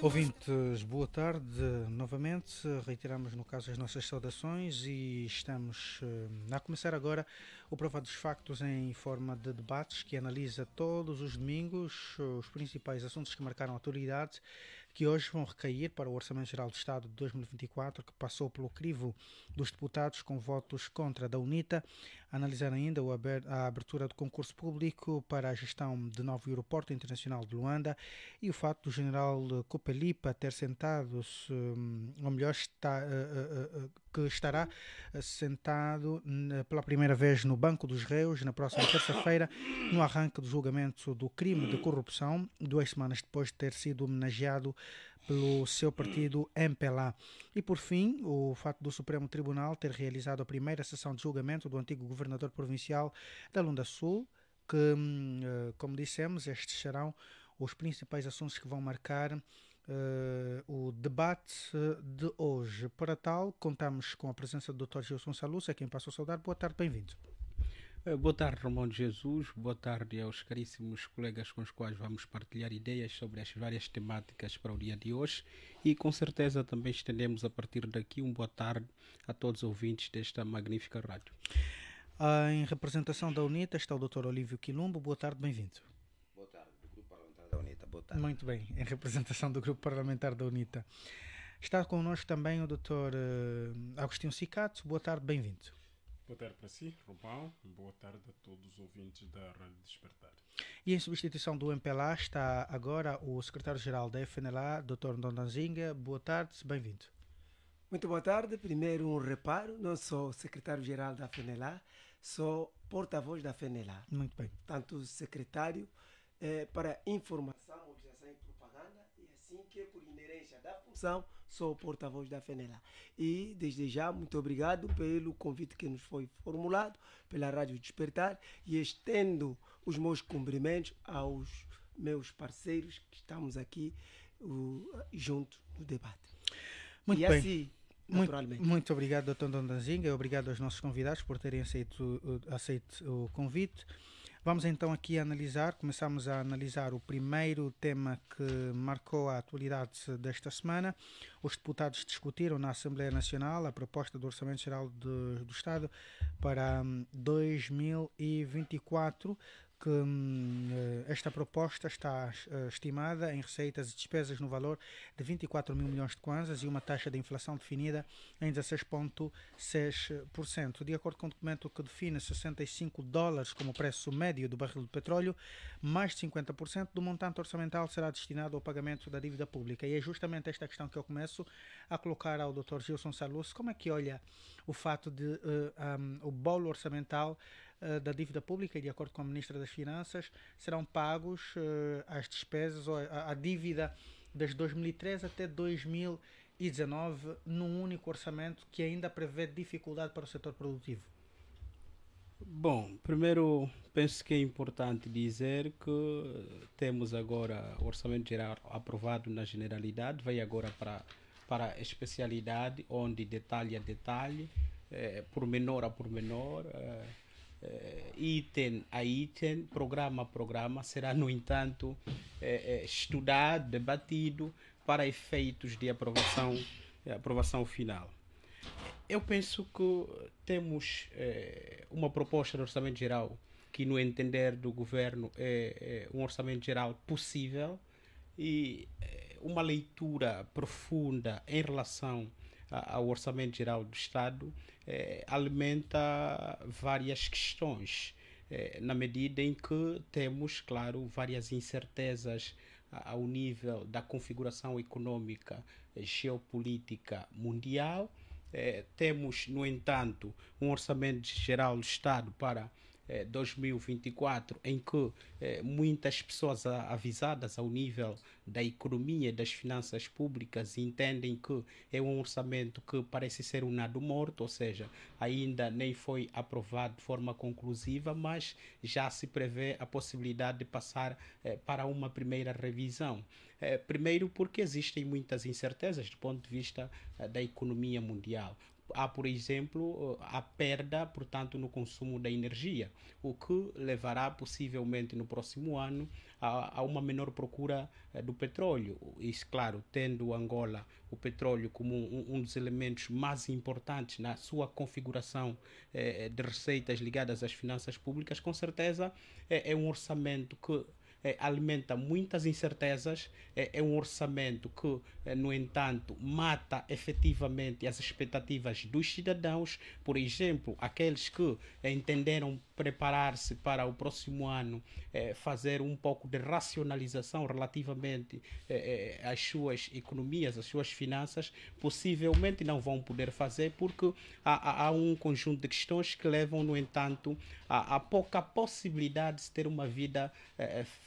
Ouvintes, boa tarde. Novamente reiteramos, no caso, as nossas saudações e estamos eh, a começar agora o Prova dos Factos em forma de debates que analisa todos os domingos eh, os principais assuntos que marcaram a atualidade que hoje vão recair para o Orçamento Geral do Estado de 2024, que passou pelo crivo dos deputados com votos contra da UNITA analisar ainda a abertura do concurso público para a gestão de novo aeroporto internacional de Luanda e o fato do general Copelipa ter sentado-se, hum, ou melhor, está, eh, eh, eh, que estará sentado pela primeira vez no Banco dos Reus na próxima terça-feira, no arranque do julgamento do crime de corrupção, duas semanas depois de ter sido homenageado pelo seu hum. partido MPLA. E por fim, o fato do Supremo Tribunal ter realizado a primeira sessão de julgamento do antigo governador provincial da Lunda Sul, que, hum, eh, como dissemos, estes serão os principais assuntos que vão marcar uh, o debate eh, de hoje. Para tal, contamos com a presença do Dr. Gilson a quem passo a saudar. Boa tarde, bem-vindo. Eh, boa tarde, Ramon de Jesus. Boa tarde aos caríssimos colegas com os quais vamos partilhar ideias sobre as várias temáticas para o dia de hoje. E com certeza também estendemos a partir daqui um boa tarde a todos os ouvintes desta magnífica rádio. Ah, em representação da UNITA está o Dr. Olívio Quilombo. Boa tarde, bem-vindo. Boa tarde, do Grupo Parlamentar da UNITA. Boa tarde. Muito bem, em representação do Grupo Parlamentar da UNITA. Está connosco também o Dr. Eh, Agostinho Sicato. Boa tarde, bem-vindo. Boa tarde para si, Romão. Boa tarde a todos os ouvintes da Rádio Despertar. E em substituição do MPLA está agora o secretário-geral da FNLA, Dr. Ndondanzinga. Boa tarde, bem-vindo. Muito boa tarde. Primeiro, um reparo: não sou secretário-geral da FNLA, sou porta-voz da FNLA. Muito bem. Tanto secretário eh, para informação, mobilização e propaganda, e assim que é por inerência da função sou o porta-voz da FENELA. E desde já, muito obrigado pelo convite que nos foi formulado pela Rádio Despertar e estendo os meus cumprimentos aos meus parceiros que estamos aqui uh, juntos no debate. Muito e bem. assim, naturalmente. Muito, muito obrigado, Dr. Dondanzinga, obrigado aos nossos convidados por terem aceito, aceito o convite. Vamos então aqui analisar, começamos a analisar o primeiro tema que marcou a atualidade desta semana. Os deputados discutiram na Assembleia Nacional a proposta do Orçamento Geral do Estado para 2024. Hum, que hum, eh, esta proposta está uh, estimada em receitas e despesas no valor de 24 mil milhões de kwanzas e uma taxa de inflação definida em 16,6%. De acordo com o documento que define 65 dólares como preço médio do barril de petróleo, mais de 50% do montante orçamental será destinado ao pagamento da dívida pública. E é justamente esta questão que eu começo a colocar ao Dr. Gilson Salus. Como é que olha o fato de uh, eh, um, o bolo orçamental eh, da dívida pública e, de acordo com a Ministra das Finanças, serão pagos uh, eh, as despesas ou a, a dívida das 2013 até 2019 num único orçamento que ainda prevê dificuldade para o setor produtivo? Bom, primeiro penso que é importante dizer que eh, temos agora o orçamento geral aprovado na generalidade, vai agora para, para a especialidade, onde detalhe a detalhe, por pormenor a pormenor. Eh, eh, item a item, programa a programa, será, no entanto, eh, eh, estudado, debatido para efeitos de aprovação, aprovação final. Eu penso que temos uma proposta de orçamento geral que, no entender do governo, é, é um orçamento geral possível e uma leitura profunda em relação ao Orçamento Geral do Estado, eh, alimenta várias questões, eh, na medida em que temos, claro, várias incertezas ao nível da configuração econômica eh, geopolítica mundial. temos, no entanto, um orçamento geral do Estado para 2024, em que eh, muitas pessoas avisadas ao nível da economia, das finanças públicas entendem que é um orçamento que parece ser um nado morto, ou seja, ainda nem foi aprovado de forma conclusiva, mas já se prevê a possibilidade de passar eh, para uma primeira revisão. Eh, primeiro, porque existem muitas incertezas do ponto de vista eh, da economia mundial há, por exemplo, a eh, perda, portanto, no consumo da energia, o que levará possivelmente no próximo ano a, a uma menor procura eh, do petróleo. Isso, claro, tendo Angola o petróleo como um, um dos elementos mais importantes na sua configuração eh, de receitas ligadas às finanças públicas, com certeza é, é um orçamento que é, alimenta muitas incertezas, é, é um orçamento que, eh, no entanto, mata efetivamente as expectativas dos cidadãos, por exemplo, aqueles que entenderam preparar-se para o próximo ano, eh, fazer um pouco de racionalização relativamente eh, eh, às suas economias, às suas finanças, possivelmente não vão poder fazer porque há, há um conjunto de questões que levam, no entanto, a, a pouca possibilidade de ter uma vida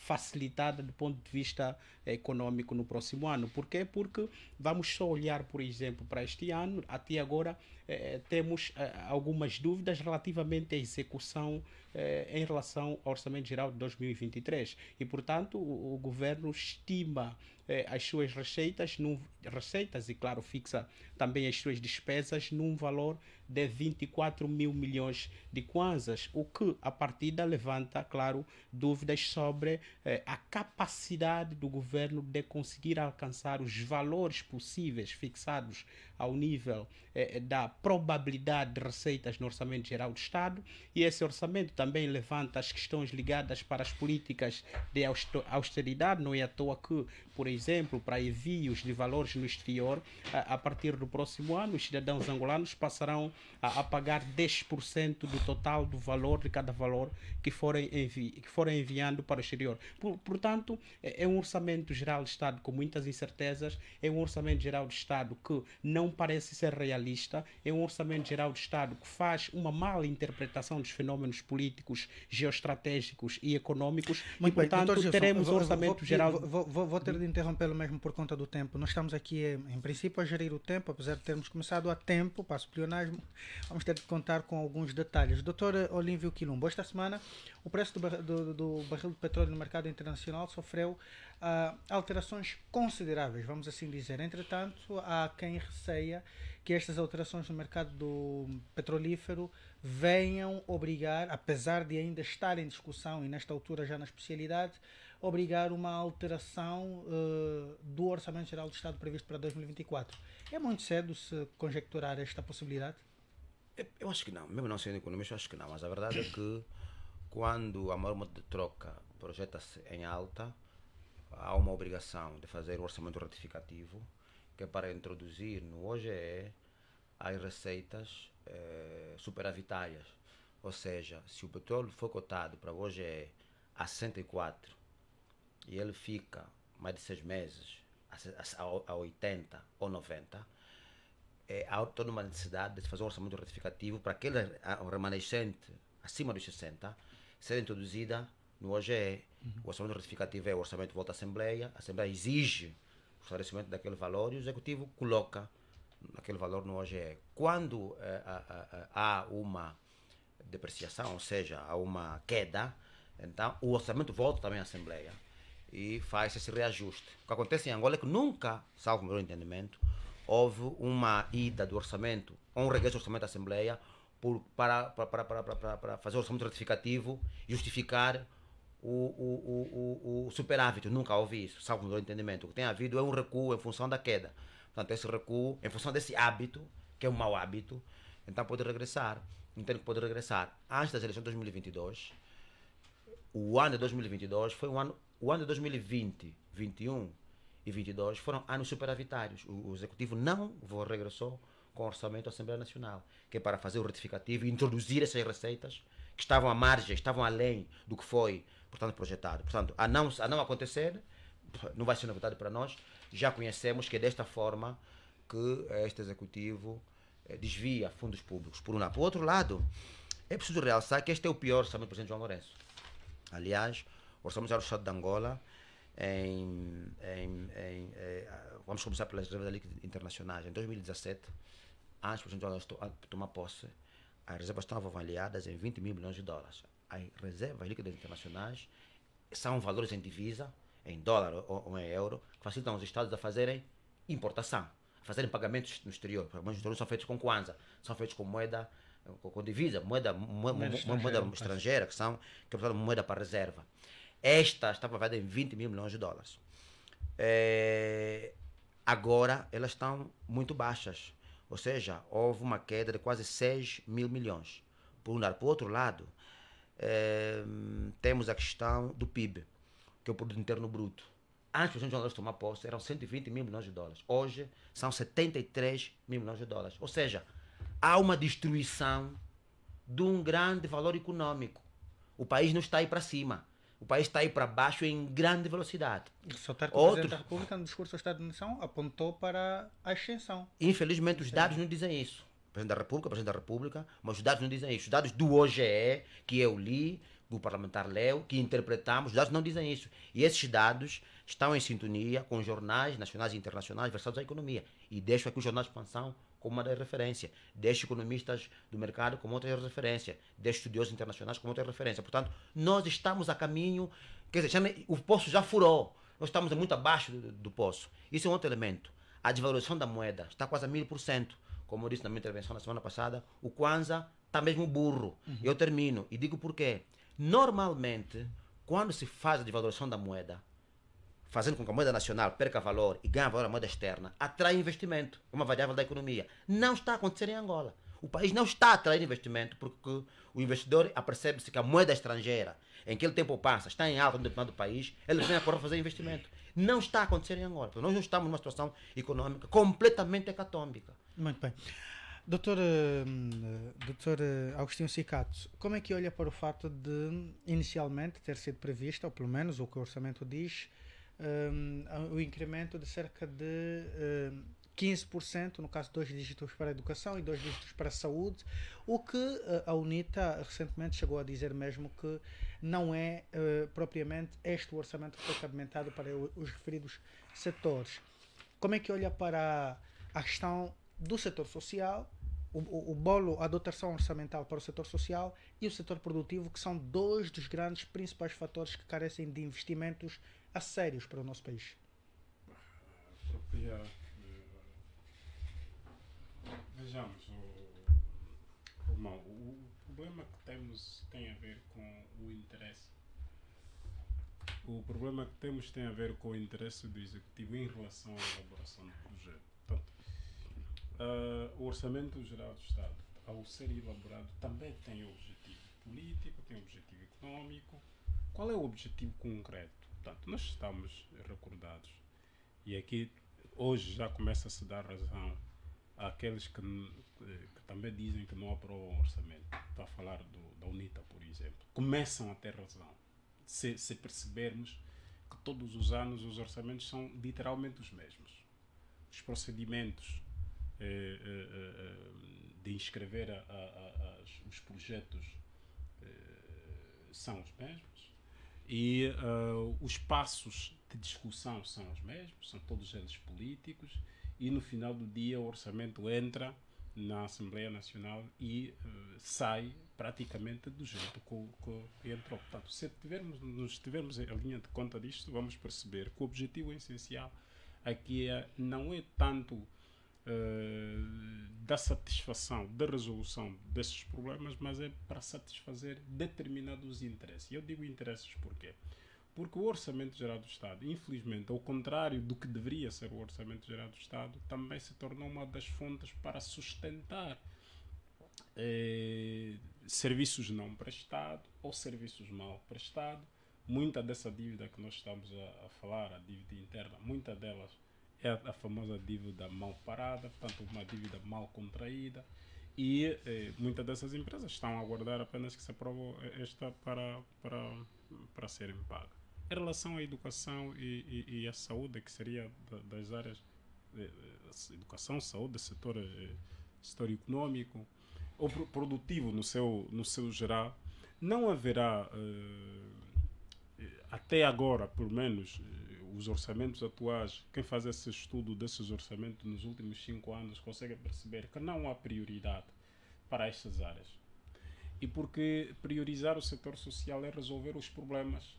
facilitada do ponto de vista econômico no próximo ano. Por quê? Porque vamos só olhar, por exemplo, para este ano, até agora eh, eh, temos eh, algumas dúvidas relativamente à execução eh, em relação ao Orçamento Geral de 2023 e, portanto, o, o governo estima eh, as suas receitas, num, receitas e, claro, fixa também as suas despesas num valor de 24 mil milhões de kwanzas, o que a partida levanta, claro, dúvidas sobre eh, a capacidade do governo de conseguir alcançar os valores possíveis fixados ao nível eh, eh da probabilidade de receitas no Orçamento Geral do Estado, e esse orçamento também levanta as questões ligadas para as políticas de austeridade, não é à toa que por exemplo, para envios de valores no exterior, a, partir do próximo ano, os cidadãos angolanos passarão a, pagar 10% do total do valor de cada valor que forem, envi que forem enviando para o exterior. portanto, é, é, um orçamento geral do Estado com muitas incertezas, é um orçamento geral do Estado que não parece ser realista, é um orçamento geral do Estado que faz uma mala interpretação dos fenômenos políticos, geoestratégicos e econômicos, Muito e, portanto, bem, teremos um orçamento vou, geral. Vou, vou, vou ter de interrompê-lo mesmo por conta do tempo. Nós estamos aqui, eh, em princípio, a gerir o tempo, apesar de termos começado a tempo, passo plionasmo, vamos ter de contar com alguns detalhes. Doutor Olívio Quilombo, esta semana o preço do, do, do, barril de petróleo no mercado internacional sofreu uh, alterações consideráveis, vamos assim dizer. Entretanto, há quem receia que estas alterações no mercado do petrolífero venham obrigar, apesar de ainda estar em discussão e nesta altura já na especialidade, obrigar uma alteração uh, do Orçamento Geral do Estado previsto para 2024. É muito cedo se conjecturar esta possibilidade? Eu acho que não, mesmo não sendo economista, acho que não, mas a verdade é que quando a norma de troca projeta-se em alta, há uma obrigação de fazer o orçamento ratificativo que é para introduzir no OGE as é, receitas eh, superavitárias. Ou seja, se o petróleo foi cotado para o OGE é a 104 e ele fica mais de seis meses, a, a, a 80 ou 90, é, há toda uma necessidade de se fazer um orçamento ratificativo para aquele remanescente acima dos 60 ser introduzida no OGE. Uhum. O orçamento ratificativo é o orçamento que volta à Assembleia, a Assembleia exige o estabelecimento daquele valor e o Executivo coloca aquele valor no OGE. Quando é, há uma depreciação, ou seja, há uma queda, então o orçamento volta também à Assembleia e faz esse reajuste. O que acontece em Angola é que nunca, salvo o meu entendimento, houve uma ida do orçamento, um regresso do orçamento da Assembleia por, para, para, para, para, para fazer o orçamento retificativo, justificar o, o, o, o, superávit. Nunca houve isso, salvo o meu entendimento. O que tem havido é um recuo em função da queda. Portanto, esse recuo, em função desse hábito, que é um mau hábito, então pode regressar. Entendo que pode regressar. Antes das eleições de 2022, o ano de 2022 foi um ano o ano de 2020, 21 e 22 foram anos superavitários. O, o Executivo não regressou com o orçamento à Assembleia Nacional, que é para fazer o retificativo e introduzir essas receitas que estavam à margem, estavam além do que foi, portanto, projetado. Portanto, a não, a não acontecer, não vai ser novidade para nós, já conhecemos que é desta forma que este Executivo eh, desvia fundos públicos, por um lado. Por outro lado, é preciso realçar que este é o pior orçamento do presidente João Lourenço. Aliás, orçamos a Estado de Angola em, eh, em, em, vamos começar pelas reservas líquidas internacionais. Em 2017, antes do presidente tomar posse, as reservas estavam avaliadas em 20 mil milhões de dólares. As reservas líquidas internacionais são valores em divisa, em dólar ou, ou em euro, que facilitam os Estados a fazerem importação, a fazerem pagamentos no exterior. Pagamentos no exterior são feitos com Kwanza, são feitos com moeda com divisa, moeda, moeda, moeda, moeda estrangeira, que são que é moeda para reserva. Esta está provada em 20 mil milhões de dólares. É, agora elas estão muito baixas. Ou seja, houve uma queda de quase 6 mil milhões. Por um lado. Por outro lado, é, temos a questão do PIB, que é o Produto Interno Bruto. Antes os jornalistas tomar posse, eram 120 mil milhões de dólares. Hoje, são 73 mil milhões de dólares. Ou seja, há uma destruição de um grande valor econômico. O país não está aí para cima. O país está aí para baixo em grande velocidade. E Outro... o presidente da República no discurso ao Estado de Nação apontou para a ascensão. Infelizmente, os dados não dizem isso. O presidente da República, presidente da República, mas os dados não dizem isso. Os dados do OGE, que eu li, do parlamentar Léo, que interpretamos, os dados não dizem isso. E esses dados estão em sintonia com jornais nacionais e internacionais versados à economia. E deixo aqui os jornais de Expansão como uma referência referências, economistas do mercado como outra referência, desde estudiosos internacionais como outra referência. Portanto, nós estamos a caminho, quer dizer, o poço já furou, nós estamos muito abaixo do, do poço. Isso é outro elemento. A desvalorização da moeda está quase a mil por cento. Como eu disse na minha intervenção na semana passada, o Kwanza está mesmo burro. Uhum. Eu termino e digo porquê. Normalmente, quando se faz a desvalorização da moeda, fazendo com que a moeda nacional perca valor e ganhe valor a moeda externa, atrai investimento. É uma variável da economia. Não está a acontecer em Angola. O país não está a atrair investimento porque o investidor apercebe-se que a moeda estrangeira, em que ele tem poupança, está em alta no determinado país, ele vem a correr fazer investimento. Não está a acontecer em Angola. Nós não estamos numa situação econômica completamente hecatómbica. Muito bem. Doutor, eh, doutor eh, Agostinho Sicato, como é que olha para o fato de, inicialmente, ter sido previsto, ou pelo menos o que o orçamento diz, um, o incremento de cerca de um, 15%, no caso, dois dígitos para a educação e dois dígitos para a saúde, o que ah, a UNITA recentemente chegou a dizer mesmo que não é uh, propriamente este o orçamento que foi fragmentado para os referidos setores. Como é que olha para a questão do setor social, o, o, o, bolo, a dotação orçamental para o setor social e o setor produtivo, que são dois dos grandes principais fatores que carecem de investimentos a sérios para o nosso país? A eh, Vejamos, o, irmão, o problema que temos tem a ver com o interesse. O problema que temos tem a ver com o interesse do executivo em relação à elaboração do projeto. Portanto, uh, o Orçamento Geral do Estado, ao ser elaborado, também tem objetivo político, tem objetivo económico. Qual é o objetivo concreto? Portanto, nós estamos recordados. E aqui, hoje, já começa-se a dar razão àqueles que, que, também dizem que não aprovam o orçamento. Estou a falar do, da UNITA, por exemplo. Começam a ter razão. Se, se percebermos que todos os anos os orçamentos são literalmente os mesmos. Os procedimentos eh, eh, eh de inscrever a, a, a, os projetos eh, são os mesmos e uh, os passos de discussão são os mesmos, são todos eles políticos, e no final do dia o orçamento entra na Assembleia Nacional e uh, sai praticamente do jeito que, que, que entrou. Portanto, se tivermos, nos tivermos a linha de conta disto, vamos perceber que o objetivo essencial aqui é, não é tanto eh, da satisfação, da resolução desses problemas, mas é para satisfazer determinados interesses. E eu digo interesses porquê? Porque o Orçamento Geral do Estado, infelizmente, ao contrário do que deveria ser o Orçamento Geral do Estado, também se tornou uma das fontes para sustentar eh, serviços não prestados ou serviços mal prestados. Muita dessa dívida que nós estamos a, a falar, a dívida interna, muita delas é a famosa dívida mal parada, portanto, uma dívida mal contraída. E eh, muitas dessas empresas estão a aguardar apenas que se aprove esta para, para, para serem pagas. Em relação à educação e, e, e à saúde, que seria das áreas eh, eh, educação, saúde, setor, eh, setor econômico, ou produtivo no seu, no seu geral, não haverá, até agora, pelo menos, os orçamentos atuais, quem faz esse estudo desses orçamentos nos últimos cinco anos consegue perceber que não há prioridade para estas áreas. E porque priorizar o setor social é resolver os problemas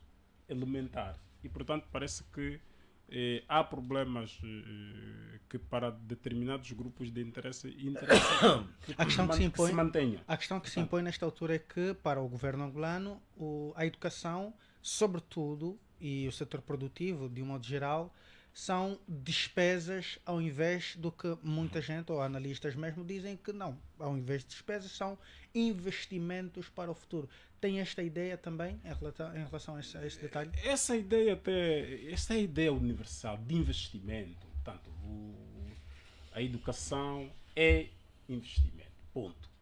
elementares. E, portanto, parece que eh, há problemas eh, eh que para determinados grupos de interesse que, a questão que, se, impõe, que se mantenha. A questão que portanto, se impõe nesta altura é que, para o governo angolano, o, a educação, sobretudo e o setor produtivo, de um modo geral, são despesas ao invés do que muita gente ou analistas mesmo dizem que não, ao invés de despesas são investimentos para o futuro. Tem esta ideia também em relação, a, esse, a esse detalhe? Essa ideia até, essa é ideia universal de investimento, portanto, o, a educação é investimento, ponto.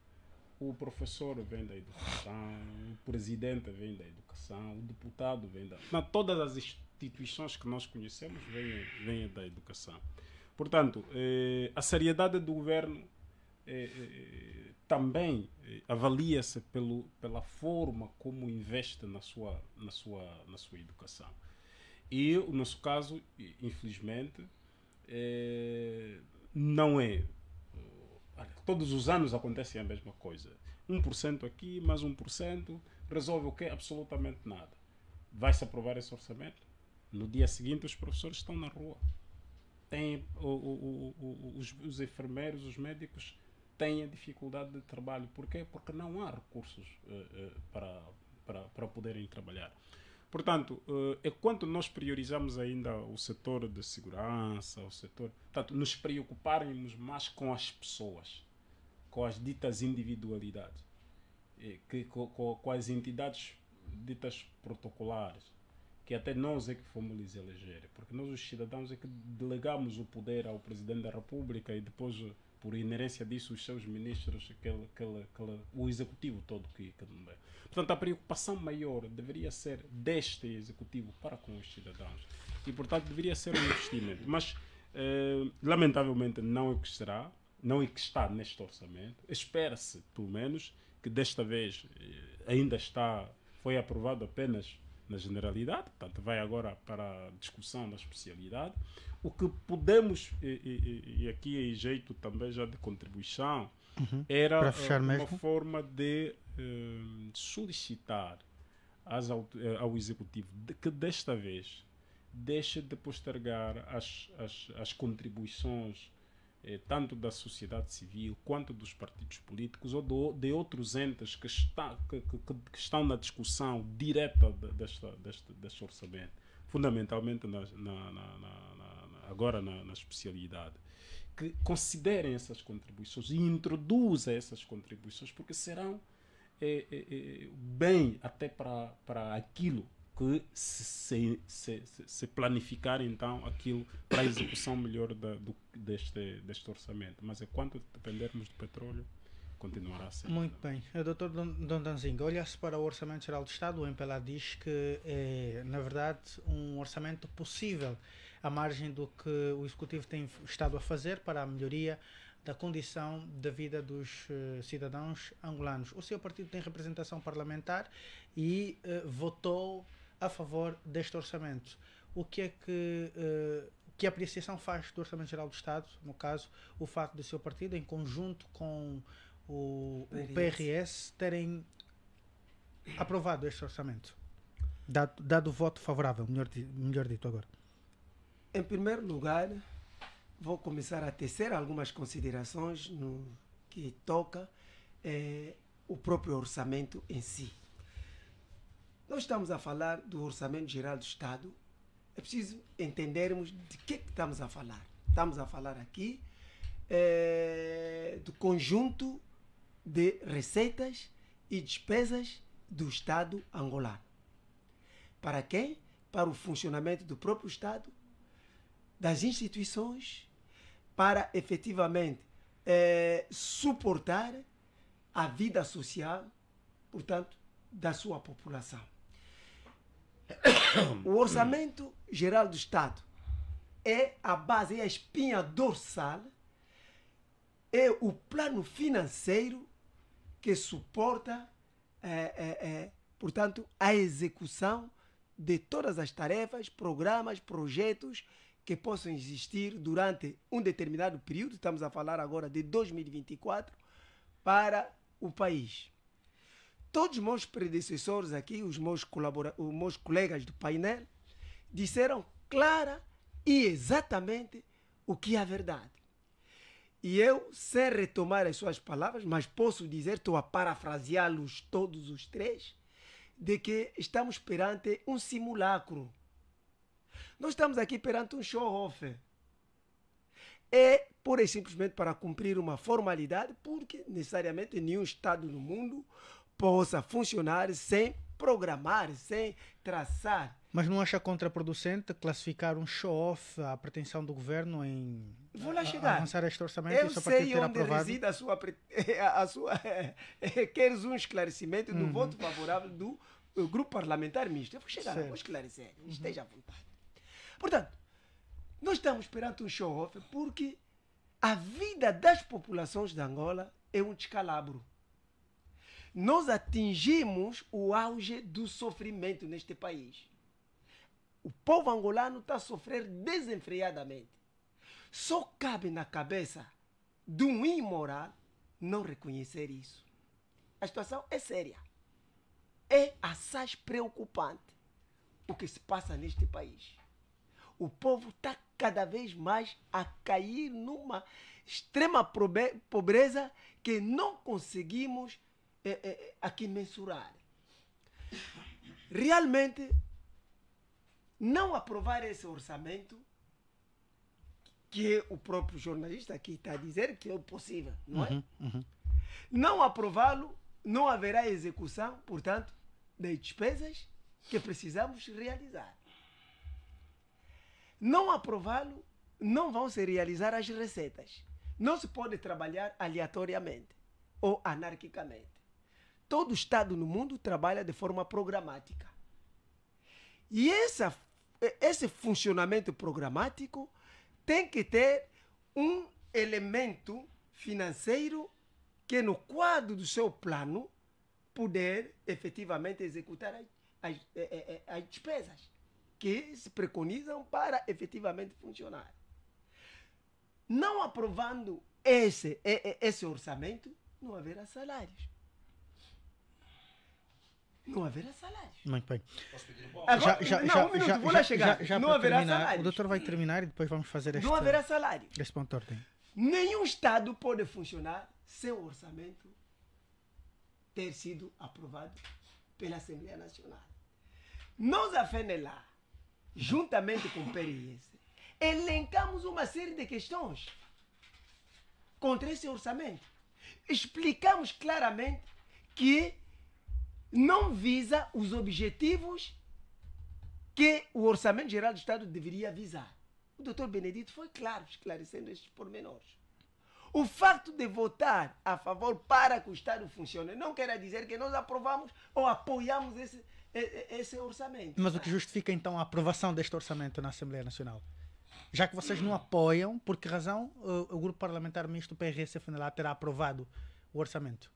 O professor vem da educação, o presidente vem da educação, o deputado vem da. na todas as instituições que nós conhecemos vêm, vem da educação. Portanto, eh, a seriedade do governo eh, eh, também eh, avalia-se pela forma como investe na sua, na sua, na sua educação. E, o nosso caso, infelizmente, eh, não é Olha, todos os anos acontece a mesma coisa. 1% aqui, mais 1%, resolve o quê? Absolutamente nada. Vai-se aprovar esse orçamento? No dia seguinte, os professores estão na rua. Tem, o, o, o, os, os enfermeiros, os médicos têm dificuldade de trabalho. Por quê? Porque não há recursos uh, uh, para, para, para poderem trabalhar. Portanto, enquanto eh, é nós priorizamos ainda o setor de segurança, o setor. Portanto, nos preocuparmos mais com as pessoas, com as ditas individualidades, que, com, com as entidades ditas protocolares, que até nós é que fomos lhes eleger, porque nós, os cidadãos, é que delegamos o poder ao Presidente da República e depois por inerência disso, os seus ministros, aquele, aquele, aquele, o executivo todo que, que não é. Portanto, a preocupação maior deveria ser deste executivo para com os cidadãos. E, portanto, deveria ser um investimento. Mas, eh, lamentavelmente, não é o que será, não é o que está neste orçamento. Espera-se, pelo menos, que desta vez eh, ainda está, foi aprovado apenas na generalidade, portanto, vai agora para a discussão da especialidade o que pudemos, e, e, e aqui é jeito também já de contribuição, uhum. era eh, uma mesmo. forma de uh, solicitar às, eh, ao, Executivo de, que desta vez deixe de postergar as, as, as contribuições eh, tanto da sociedade civil quanto dos partidos políticos ou do, de outros entes que, está, que, que, que estão na discussão direta desta, deste, deste orçamento, fundamentalmente na, na, na agora na, na especialidade, que considerem essas contribuições e introduzam essas contribuições, porque serão é, é, é bem até para aquilo que se, se, se, se, planificar então aquilo para a execução melhor da, do, deste, deste orçamento. Mas enquanto dependermos do petróleo, continuará a ser. Muito bem. Eh, doutor Don olha-se para o Orçamento Geral do Estado, o MPLA diz que é, na verdade, um orçamento possível à margem do que o Executivo tem estado a fazer para a melhoria da condição da vida dos eh, cidadãos angolanos. O seu partido tem representação parlamentar e uh, votou a favor deste orçamento. O que é que. Uh, que apreciação faz do Orçamento Geral do Estado, no caso, o facto do seu partido, em conjunto com o, o PRS, terem aprovado este orçamento? Dado, dado o voto favorável, melhor, melhor dito agora. Em primeiro lugar, vou começar a tecer algumas considerações no que toca eh, o próprio orçamento em si. Nós estamos a falar do Orçamento Geral do Estado. É preciso entendermos de que, estamos a falar. Estamos a falar aqui eh, do conjunto de receitas e despesas do Estado angolano. Para quem? Para o funcionamento do próprio Estado das instituições para efetivamente eh, suportar a vida social, portanto, da sua população. O orçamento geral do Estado é a base, é a espinha dorsal, é o plano financeiro que suporta, eh, eh, portanto, a execução de todas as tarefas, programas, projetos que possam existir durante um determinado período, estamos a falar agora de 2024, para o país. Todos os meus predecessores aqui, os meus, os meus colegas do painel, disseram clara e exatamente o que é verdade. E eu, sem retomar as suas palavras, mas posso dizer, estou a parafraseá-los todos os três, de que estamos perante um simulacro nós estamos aqui perante um show-off. É pura e simplesmente para cumprir uma formalidade, porque necessariamente nenhum Estado no mundo possa funcionar sem programar, sem traçar. Mas não acha contraproducente classificar um show-off à pretensão do governo em Vou lá chegar. avançar este orçamento Eu e só sei onde aprovado? reside a sua... A sua eh, queres um esclarecimento do uhum. voto favorável do grupo parlamentar misto. Eu vou chegar, certo. vou esclarecer. Esteja à vontade. Portanto, nós estamos perante um show-off porque a vida das populações de Angola é um descalabro. Nós atingimos o auge do sofrimento neste país. O povo angolano está a sofrer desenfreadamente. Só cabe na cabeça de um imoral não reconhecer isso. A situação é séria. É assaz preocupante o que se passa neste país o povo está cada vez mais a cair numa extrema pobreza que não conseguimos é, é, aqui mensurar. Realmente, não aprovar esse orçamento, que o próprio jornalista aqui está a dizer que é possível, não é? uhum. uhum. Não aprová-lo, não haverá execução, portanto, das despesas que precisamos realizar não aprová-lo, não vão se realizar as receitas. Não se pode trabalhar aleatoriamente ou anarquicamente. Todo Estado no mundo trabalha de forma programática. E essa, esse funcionamento programático tem que ter um elemento financeiro que, no quadro do seu plano, poder efetivamente executar as, as, eh, eh, eh, as despesas que se preconizam para efetivamente funcionar. Não aprovando esse, esse orçamento, não haverá salários. Não haverá salários. Muito bem. Agora, já, já, não, já, minuto, já, vou lá chegar. Já, já, não haverá terminar, salários. O doutor vai terminar e depois vamos fazer este... Não haverá salário. Este ponto de ordem. Nenhum Estado pode funcionar sem o orçamento ter sido aprovado pela Assembleia Nacional. Nós, a FENELA, juntamente com PRS, elencamos uma série de questões contra esse orçamento. Explicamos claramente que não visa os objetivos que o Orçamento Geral do Estado deveria visar. O doutor Benedito foi claro, esclarecendo estes pormenores. O fato de votar a favor para que o Estado funcione não quer dizer que nós aprovamos ou apoiamos esse, esse é orçamento. Mas o que justifica então a aprovação deste orçamento na Assembleia Nacional? Já que vocês não apoiam, por que razão o, o Grupo Parlamentar Misto PRS-FNLA terá aprovado o orçamento?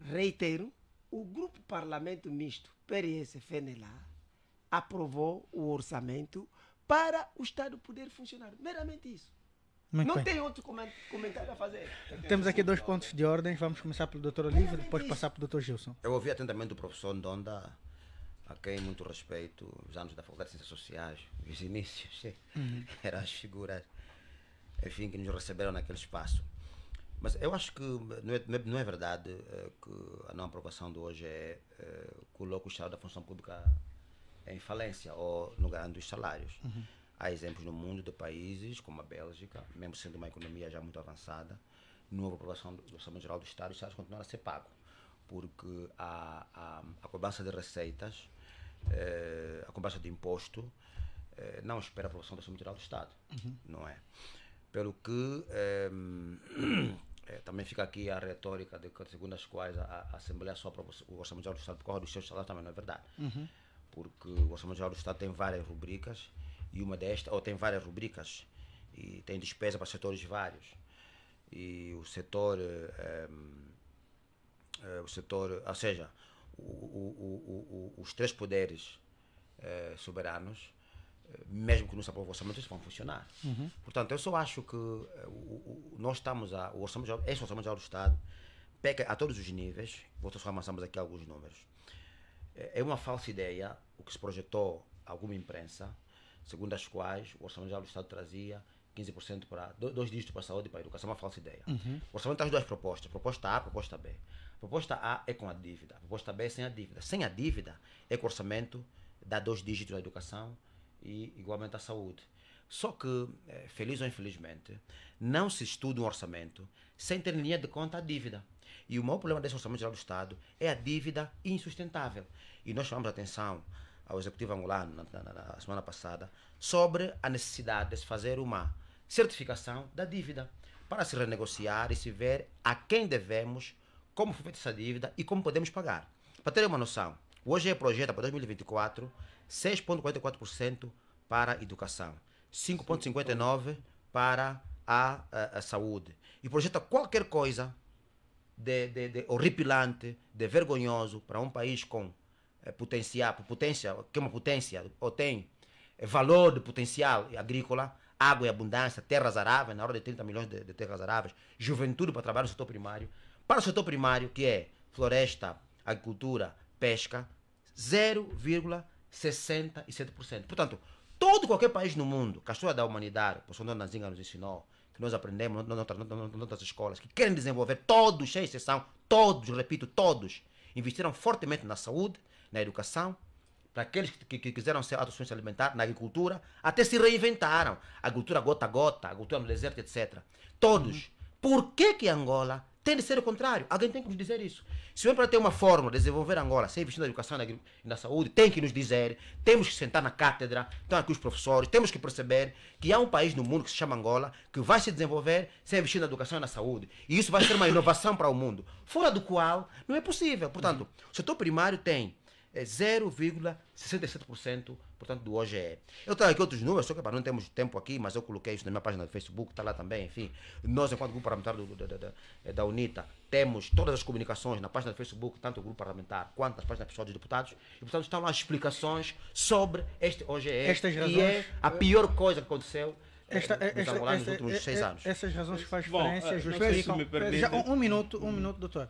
Reitero, o Grupo Parlamento Misto PRS-FNLA aprovou o orçamento para o Estado poder funcionar. Meramente isso. Muito é não bem. tem outro comentário a fazer. Temos aqui dois pontos de ordem. Vamos começar pelo Dr. Olívio e depois passar o Dr. Gilson. Eu ouvi atentamente o professor Ndonda, a quem muito respeito, os anos da Faculdade de Ciências Sociais, os inícios, uhum. eram as figuras enfim, que nos receberam naquele espaço. Mas eu acho que não é, não é, é verdade eh, que a não aprovação de hoje é, é, coloca o Estado da função pública em falência ou no garante dos salários. Uhum Há exemplos no mundo de países como a Bélgica, mesmo sendo uma economia já muito avançada, numa aprovação do Orçamento Geral do Estado, o Estado continua a ser pago, porque a, a, a cobrança de receitas, eh, a cobrança de imposto, eh, não espera a aprovação do Orçamento Geral do Estado, uhum. não é? Pelo que eh, eh, também fica aqui a retórica de que, segundo as quais a, a Assembleia só aprova o Orçamento Geral do Estado por causa dos seus salários, também não é verdade. Uhum. Porque o Orçamento Geral do Estado tem várias rubricas e uma destas, ou tem várias rubricas, e tem despesa para setores vários. E o setor. Ehm, eh, o setor ou seja, o, o, o, os três poderes eh, soberanos, eh, mesmo que não se aprove o orçamento, isso vão funcionar. Uhum. Portanto, eu só acho que nós estamos a. O orçamento, esse orçamento do Estado peca a todos os níveis, vou transformar aqui alguns números. É, é uma falsa ideia o que se projetou alguma imprensa segundo as quais o Orçamento Geral do Estado trazia 15% para. dois dígitos para a saúde e para a educação, uma falsa ideia. Uhum. O orçamento traz duas propostas, proposta A proposta B. Proposta A é com a dívida, proposta B é sem a dívida. Sem a dívida é que o orçamento dá dois dígitos à educação e igualmente à saúde. Só que, eh, feliz ou infelizmente, não se estuda um orçamento sem ter em linha de conta a dívida. E o maior problema desse orçamento geral do Estado é a dívida insustentável. E nós chamamos a atenção ao Executivo angolano na, na, na semana passada sobre a necessidade de se fazer uma certificação da dívida para se renegociar e se ver a quem devemos, como foi feita essa dívida e como podemos pagar. Para terem uma noção, hoje é projeto para 2024 6,44% para a educação, 5,59% para a, a, a, saúde e projeta qualquer coisa de, de, de horripilante, de vergonhoso para um país com eh, potencial, potência, que é uma potência, ou tem eh, valor de potencial agrícola, água em abundância, terras aráveis, na hora de 30 milhões de, de terras aráveis, juventude para trabalhar no setor primário. Para o setor primário, que é floresta, agricultura, pesca, 0,67%. Portanto, todo qualquer país no mundo, que a da humanidade, o professor Nazinga nos ensinou, que nós aprendemos nas outras escolas, que querem desenvolver, todos, sem exceção, todos, repito, todos, investiram fortemente na saúde, na educação, para aqueles que, que, quiseram ser autossuficientes alimentar, na agricultura, até se reinventaram. Agricultura gota a gota, agricultura no deserto, etc. Todos. Uhum. Por que que Angola tem de ser o contrário? Alguém tem que nos dizer isso. Se o para ter uma forma de desenvolver Angola sem investir na educação e na saúde, tem que nos dizer. Temos que sentar na cátedra, estão aqui os professores, temos que perceber que há um país no mundo que se chama Angola que vai se desenvolver sem investir na educação e na saúde. E isso vai ser uma inovação para o mundo, fora do qual não é possível. Portanto, o setor primário tem é 0,67%, portanto, do OGE. É. Eu trago aqui outros números, só que não temos tempo aqui, mas eu coloquei isso na minha página do Facebook, está lá também, enfim. Nós, enquanto grupo parlamentar do, da, da, eh, da, UNITA, temos todas as comunicações na página do Facebook, tanto o grupo parlamentar quanto as páginas pessoal dos deputados, e, portanto, estão lá explicações sobre este OGE, é, Estas razões, que é a pior coisa que aconteceu esta, esta, nos esta, últimos esta, seis anos. Essas razões que faz Bom, referência eh, é justificam. Já, um, um, minuto, um minuto, doutor.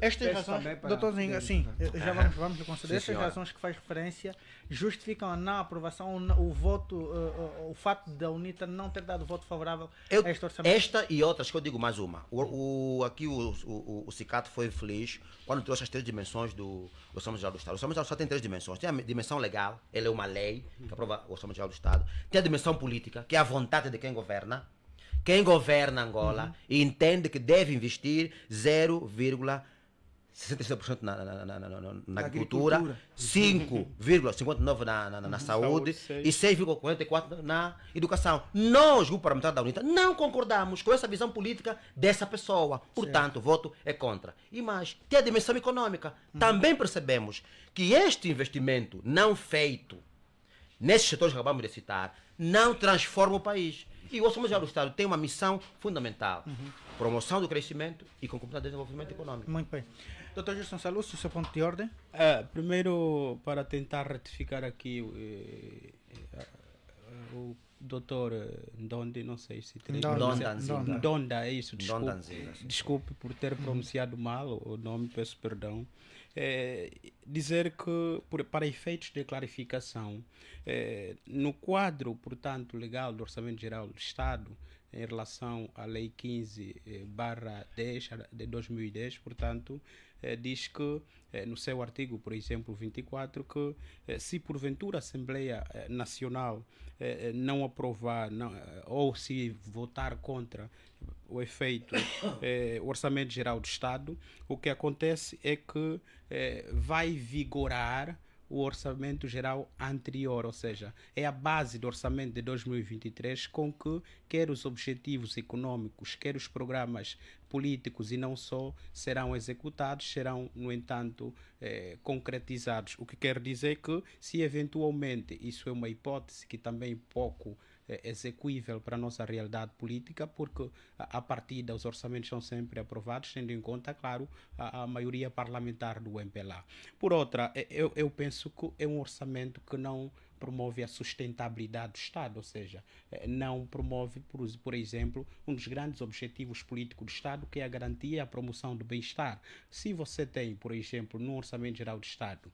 estas razões, doutorzinho, assim, já vamos, vamos lhe conceder. Sim, razões que faz referência justificam a não aprovação, o, o voto, o, eh, o fato da UNITA não ter dado voto favorável eu, a este orçamento. Esta e outras, que eu digo mais uma. O, o aqui o, o, o, Cicato foi feliz quando trouxe as três dimensões do Orçamento Geral do Estado. O Orçamento Geral do Estado tem três dimensões. Tem a dimensão legal, ele é uma lei que aprova o Orçamento Geral do Estado. Tem a dimensão política, que é a vontade de quem governa. Quem governa Angola uhum. entende que deve investir 0,5%. 66% na, na, na, na, na agricultura, agricultura. 5,59% na, na, na, saúde, saúde e 6,44% na educação. Nós, Grupo Parlamentar da UNITA, não concordamos com essa visão política dessa pessoa. Portanto, o voto é contra. E mais, tem a dimensão econômica. Hum. Também percebemos que este investimento não feito nesses setores que acabamos de citar não transforma o país. E o Orçamento Geral do Estado tem uma missão fundamental: uhum. promoção do crescimento e concomitante desenvolvimento econômico. Muito bem. Doutor Gilson o seu ponto de ordem? É, primeiro, para tentar ratificar aqui eh, eh, o doutor eh, Donde, não sei se terei Donda, Donda. Donda, é isso, desculpe, Dondanzina, desculpe por ter pronunciado mal o nome, peço perdão. É, dizer que, por, para efeitos de clarificação, é, no quadro, portanto, legal do Orçamento Geral do Estado, em relação à Lei 15 barra 10 de 2010, portanto, eh, diz que, eh, no seu artigo, por exemplo, 24, que eh, se porventura a Assembleia Nacional não aprovar não, ou se votar contra o efeito eh, Orçamento Geral do Estado, o que acontece é que eh, vai vigorar o orçamento geral anterior, ou seja, é a base do orçamento de 2023 com que quer os objetivos econômicos, quer os programas políticos e não só serão executados, serão, no entanto, eh, concretizados. O que quer dizer que, se eventualmente, isso é uma hipótese que também pouco é, é execuível para a nossa realidade política, porque a, partir dos orçamentos são sempre aprovados, tendo em conta, claro, a, a maioria parlamentar do MPLA. Por outra, é, eu, eu penso que é um orçamento que não promove a sustentabilidade do Estado, ou seja, não promove, por, exemplo, um dos grandes objetivos políticos do Estado, que é a garantia e a promoção do bem-estar. Se você tem, por exemplo, no Orçamento Geral do Estado,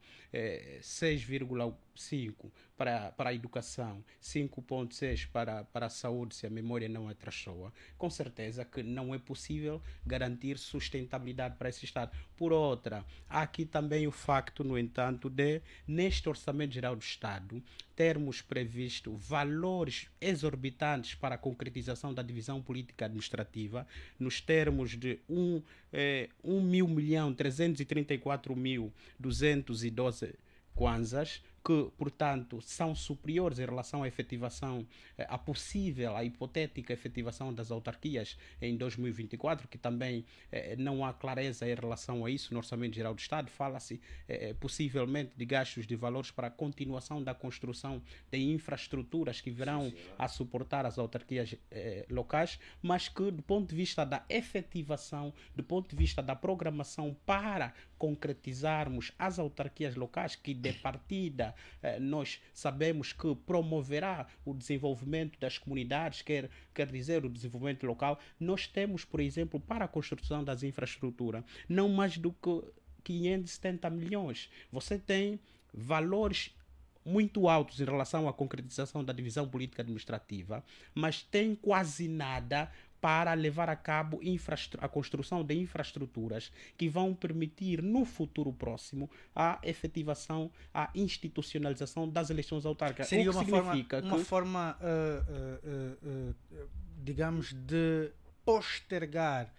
6,8 5 para, para a educação, 5.6 para, para a saúde, se a memória não é trachoa, com certeza que não é possível garantir sustentabilidade para esse Estado. Por outra, há aqui também o facto, no entanto, de, neste Orçamento Geral do Estado, termos previsto valores exorbitantes para a concretização da divisão política administrativa, nos termos de 1 um, eh, um mil milhão 334 mil 212 kwanzas, que, portanto, são superiores em relação à efetivação, eh, à possível, à hipotética efetivação das autarquias em 2024, que também eh, não há clareza em relação a isso no Orçamento Geral do Estado. Fala-se eh, eh possivelmente de gastos de valores para a continuação da construção de infraestruturas que virão sim, sim. É. a suportar as autarquias eh, locais, mas que, do ponto de vista da efetivação, do ponto de vista da programação para concretizarmos as autarquias locais, que de partida eh, nós sabemos que promoverá o desenvolvimento das comunidades, quer, quer dizer, o desenvolvimento local. Nós temos, por exemplo, para a construção das infraestruturas, não mais do que 570 milhões. Você tem valores muito altos em relação à concretização da divisão política administrativa, mas tem quase nada para levar a cabo a construção de infraestruturas que vão permitir no futuro próximo a efetivação, a institucionalização das eleições autárquicas. Seria uma forma, que... uma forma, uh, uh, uh, digamos, de postergar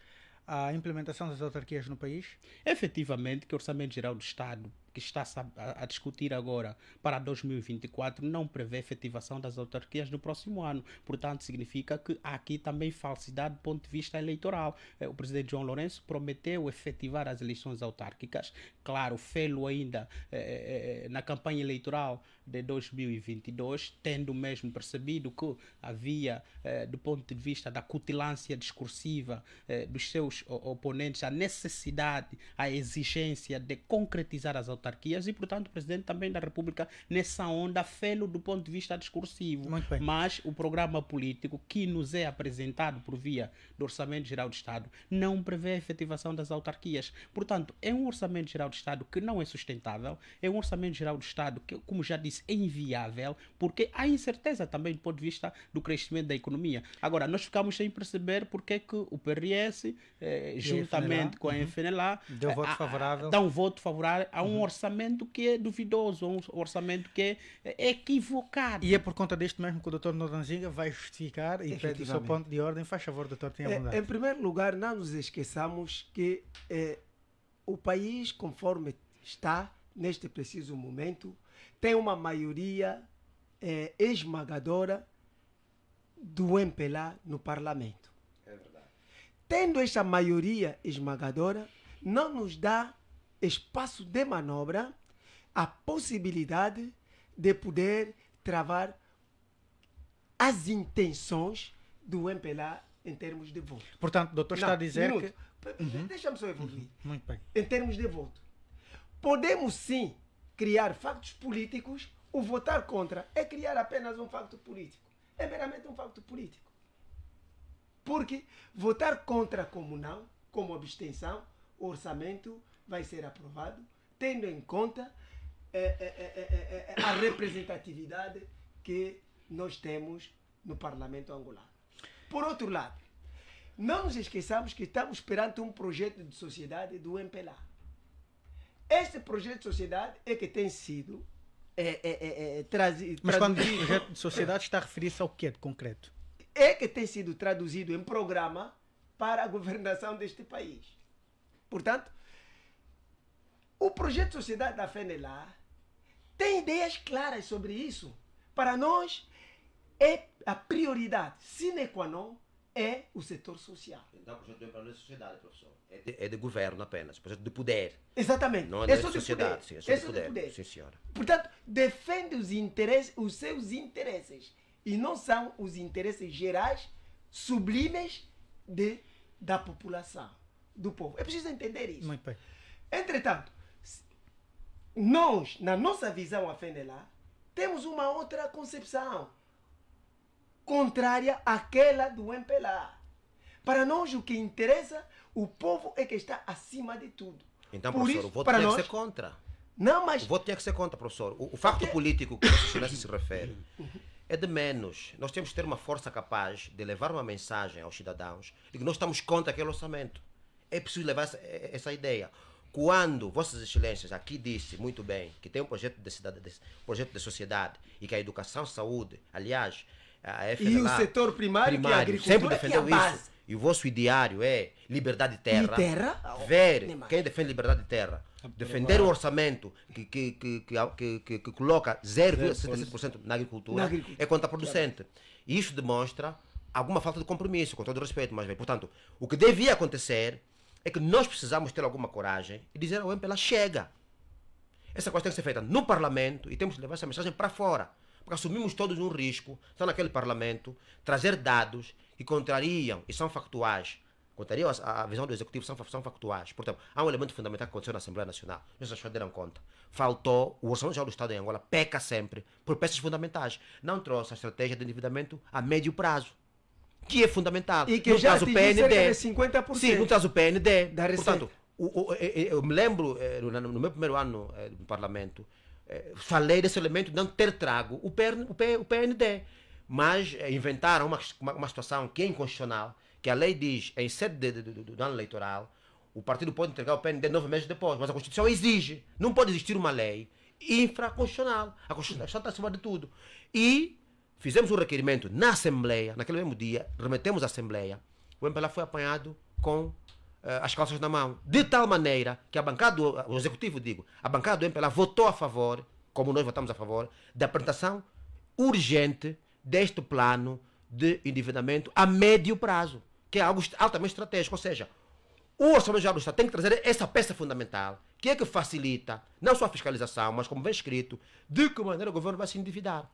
a implementação das autarquias no país? Efetivamente, que o Orçamento Geral do Estado que está a, a discutir agora para 2024 não prevê efetivação das autarquias no próximo ano. Portanto, significa que há aqui também falsidade do ponto de vista eleitoral. Eh, o presidente João Lourenço prometeu efetivar as eleições autárquicas. Claro, fê-lo ainda eh, eh, eh na campanha eleitoral de 2022, tendo mesmo percebido que havia, eh, do ponto de vista da cutilância discursiva eh, dos seus oponentes, a necessidade, a exigência de concretizar as autarquias e, portanto, o Presidente também da República, nessa onda, fê-lo do ponto de vista discursivo. Mas o programa político que nos é apresentado por via do Orçamento Geral do Estado não prevê a efetivação das autarquias. Portanto, é um Orçamento Geral do Estado que não é sustentável, é um Orçamento Geral do Estado que, como já disse, disse é inviável, porque há incerteza também do ponto de vista do crescimento da economia. Agora, nós ficamos sem perceber porque é que o PRS, eh, juntamente a com a uhum. FNLA, deu eh, voto favorável. dá um voto favorável a um uhum. orçamento que é duvidoso, um orçamento que é, é equivocado. E é por conta deste mesmo que o Dr. Noranzinga vai justificar e pede o seu ponto de ordem. Faz favor, doutor, tenha é, bondade. É, em primeiro lugar, não nos esqueçamos que é, o país, conforme está neste preciso momento, tem uma maioria é, esmagadora do MPLA no parlamento. É verdade. Tendo esta maioria esmagadora, não nos dá espaço de manobra, a possibilidade de poder travar as intenções do MPLA em termos de voto. Portanto, o doutor está a dizer minuto. que... Uhum. Deixa-me só evoluir. Uhum. Muito bem. Em termos de voto. Podemos sim criar factos políticos, o votar contra é criar apenas um facto político. É meramente um facto político. Porque votar contra como não, como abstenção, o orçamento vai ser aprovado, tendo em conta é, é, é, a representatividade que nós temos no Parlamento angolano. Por outro lado, não nos esqueçamos que estamos perante um projeto de sociedade do MPLA este projeto de sociedade é que tem sido é, é, é, é trazido. Mas quando diz projeto de sociedade, está a referir-se ao que é de concreto? É que tem sido traduzido em programa para a governação deste país. Portanto, o projeto de sociedade da FENELA tem ideias claras sobre isso. Para nós, é a prioridade sine qua non é o setor social. Então, o projeto de emprego não é sociedade, professor. É de, é de governo apenas, projeto de poder. Exatamente. Não é, é de sociedade, sim, é só é de poder. poder. Sim, senhora. Portanto, defende os interesses, os seus interesses. E não são os interesses gerais, sublimes de, da população, do povo. É preciso entender isso. Muito bem. Entretanto, nós, na nossa visão, a FENELA, temos uma outra concepção contrária àquela do MPLA. Para nós, o que interessa, o povo é que está acima de tudo. Então, Por professor, isso, o voto tem nós, que ser contra. Não, mas... O voto tinha que ser contra, professor. O, o facto Porque... político que o se refere é de menos. Nós temos que ter uma força capaz de levar uma mensagem aos cidadãos de que nós estamos contra aquele orçamento. É preciso levar essa, é, é, essa ideia quando Vossas Excelências aqui disse muito bem que tem um projeto de, cidade, de, projeto de sociedade e que a educação, saúde, aliás, e é o setor primário, primário que é sempre defendeu que é isso. E o vosso ideário é liberdade de terra. E terra? Ver quem defende liberdade de terra. Ah, Defender o orçamento que, que, que, que, que, que coloca 0,75% na agricultura, na agricultura é contraproducente. E isso demonstra alguma falta de compromisso, com todo respeito, mas bem. Portanto, o que devia acontecer é que nós precisamos ter alguma coragem e dizer ao MPLA chega. Essa coisa tem que ser feita no Parlamento e temos que levar essa mensagem para fora assumimos todos um risco, estão naquele parlamento, trazer dados que contrariam e são factuais. Contrariam a, a visão do executivo, são, são factuais. Portanto, há um elemento fundamental que aconteceu na Assembleia Nacional. Não se deram conta. Faltou, o Orçamento Geral do Estado em Angola peca sempre por peças fundamentais. Não trouxe a estratégia de endividamento a médio prazo que é fundamental. E que não já o PND. Cerca de 50%. Sim, não traz o PND. Da Portanto, o, o, eu, eh, eh, eu me lembro, eh, no meu primeiro ano no parlamento, é, falei desse elemento de não ter trago o, PN, o, P, o PND. Mas é, inventaram uma, uma, uma, situação que é inconstitucional, que a lei diz, em sede de, do, do ano eleitoral, o partido pode entregar o PND nove meses depois, mas a Constituição exige. Não pode existir uma lei infraconstitucional. A Constituição está acima de tudo. E fizemos um requerimento na Assembleia, naquele mesmo dia, remetemos à Assembleia. O MPLA foi apanhado com eh, as calças na mão, de tal maneira que a bancada, o executivo, digo, a bancada do MPLA votou a favor, como nós votamos a favor, da apresentação urgente deste plano de endividamento a médio prazo, que é algo altamente estratégico. Ou seja, o Orçamento Geral do Estado tem que trazer essa peça fundamental, que é que facilita não só a fiscalização, mas como vem escrito, de que maneira o governo vai se endividar.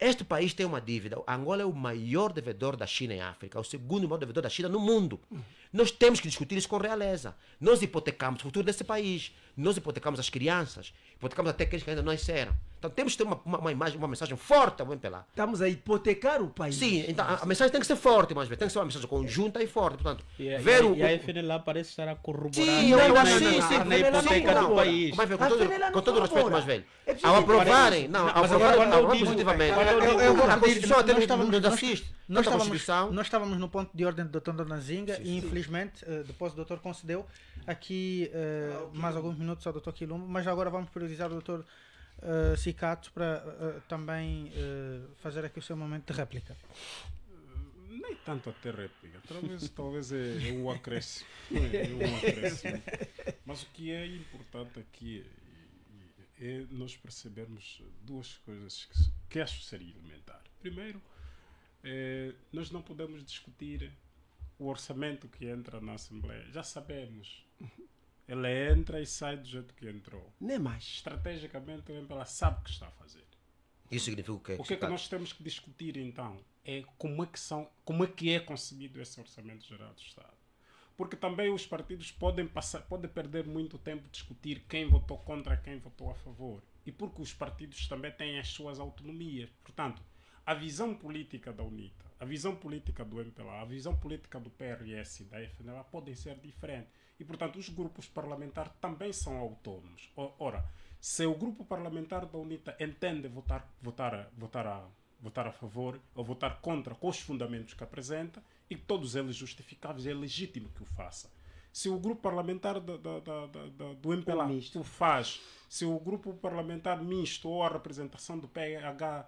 Este país tem uma dívida. A Angola é o maior devedor da China em África, é o segundo maior devedor da China no mundo. Nós temos que discutir isso com realeza. Nós hipotecamos o futuro desse país. Nós hipotecamos as crianças, hipotecamos até aqueles que ainda não nasceram. Então temos que ter uma, uma, uma imagem, uma mensagem forte, vamos pela. Estamos a hipotecar o país. Sim, então a, a mensagem tem que ser forte, mas tem que ser uma mensagem conjunta e forte. Portanto, e, ver e, o, e a FNLA parece estar a corroborar sim, eu acho, sim, sim, na hipoteca do país. Mas, com, todo, com todo o respeito, mais velho, é ao aprovarem, não, ao aprovarem positivamente, a Constituição até nos Nós estávamos, estávamos no ponto de ordem do Dr. Dona e infelizmente eh, depois o doutor concedeu aqui eh, ah, mais alguns minutos minutos ao Dr. Quilombo, mas agora vamos priorizar o Dr. Uh, eh, Cicato para uh, também uh, fazer aqui o seu momento de réplica. Nem tanto até réplica, talvez, talvez é, é um acréscimo. É, é um acréscimo. Mas o que é importante aqui é, é, é nós percebermos duas coisas que, que acho seria elementar. Primeiro, é, nós não podemos discutir o orçamento que entra na Assembleia. Já sabemos ele entra e sai do jeito que entrou. Nem mais. Estrategicamente, ela sabe o que está a fazer. Isso significa o quê? O que é que nós temos que discutir então é como é que são, como é que é concebido esse orçamento geral do Estado. Porque também os partidos podem passar, podem perder muito tempo discutir quem votou contra, quem votou a favor. E porque os partidos também têm as suas autonomias. Portanto, a visão política da UNITA, a visão política do MPLA, a visão política do PRS e da FNLA podem ser diferentes e, portanto, os grupos parlamentares também são autônomos. Ora, se o grupo parlamentar da UNITA entende votar, votar, votar, a, votar a favor ou votar contra com os fundamentos que apresenta e todos eles justificáveis, é legítimo que o faça. Se o grupo parlamentar da, da, da, do MPLA o faz, se o grupo parlamentar misto ou a representação do PH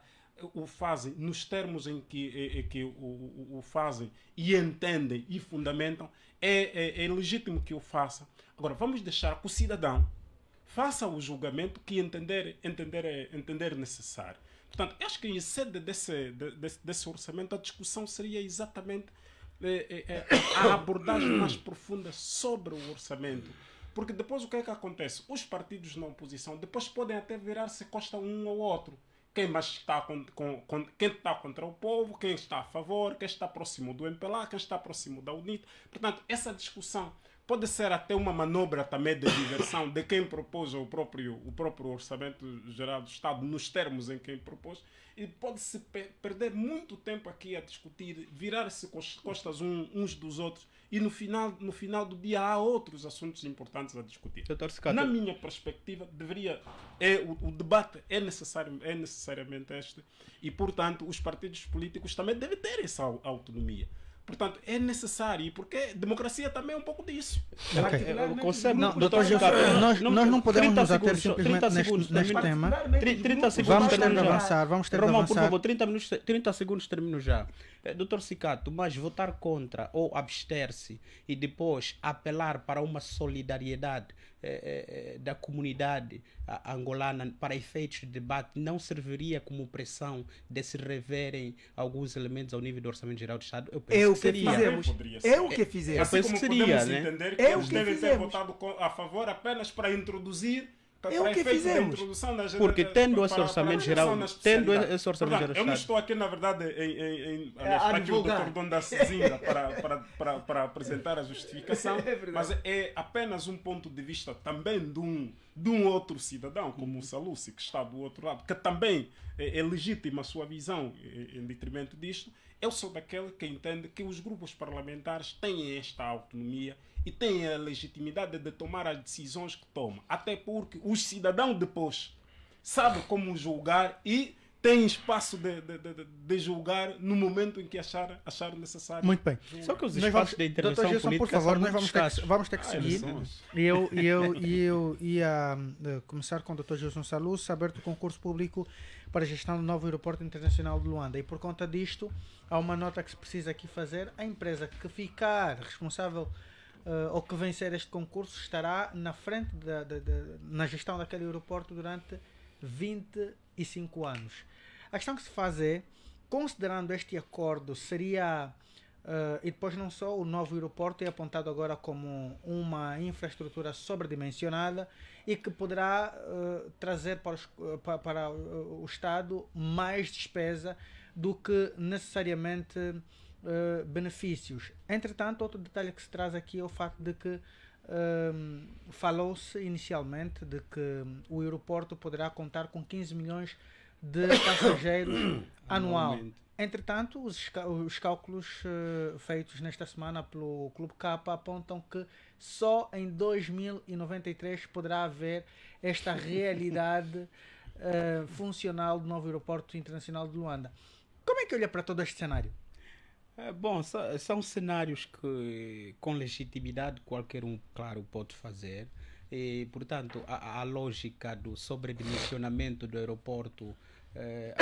o fazem nos termos em que, que o, o, o, fazem e entendem e fundamentam, é, é, é, legítimo que o faça. Agora, vamos deixar que o cidadão faça o julgamento que entender, entender, entender necessário. Portanto, acho que em sede desse, desse, desse orçamento, a discussão seria exatamente é, a abordagem mais profunda sobre o orçamento. Porque depois o que é que acontece? Os partidos na oposição depois podem até virar-se costa um ao outro quem mais está com, com, quem está contra o povo, quem está a favor, quem está próximo do MPLA, quem está próximo da UNIT. Portanto, essa discussão pode ser até uma manobra também de diversão de quem propôs o próprio, o próprio Orçamento Geral do Estado, nos termos em quem propôs, e pode-se per perder muito tempo aqui a discutir, virar-se costas um, uns dos outros e no final, no final do dia há outros assuntos importantes a discutir. Na minha perspectiva, deveria é o, o, debate é necessário é necessariamente este e portanto os partidos políticos também devem ter essa autonomia. Portanto, é necessário, porque democracia também é um pouco disso. Okay. É, não, conceito, não, doutor Gil, nós, nós não podemos nos ater simplesmente neste, neste tema. 30 segundos vamos ter de avançar, vamos ter Romão, de avançar. por favor, 30, minutos, 30 segundos termino já. Eh, doutor Sicato, mas votar contra ou abster-se e depois apelar para uma solidariedade eh, eh, eh, da comunidade angolana para efeitos de debate não serviria como pressão de se reverem alguns elementos ao nível do Orçamento Geral do Estado? Eu penso é o que, que fizemos. É o que é, é, fizemos. Assim eu penso assim como que seria, podemos né? entender que é eles devem ter votado a favor apenas para introduzir Tá é o que né? fizemos. Da, Porque tendo para, esse orçamento geral, tendo esse orçamento geral. Eu não estou aqui, na verdade, em, em, em é, aliás, aqui o Dr. Donda Cizinda para, para, para, para apresentar a justificação, é mas é apenas um ponto de vista também de um, de um outro cidadão, como o Salusi, que está do outro lado, que também é, é legítima a sua visão em detrimento disto. Eu sou daquele que entende que os grupos parlamentares têm esta autonomia e tem a legitimidade de tomar as decisões que toma. Até porque os cidadãos depois sabem como julgar e tem espaço de, de, de, de, julgar no momento em que achar, achar necessário. Muito bem. Julgar. Só que os espaços vamos, de intervenção Gilson, política por favor, nós vamos ter, que, vamos ter que ah, seguir. E eu, eu, eu ia eh, começar com o Dr. Gilson Salus, aberto o concurso público para a gestão do novo aeroporto internacional de Luanda. E por conta disto, há uma nota que se precisa aqui fazer. A empresa que ficar responsável uh, ou que vencer este concurso estará na frente da, na gestão daquele aeroporto durante 25 anos. A questão que se faz é, considerando este acordo, seria uh, e depois não só o novo aeroporto é apontado agora como uma infraestrutura sobredimensionada e que poderá uh, trazer para, os, para, para, o Estado mais despesa do que necessariamente uh, benefícios. Entretanto, outro detalhe que se traz aqui é o facto de que um, ehm, falou-se inicialmente de que o aeroporto poderá contar com 15 milhões de passageiros anual. Entretanto, os, os cálculos uh, feitos nesta semana pelo Clube K apontam que só em 2093 poderá haver esta realidade uh, funcional do novo aeroporto internacional de Luanda. Como é que olha para todo este cenário? É, bom, são cenários que com legitimidade qualquer um, claro, pode fazer. E, portanto, a, a lógica do sobredimensionamento do aeroporto eh,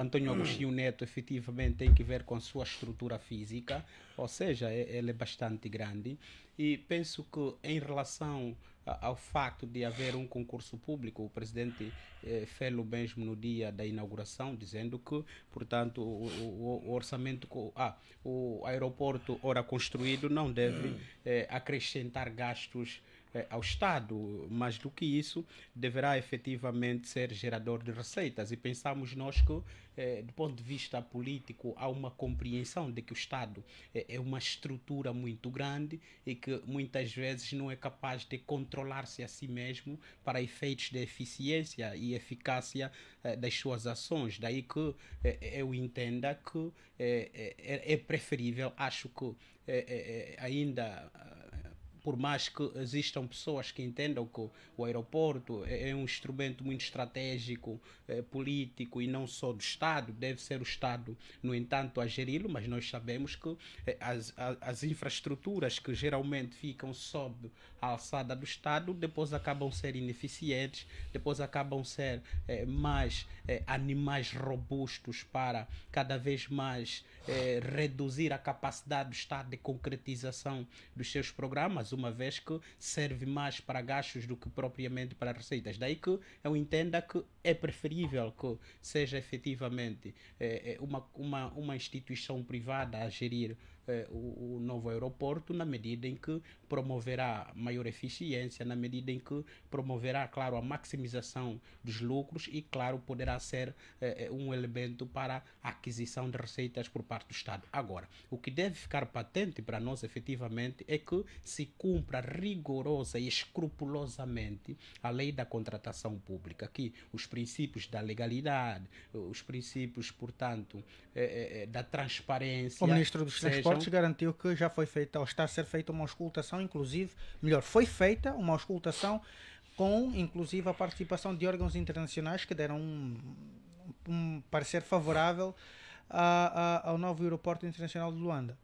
Antônio, Agostinho Neto efetivamente tem que ver com a sua estrutura física, ou seja, é, ele é bastante grande. E penso que em relação ao facto de haver um concurso público. O presidente eh, fez o mesmo no dia da inauguração, dizendo que, portanto, o, o, o orçamento, ah, o aeroporto ora construído não deve hum. eh, acrescentar gastos eh, ao Estado, mais do que isso, deverá efetivamente ser gerador de receitas. E pensamos nós que, eh, do ponto de vista político, há uma compreensão de que o Estado eh, é uma estrutura muito grande e que muitas vezes não é capaz de controlar-se a si mesmo para efeitos de eficiência e eficácia das suas ações. Daí que eu entenda que é preferível, acho que ainda por mais que existam pessoas que entendam que o aeroporto é, é um instrumento muito estratégico, eh, político e não só do Estado, deve ser o Estado, no entanto, a geri-lo, mas nós sabemos que eh, as, as infraestruturas que geralmente ficam sob a alçada do Estado depois acabam ser ineficientes, depois acabam ser eh, mais animais robustos para cada vez mais reduzir a capacidade do Estado de concretização dos seus programas uma vez que serve mais para gastos do que propriamente para receitas. Daí que eu entenda que é preferível que seja efetivamente é, uma, uma, uma instituição privada a gerir é, o, o, novo aeroporto, na medida em que promoverá maior eficiência, na medida em que promoverá, claro, a maximização dos lucros e, claro, poderá ser é, um elemento para a aquisição de receitas por parte do Estado. Agora, o que deve ficar patente para nós efetivamente é que se cumpra rigorosa e escrupulosamente a lei da contratação pública, que os princípios da legalidade, os princípios, portanto, é, é, da transparência. O ministro dos sejam... Transportes garantiu que já foi feita, ou está a ser feita uma auscultação, inclusive, melhor, foi feita uma auscultação com, inclusive, a participação de órgãos internacionais que deram um, um parecer favorável a, a, ao novo aeroporto internacional de Luanda.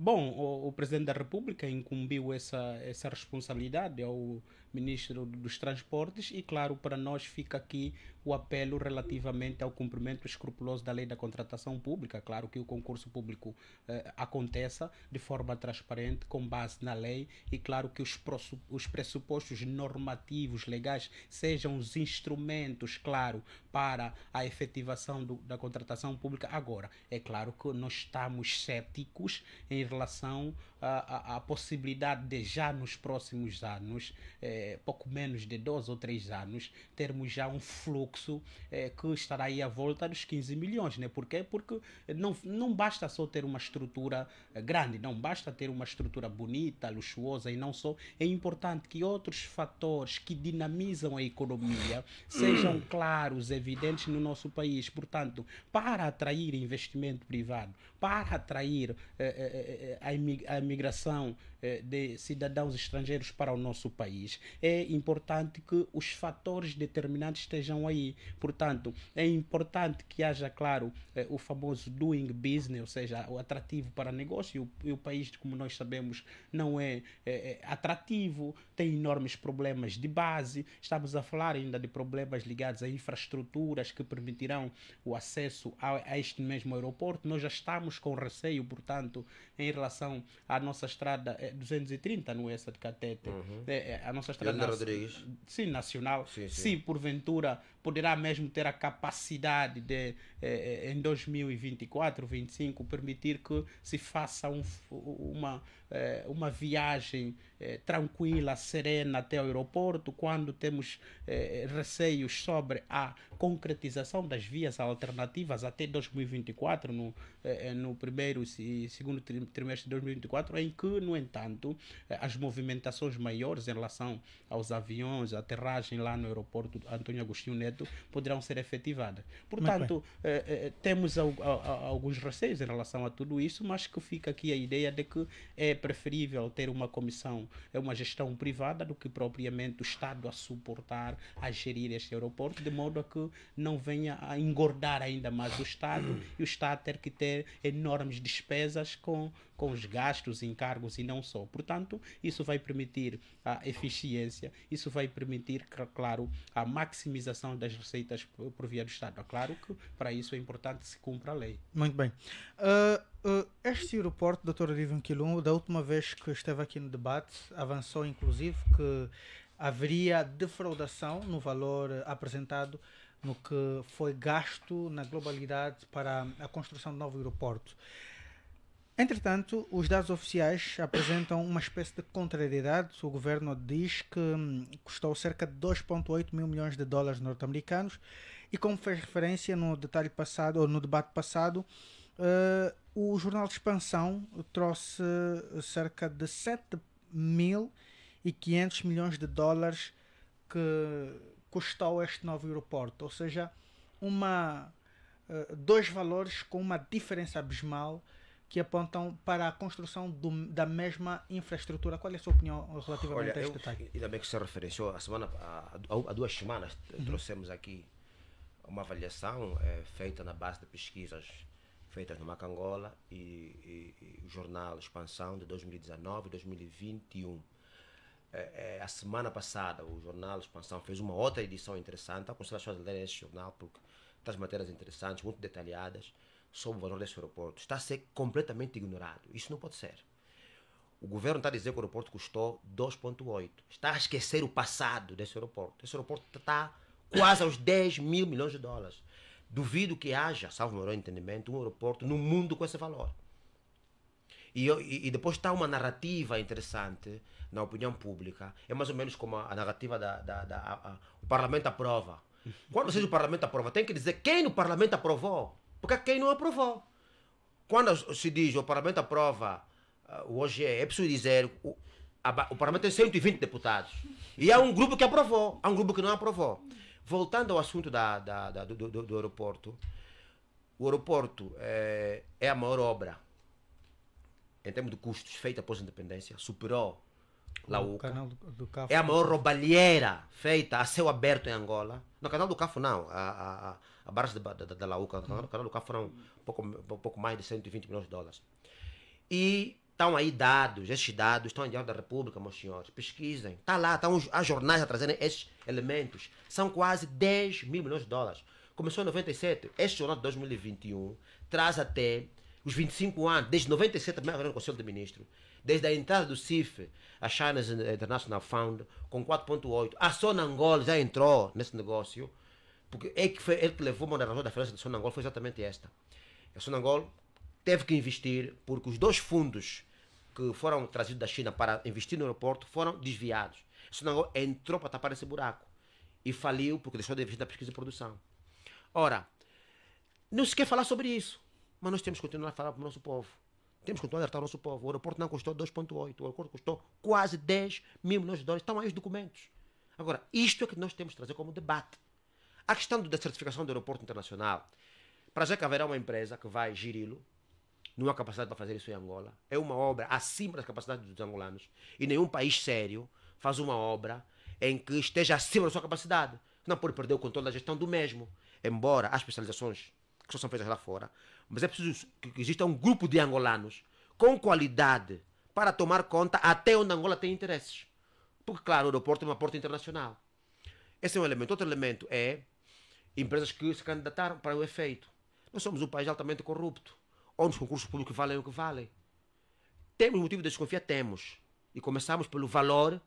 Bom, o, o, Presidente da República incumbiu essa, essa responsabilidade ao Ministro dos Transportes, e claro, para nós fica aqui o apelo relativamente ao cumprimento escrupuloso da lei da contratação pública. Claro que o concurso público eh, aconteça de forma transparente, com base na lei, e claro que os, os pressupostos normativos legais sejam os instrumentos, claro, para a efetivação do, da contratação pública. Agora, é claro que nós estamos céticos em relação a, a, possibilidade de já nos próximos anos, eh, pouco menos de dois ou três anos, termos já um fluxo eh, que estará aí à volta dos 15 milhões, né? quê? Porque não, não basta só ter uma estrutura eh, grande, não basta ter uma estrutura bonita, luxuosa e não só, é importante que outros fatores que dinamizam a economia sejam claros, evidentes no nosso país. Portanto, para atrair investimento privado, para atrair é, é, a imigração eh, de cidadãos estrangeiros para o nosso país, é importante que os fatores determinantes estejam aí. Portanto, é importante que haja, claro, eh, o famoso doing business, ou seja, o atrativo para negócio. E o, país, como nós sabemos, não é, é, é, atrativo, tem enormes problemas de base. Estamos a falar ainda de problemas ligados a infraestruturas que permitirão o acesso a, a este mesmo aeroporto. Nós já estamos com receio, portanto, em relação à nossa estrada 230, não é essa de Catete? Uhum. É, é, a nossa estrada. Leandro Rodrigues. Sim, nacional. Sim, sim. Se porventura poderá mesmo ter a capacidade de, eh, eh, em 2024, 2025, permitir que se faça um, uma, eh, uma viagem tranquila, serena até o aeroporto, quando temos receios sobre a concretização das vias alternativas até 2024, no, no primeiro e segundo trimestre de 2024, em que, no entanto, as movimentações maiores em relação aos aviões, aterragem lá no aeroporto Antônio Agostinho Neto, poderão ser efetivadas. Portanto, eh, eh, temos al, al, alguns receios em relação a tudo isso, mas que fica aqui a ideia de que é preferível ter uma comissão, é uma gestão privada do que propriamente o Estado a suportar, a gerir este aeroporto, de modo a que não venha a engordar ainda mais o Estado e o Estado ter que ter enormes despesas com com os gastos, encargos e não só. Portanto, isso vai permitir a eficiência, isso vai permitir, claro, a maximização das receitas por via do Estado. claro que para isso é importante que se cumpra a lei. Muito bem. Uh, uh, este aeroporto, doutor Riven Quilum, da última vez que esteve aqui no debate, avançou inclusive que haveria defraudação no valor apresentado no que foi gasto na globalidade para a construção de novo aeroporto. Entretanto, os dados oficiais apresentam uma espécie de contrariedade. O governo diz que hum, custou cerca de 2,8 mil milhões de dólares norte-americanos e, como fez referência no detalhe passado ou no debate passado, uh, o jornal de expansão trouxe cerca de 7.500 milhões de dólares que custou este novo aeroporto, ou seja, uma uh, dois valores com uma diferença abismal que apontam para a construção do, da mesma infraestrutura. Qual é a sua opinião relativamente Olha, a este detalhe? Ainda bem que você referenciou, a semana, há duas semanas uhum. trouxemos aqui uma avaliação é, feita na base de pesquisas feitas no Macangola e, e, e o jornal Expansão de 2019 e 2021. É, é, a semana passada o jornal Expansão fez uma outra edição interessante, aconselho as pessoas a lerem esse jornal porque traz matérias interessantes, muito detalhadas sobre o valor desse aeroporto. Está a ser completamente ignorado. Isso não pode ser. O governo está a dizer que o aeroporto custou 2,8. Está a esquecer o passado desse aeroporto. Esse aeroporto está quase aos 10 mil milhões de dólares. Duvido que haja, salvo o meu entendimento, um aeroporto no mundo com esse valor. E, e, depois está uma narrativa interessante na opinião pública. É mais ou menos como a, narrativa da. da, da a, a, o parlamento aprova. Quando diz o parlamento aprova, tem que dizer quem no parlamento aprovou. Porque quem não aprovou. Quando se diz o parlamento aprova, eh, hoje é, é preciso dizer, o, a, o parlamento tem 120 deputados. E há um grupo que aprovou, há um grupo que não aprovou. Voltando ao assunto da, da, da do, do, do, aeroporto, o aeroporto é, é a maior obra, em termos de custos, feita após a independência, superou canal do, do Cafo. É a maior roubalheira feita a céu aberto em Angola. No canal do Cafo, não. A, a, a barra da, da, da Lauca. No canal do Cafo foram um pouco, um pouco mais de 120 milhões de dólares. E estão aí dados, esses dados estão em Diário da República, meus senhores. Pesquisem. Está lá, estão tá há jornais a trazerem esses elementos. São quase 10 mil milhões de dólares. Começou em 97. Este jornal de 2021 traz até os 25 anos, desde 97, a primeira reunião do Conselho de Ministros, desde a entrada do CIF, a China International Fund, com 4,8%. A Sonangol já entrou nesse negócio, porque é que foi ele que levou uma das razões da França da Sonangol foi exatamente esta. A Sonangol teve que investir porque os dois fundos que foram trazidos da China para investir no aeroporto foram desviados. A Sonangol entrou para tapar esse buraco e faliu porque deixou de investir na pesquisa e produção. Ora, não se quer falar sobre isso, mas nós temos que continuar a falar para o nosso povo. Temos que continuar a alertar o nosso povo. O aeroporto não custou 2,8, o aeroporto custou quase 10 mil milhões de dólares. Estão aí os documentos. Agora, isto é que nós temos de trazer como debate. A questão da certificação do aeroporto internacional. Para já que haverá uma empresa que vai geri-lo, não há capacidade para fazer isso em Angola. É uma obra acima das capacidades dos angolanos. E nenhum país sério faz uma obra em que esteja acima da sua capacidade. Não pode perder o controle da gestão do mesmo. Embora as especializações que só são feitas lá fora mas é preciso que exista um grupo de angolanos com qualidade para tomar conta até onde Angola tem interesses. Porque, claro, o aeroporto é uma porta internacional. Esse é um elemento. Outro elemento é empresas que se candidataram para o efeito. Nós somos um país altamente corrupto, onde os concursos públicos valem o que valem. Temos motivo de desconfiar? Temos. E começamos pelo valor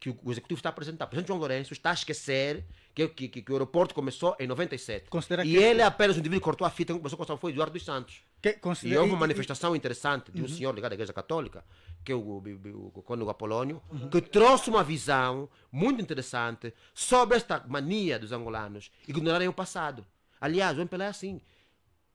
que o executivo está a apresentar. O presidente João Lourenço está a esquecer que, que, que, que o aeroporto começou em 97. Considera e ele é apenas um indivíduo que cortou a fita, e começou a cortar foi Eduardo dos Santos. Que, E houve uma manifestação interessante de um uhum. senhor ligado à Igreja Católica, que é o, o, o Cônigo Apolónio, uhum. que trouxe uma visão muito interessante sobre esta mania dos angolanos ignorarem o passado. Aliás, o MPLA é assim.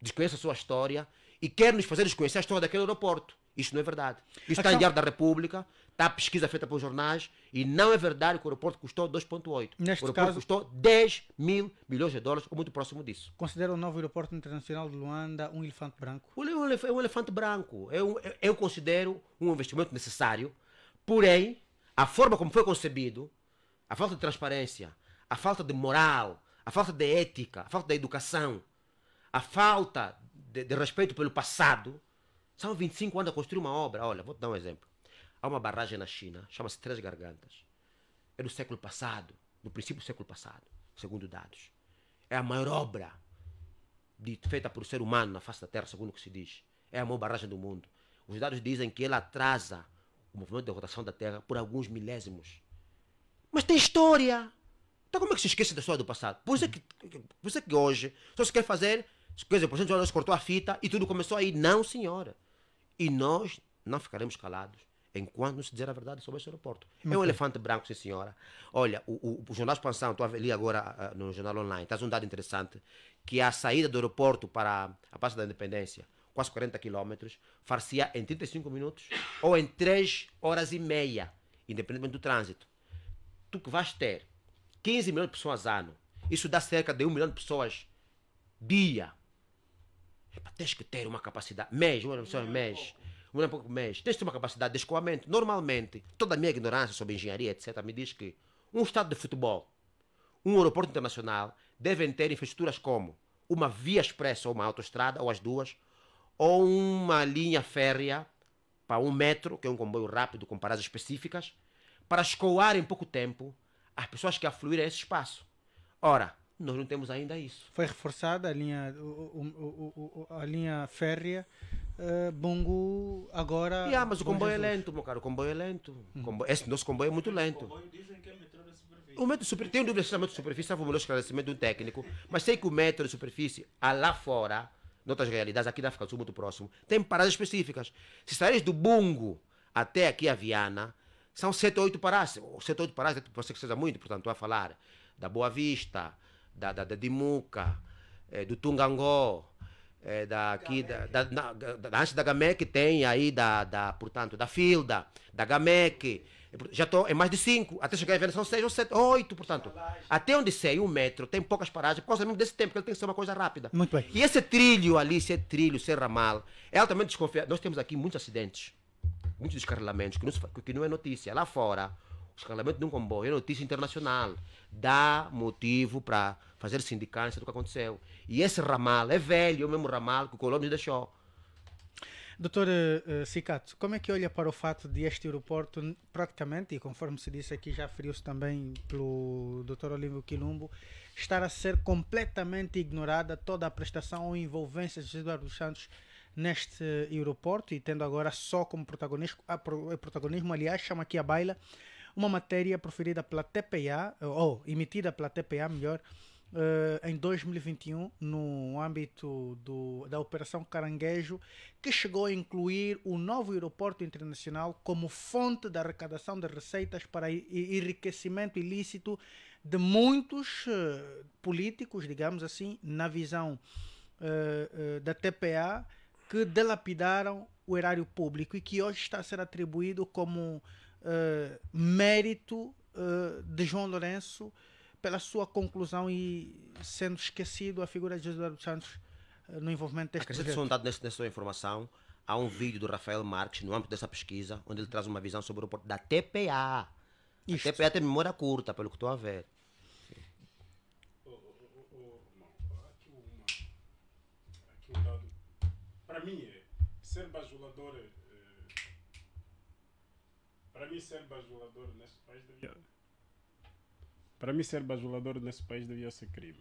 Desconhece a sua história e quer nos fazer desconhecer a história daquele aeroporto. Isto não é verdade. Isto está em Diário da República, Está a pesquisa feita pelos jornais e não é verdade que o aeroporto custou 2,8. Neste o aeroporto caso, custou 10 mil milhões de dólares, ou muito próximo disso. Considera o novo aeroporto internacional de Luanda um elefante branco? É um elefante branco. Eu, é é, eu considero um investimento necessário, porém, a forma como foi concebido, a falta de transparência, a falta de moral, a falta de ética, a falta de educação, a falta de, de respeito pelo passado, são 25 anos a construir uma obra. Olha, vou te dar um exemplo. Há uma barragem na China, chama-se Três Gargantas. É do século passado, do princípio do século passado, segundo dados. É a maior obra de, feita por ser humano na face da Terra, segundo o que se diz. É a maior barragem do mundo. Os dados dizem que ela atrasa o movimento de rotação da Terra por alguns milésimos. Mas tem história! Então como é que se esquece da história do passado? Por isso é que, por isso é que hoje só se quer fazer, quer dizer, por exemplo, nós cortou a fita e tudo começou aí. Não, senhora. E nós não ficaremos calados enquanto não se dizer a verdade sobre esse aeroporto. Okay. É um elefante branco, sim senhora. Olha, o, o, o Jornal Expansão, estou ali agora uh, no Jornal Online, traz um dado interessante, que a saída do aeroporto para a Praça da Independência, quase 40 quilômetros, far-se-á em 35 minutos ou em 3 horas e meia, independentemente do trânsito. Tu que vais ter 15 milhões de pessoas ano, isso dá cerca de 1 milhão de pessoas dia. Epa, tens que ter uma capacidade, mês, uma pessoa é mês, o meu pouco mês, tens uma capacidade de escoamento. Normalmente, toda a minha ignorância sobre engenharia, etc., me diz que um estado de futebol, um aeroporto internacional, devem ter infraestruturas como uma via expressa ou uma autoestrada, ou as duas, ou uma linha férrea para um metro, que é um comboio rápido com paradas específicas, para escoar em pouco tempo as pessoas que afluírem a esse espaço. Ora, nós não temos ainda isso. Foi reforçada a linha, o, o, o, a linha férrea eh, bungo agora. Yeah, mas o comboio é lento, meu caro. O comboio é lento. Hum. Comboio, esse nosso comboio é muito lento. O comboio dizem que é da superfície. tenho dúvida se é metro de superfície, estava tá, o melhor esclarecimento de um técnico, mas sei que o metro de superfície, ah, lá fora, noutras realidades, aqui da África do Sul, muito próximo, tem paradas específicas. Se saíres do Bungo até aqui a Viana, são 7 ou 8 paradas. 7 ou 8 paradas, você que seja muito, portanto, estou a falar da Boa Vista, da, da, da Dimuca, eh, do Tungangó é, da, aqui, da, da, da, antes da GAMEC tem aí da, da, portanto, da FILDA, da GAMEC, já estou é mais de cinco, até chegar em Viana são seis ou sete, oito, portanto. Até onde sei, um metro, tem poucas paragens, por causa mesmo desse tempo, que ele tem que ser uma coisa rápida. Muito bem. E esse trilho ali, esse trilho, ser ramal, é altamente desconfiado. Nós temos aqui muitos acidentes, muitos descarrilamentos, que não, que não é notícia. Lá fora, o escalamento de um comboio é notícia internacional. Dá motivo para fazer sindicância do que aconteceu. E esse ramal é velho, é o mesmo ramal que o Colômbia deixou. Doutor uh, eh, Cicato, eh, como é que olha para o fato de este aeroporto, praticamente, e conforme se disse aqui, já referiu-se também pelo Dr. Olívio Quilumbo, estar a ser completamente ignorada toda a prestação ou envolvência de Eduardo Santos neste eh, aeroporto e tendo agora só como protagonismo, a, protagonismo aliás, chama aqui a baila uma matéria proferida pela TPA, eh, ou emitida pela TPA, melhor, eh, em 2021, no âmbito do, da Operação Caranguejo, que chegou a incluir o novo aeroporto internacional como fonte da arrecadação de receitas para enriquecimento ilícito de muitos eh, políticos, digamos assim, na visão da TPA, que delapidaram o erário público e que hoje está a ser atribuído como eh, mérito uh, de João Lourenço pela sua conclusão e sendo esquecido a figura de Eduardo Santos eh, no envolvimento deste Acrescento projeto. Acrescento um dado nessa sua informação. Há um vídeo do Rafael Marques no âmbito dessa pesquisa, onde ele traz uma visão sobre o porto da TPA. Isto. A TPA tem memória curta, pelo que estou a ver. para mim é ser bajulador é para mim ser bajulador nesse país devia. Para mim ser bajulador nesse país devia ser crime.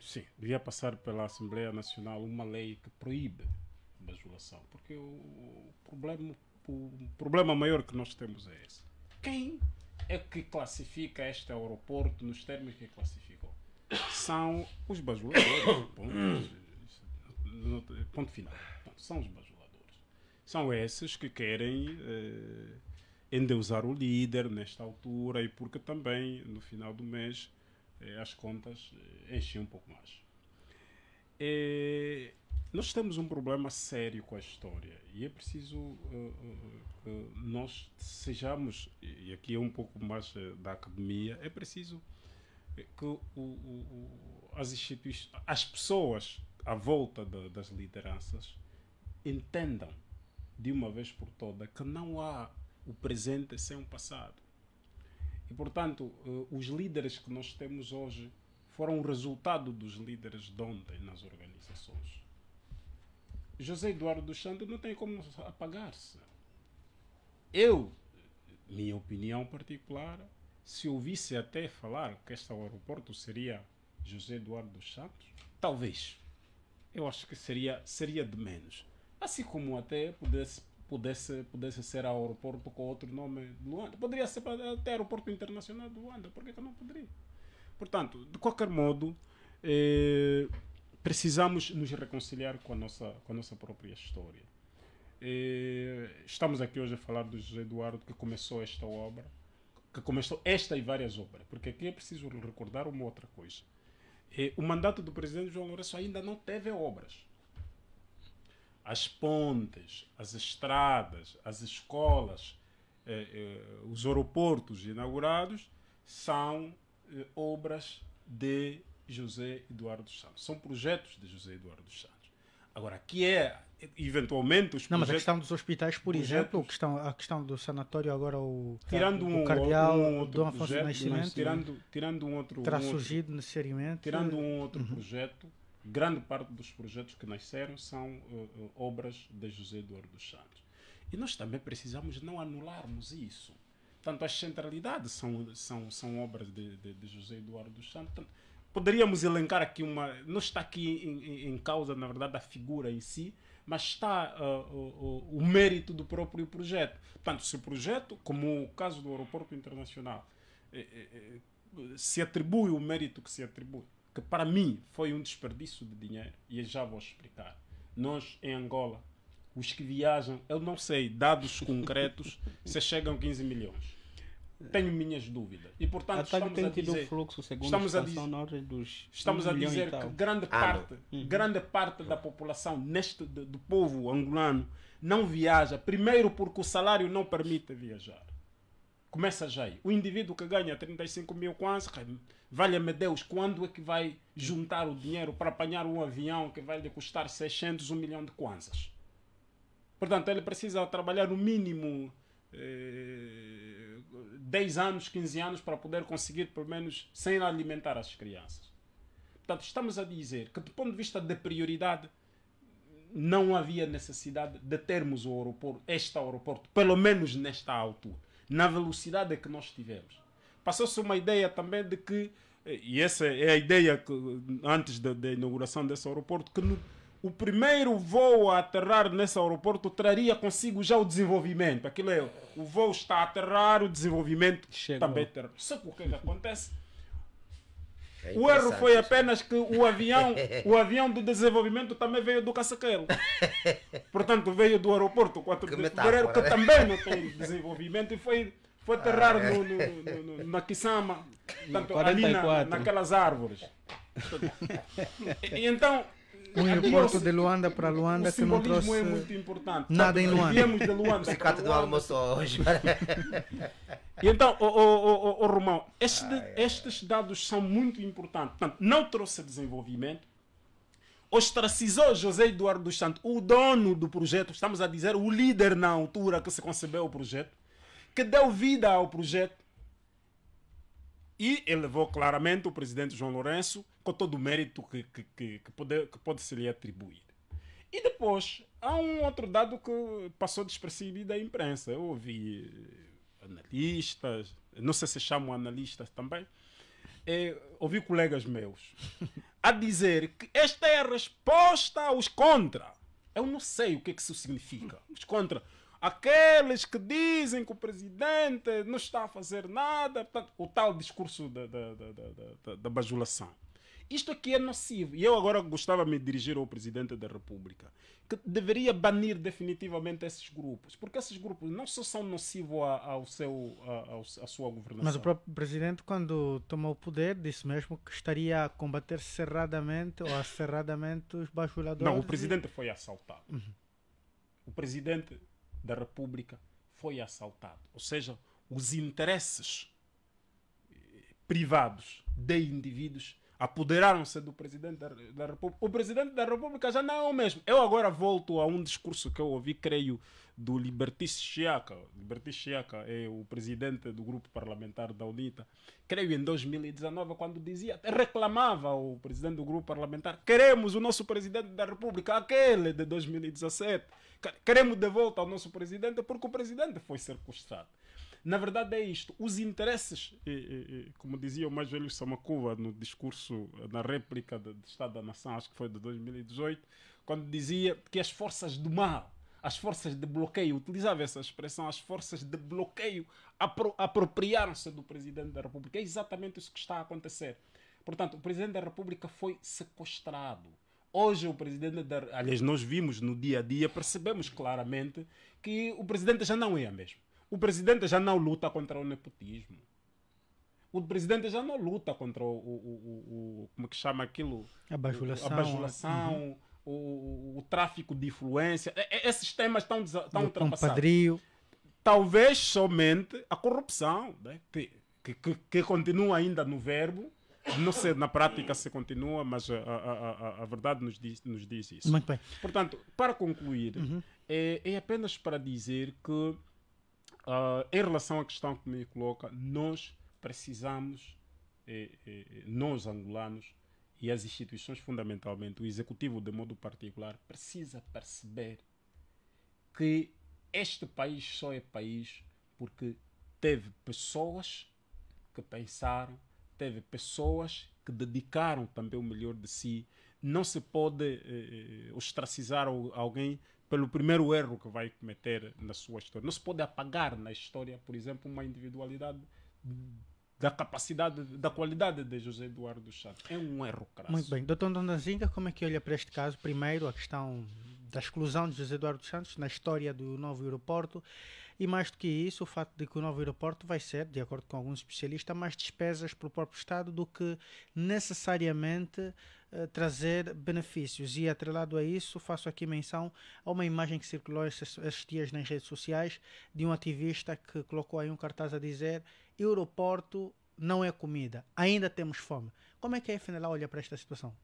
Sim, devia passar pela Assembleia Nacional uma lei que proíbe a bajulação, porque o problema, o problema maior que nós temos é esse. Quem é que classifica este aeroporto nos termos que classificou? São os bajuladores. ponto, ponto final. são os bajuladores são esses que querem uh, endeusar o líder nesta altura e porque também no final do mês uh, as contas eh, enchem um pouco mais. É, nós temos um problema sério com a história e é preciso uh, uh, nós sejamos, e aqui é um pouco mais da academia, é preciso que o, o, as instituições, as pessoas à volta das lideranças entendam de uma vez por toda que não há o presente sem o passado. E, portanto, eh, os líderes que nós temos hoje foram o resultado dos líderes de ontem nas organizações. José Eduardo dos Santos não tem como apagar-se. Eu, minha opinião particular, se ouvisse até falar que este aeroporto seria José Eduardo dos Santos, talvez. Eu acho que seria, seria de menos. Assim como até pudesse, pudesse, pudesse ser aeroporto com outro nome Luanda. Poderia ser até aeroporto internacional de Luanda, por que, que eu não poderia? Portanto, de qualquer modo, eh, precisamos nos reconciliar com a nossa, com a nossa própria história. Eh, estamos aqui hoje a falar do José Eduardo, que começou esta obra, que começou esta e várias obras, porque aqui é preciso recordar uma outra coisa. Eh, o mandato do presidente João Lourenço ainda não teve obras as pontes, as estradas, as escolas, eh, eh, os aeroportos inaugurados são eh, obras de José Eduardo Santos. São projetos de José Eduardo Santos. Agora, que é eventualmente os Não, mas a questão dos hospitais, por projetos, exemplo, a questão, a questão do sanatório agora, o, tirando um, o cardeal, um outro Dom Afonso projeto, Nascimento, tirando, tirando um outro, terá um outro, surgido necessariamente. Tirando um outro uhum. projeto, grande parte dos projetos que nasceram são uh, obras de José Eduardo dos Santos. E nós também precisamos não anularmos isso. Tanto as centralidades são, são, são obras de, de, de José Eduardo dos Santos. Poderíamos elencar aqui uma. Não está aqui em, em causa, na verdade, a figura em si, mas está uh, o, o, mérito do próprio projeto. Portanto, se o projeto, como o caso do Aeroporto Internacional, eh, eh, se atribui o mérito que se atribui que para mim foi um desperdício de dinheiro e já vou explicar. Nós em Angola, os que viajam, eu não sei, dados concretos, se chegam 15 milhões. Tenho minhas dúvidas. E portanto estamos a dizer, estamos a, diz, dos estamos a dizer que grande ah, parte, uhum. grande parte da população neste do povo angolano não viaja, primeiro porque o salário não permite viajar. Começa já aí. O indivíduo que ganha 35 mil quase, valha-me Deus, quando é que vai juntar o dinheiro para apanhar um avião que vai lhe custar 600, 1 milhão de kwanzas? Portanto, ele precisa trabalhar no mínimo eh, 10 anos, 15 anos para poder conseguir pelo menos sem alimentar as crianças. Portanto, estamos a dizer que do ponto de vista da prioridade, não havia necessidade de termos o aeroporto, este aeroporto, pelo menos nesta altura na velocidade que nós tivemos. Passou-se uma ideia também de que, eh, e essa é a ideia que, antes da, da inauguração desse aeroporto, que no, o primeiro voo a aterrar nesse aeroporto traria consigo já o desenvolvimento. Aquilo é, o voo está a aterrar, o desenvolvimento Chegou. também terá. Só que o que é acontece? É o erro foi né? apenas que o avião, o avião do desenvolvimento também veio do Cacequelo. Portanto, veio do aeroporto 4 de fevereiro, né? que também não tem desenvolvimento e foi, foi ah, aterrar é. no, no, no, no, na Kisama, portanto, ali na, naquelas árvores. e então, um aeroporto de Luanda para Luanda que não trouxe é muito importante. nada em Luanda. Viemos de Luanda. se cata do almoço hoje. E então, o oh, oh, oh, oh, Romão, este, ah, é. estes dados são muito importantes. Portanto, não trouxe desenvolvimento, ostracizou José Eduardo dos Santos, o dono do projeto, estamos a dizer, o líder na altura que se concebeu o projeto, que deu vida ao projeto, e elevou claramente o presidente João Lourenço com todo o mérito que, que, que, que pode, que pode se lhe atribuir. E depois, há um outro dado que passou despercebido da imprensa. Eu ouvi eh, analistas, não sei se chamam analistas também, é, ouvi colegas meus a dizer que esta é a resposta aos contra. Eu não sei o que, é que isso significa. Os contra. Aqueles que dizem que o presidente não está a fazer nada, portanto, o tal discurso da, da, da, da, da bajulação. Isto aqui é nocivo. E eu agora gostava de me dirigir ao presidente da República, que deveria banir definitivamente esses grupos, porque esses grupos não só são nocivos ao seu, à sua governação. Mas o próprio presidente, quando tomou o poder, disse mesmo que estaria a combater cerradamente ou acerradamente os bajuladores. Não, o presidente e... foi assaltado. Uhum. O presidente da República foi assaltado. Ou seja, os interesses eh, privados de indivíduos apoderaram-se do presidente da, da, República. O presidente da República já não é o mesmo. Eu agora volto a um discurso que eu ouvi, creio, do Libertis Chiaca. Libertis Chiaca é o presidente do grupo parlamentar da UNITA, creio em 2019, quando dizia, reclamava o presidente do grupo parlamentar, queremos o nosso presidente da República, aquele de 2017. Queremos de volta ao nosso presidente porque o presidente foi sequestrado. Na verdade é isto. Os interesses, e, e, e, como dizia o mais velho Samacuva no discurso, na réplica do Estado da Nação, acho que foi de 2018, quando dizia que as forças do mal, as forças de bloqueio, utilizava essa expressão, as forças de bloqueio apro apropriaram-se do Presidente da República. É exatamente isso que está a acontecer. Portanto, o Presidente da República foi sequestrado. Hoje o presidente da, aliás, nós vimos no dia a dia, percebemos claramente que o presidente já não é mesmo. O presidente já não luta contra o nepotismo. O presidente já não luta contra o, o, o, o como é que chama aquilo? A bajulação. A bajulação uhum. o, o, tráfico de influência. Esses temas estão, estão ultrapassados. Talvez somente a corrupção, né? que, que, que continua ainda no verbo, não sei, na prática se continua, mas a, a, a, a verdade nos diz, nos diz isso. Muito bem. Portanto, para concluir, uhum. é, é apenas para dizer que. Uh, em relação à questão que me coloca, nós precisamos, eh, eh, nós angolanos e as instituições, fundamentalmente, o executivo de modo particular, precisa perceber que este país só é país porque teve pessoas que pensaram teve pessoas que dedicaram também o melhor de si. Não se pode eh, eh ostracizar alguém pelo primeiro erro que vai cometer na sua história. Não se pode apagar na história, por exemplo, uma individualidade da capacidade, da qualidade de José Eduardo Chato. É um erro crasso. Muito bem. Doutor Dondazinga, como é que olha para este caso? Primeiro, a questão da exclusão de José Eduardo Santos na história do novo aeroporto e mais do que isso, o fato de que o novo aeroporto vai ser, de acordo com alguns especialistas, mais despesas para o próprio Estado do que necessariamente eh, trazer benefícios. E atrelado a isso, faço aqui menção a uma imagem que circulou esses, esses dias nas redes sociais de um ativista que colocou aí um cartaz a dizer aeroporto não é comida, ainda temos fome. Como é que a FNLA olha para esta situação?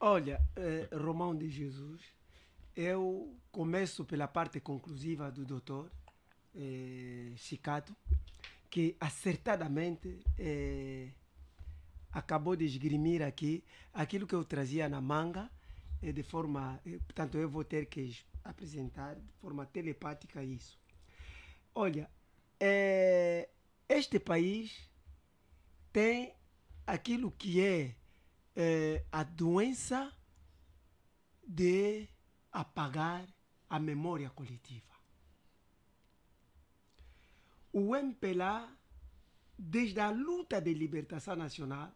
Olha, eh, Romão de Jesus, eu começo pela parte conclusiva do doutor eh, Chicato, que acertadamente eh, acabou de esgrimir aqui aquilo que eu trazia na manga, eh, de forma. Eh, portanto, eu vou ter que apresentar de forma telepática isso. Olha, eh, este país tem aquilo que é, é a doença de apagar a memória coletiva. O MPLA, desde a luta de libertação nacional,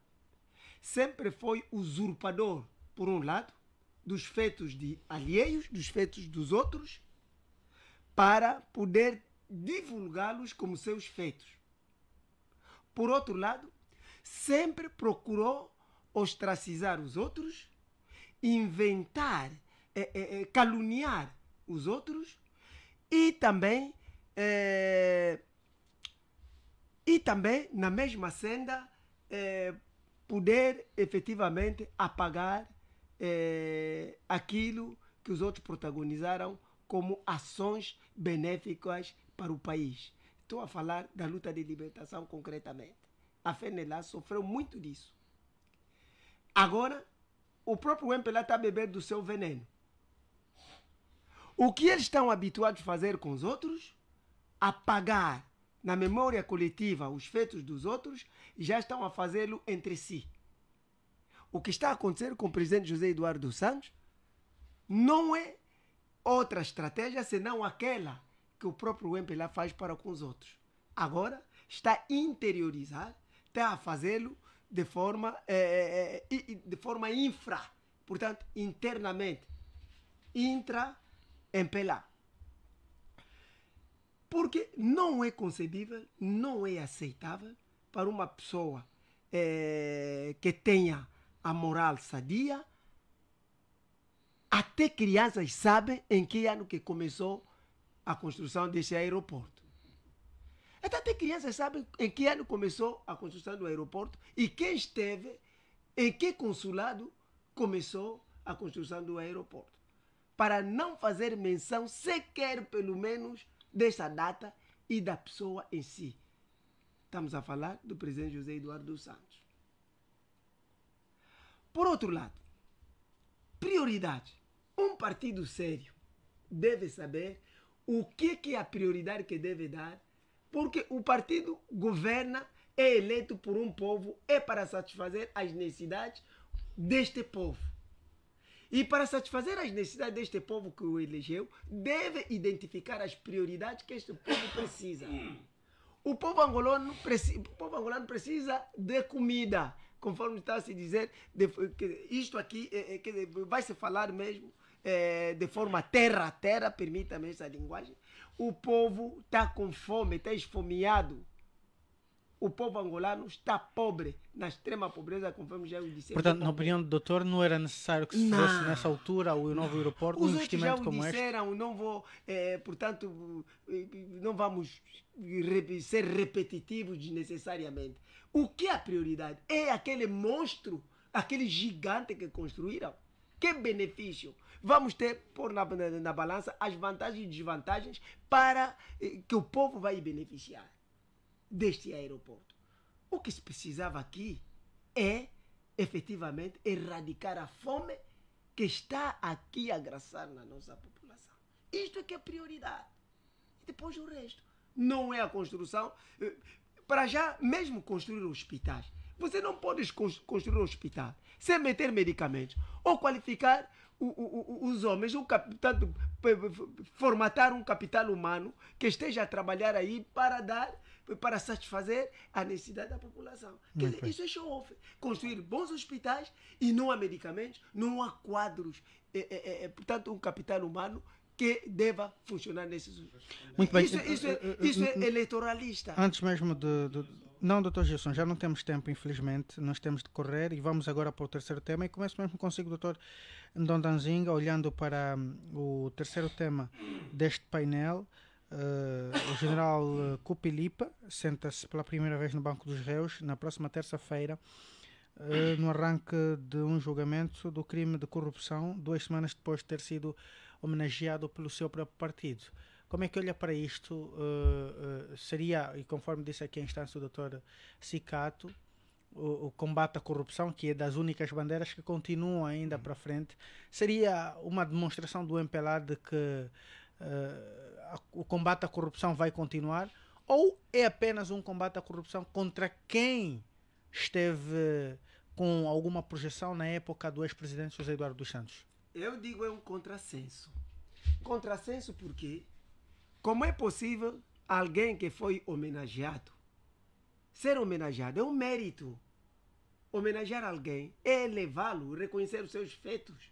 sempre foi usurpador, por um lado, dos feitos de alheios, dos feitos dos outros, para poder divulgá-los como seus feitos. Por outro lado, sempre procurou ostracizar os outros, inventar é, é, é, caluniar os outros e também é, e também na mesma senda é, poder efetivamente apagar aquilo que os outros protagonizaram como ações benéficas para o país. Estou a falar da luta de libertação concretamente. A FENELA sofreu muito disso. Agora, o próprio MPLA está bebendo do seu veneno. O que eles estão habituados a fazer com os outros? Apagar na memória coletiva os feitos dos outros e já estão a fazê-lo entre si. O que está a acontecer com o presidente José Eduardo Santos não é outra estratégia senão aquela que o próprio MPLA faz para com os outros. Agora está interiorizar, está a fazê-lo de forma, é, é, de forma infra, portanto, internamente, intra em Pelá. Porque não é concebível, não é aceitável para uma pessoa é, que tenha a moral sadia, até crianças sabem em que ano que começou a construção desse aeroporto. Então, até crianças sabem em que ano começou a construção do aeroporto e quem esteve, em que consulado começou a construção do aeroporto para não fazer menção sequer, pelo menos, desta data e da pessoa em si. Estamos a falar do presidente José Eduardo dos Santos. Por outro lado, prioridade. Um partido sério deve saber o que é a prioridade que deve dar, porque o partido governa, é eleito por um povo, é para satisfazer as necessidades deste povo. E para satisfazer as necessidades deste povo que o elegeu, deve identificar as prioridades que este povo precisa. Hum. O povo angolano, preci, o povo angolano precisa de comida, conforme está a se dizer, de, isto aqui é, é vai se falar mesmo é, de forma terra a terra, permita-me essa linguagem. O povo está com fome, está esfomeado o povo angolano está pobre, na extrema pobreza, conforme já eu disse. Portanto, na opinião do doutor, não era necessário que se não. fosse nessa altura o novo não. aeroporto, Os um investimento como disseram, Não vou, é, portanto, eh, não vamos ser repetitivos desnecessariamente. O que é a prioridade? É aquele monstro, aquele gigante que construíram. Que benefício? Vamos ter pôr na, na, na balança as vantagens e desvantagens para eh, que o povo vai beneficiar deste aeroporto. O que se precisava aqui é, efetivamente, erradicar a fome que está aqui a agraçar na nossa população. Isto é que é prioridade. E depois o resto. Não é a construção. Eh, para já, mesmo construir hospitais. Você não pode construir um hospital sem meter medicamentos ou qualificar o, o, os homens, o capital, formatar um capital humano que esteja a trabalhar aí para dar para satisfazer a necessidade da população. Quer dizer, isso é show-off. Construir bons hospitais e não há medicamentos, não há quadros. É, é, é, é portanto, um capital humano que deva funcionar nesses. Muito bem. Isso, isso, é, eh, eh, eh, isso é eleitoralista. Antes mesmo de, de. Não, doutor Gilson, já não temos tempo, infelizmente. Nós temos de correr e vamos agora para o terceiro tema. E começo mesmo consigo, doutor Dondanzinga, olhando para hum, o terceiro tema deste painel. Uh, o general uh, eh, Kupilipa senta-se pela primeira vez no banco dos réus na próxima terça-feira, uh, no arranque de um julgamento do crime de corrupção, duas semanas depois de ter sido homenageado pelo seu próprio partido. Como é que olha para isto? seria, e conforme disse aqui a instância do doutor Sicato, o, o, combate à corrupção, que é das únicas bandeiras que continuam ainda para frente, seria uma demonstração do MPLA de que o combate à corrupção vai continuar ou é apenas um combate à corrupção contra quem esteve com alguma projeção na época do ex-presidente José Eduardo dos Santos? Eu digo é um contrassenso. Contrassenso porque como é possível alguém que foi homenageado ser homenageado é um mérito. Homenagear alguém é elevá-lo, reconhecer os seus feitos.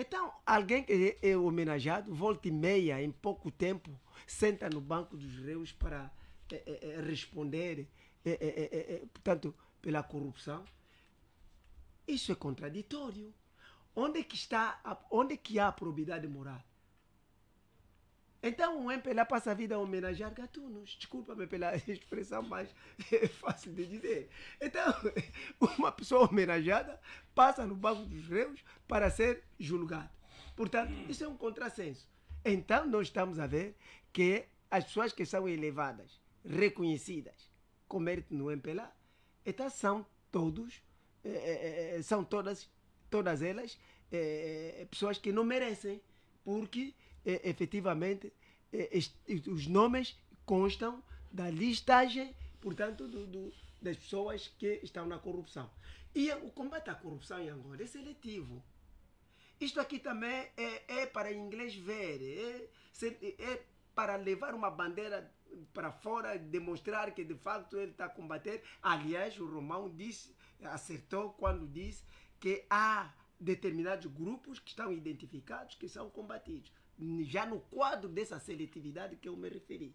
Então, alguém que é, é homenageado, volta e meia, em pouco tempo, senta no banco dos réus para é, é, é responder, é, é, portanto, pela corrupção. Isso é contraditório. Onde que está, onde que há a probidade moral? Então o MPLA passa a vida a homenagear gatunos. Desculpa-me pela expressão, mas é fácil de dizer. Então, uma pessoa homenageada passa no banco dos réus para ser julgada Portanto, isso é um contrassenso. Então, nós estamos a ver que as pessoas que são elevadas, reconhecidas, com mérito no MPLA, então são todos, eh, eh, eh, são todas, todas elas, pessoas que não merecem, porque é, efetivamente, é, os nomes constam da listagem, portanto, do, do, das pessoas que estão na corrupção. E é, o combate à corrupção em Angola é seletivo. Isto aqui também é, é para inglês ver, é, é para levar uma bandeira para fora, demonstrar que de facto ele está a combater. Aliás, o Romão disse, acertou quando disse que há determinados grupos que estão identificados que são combatidos já no quadro dessa seletividade que eu me referi.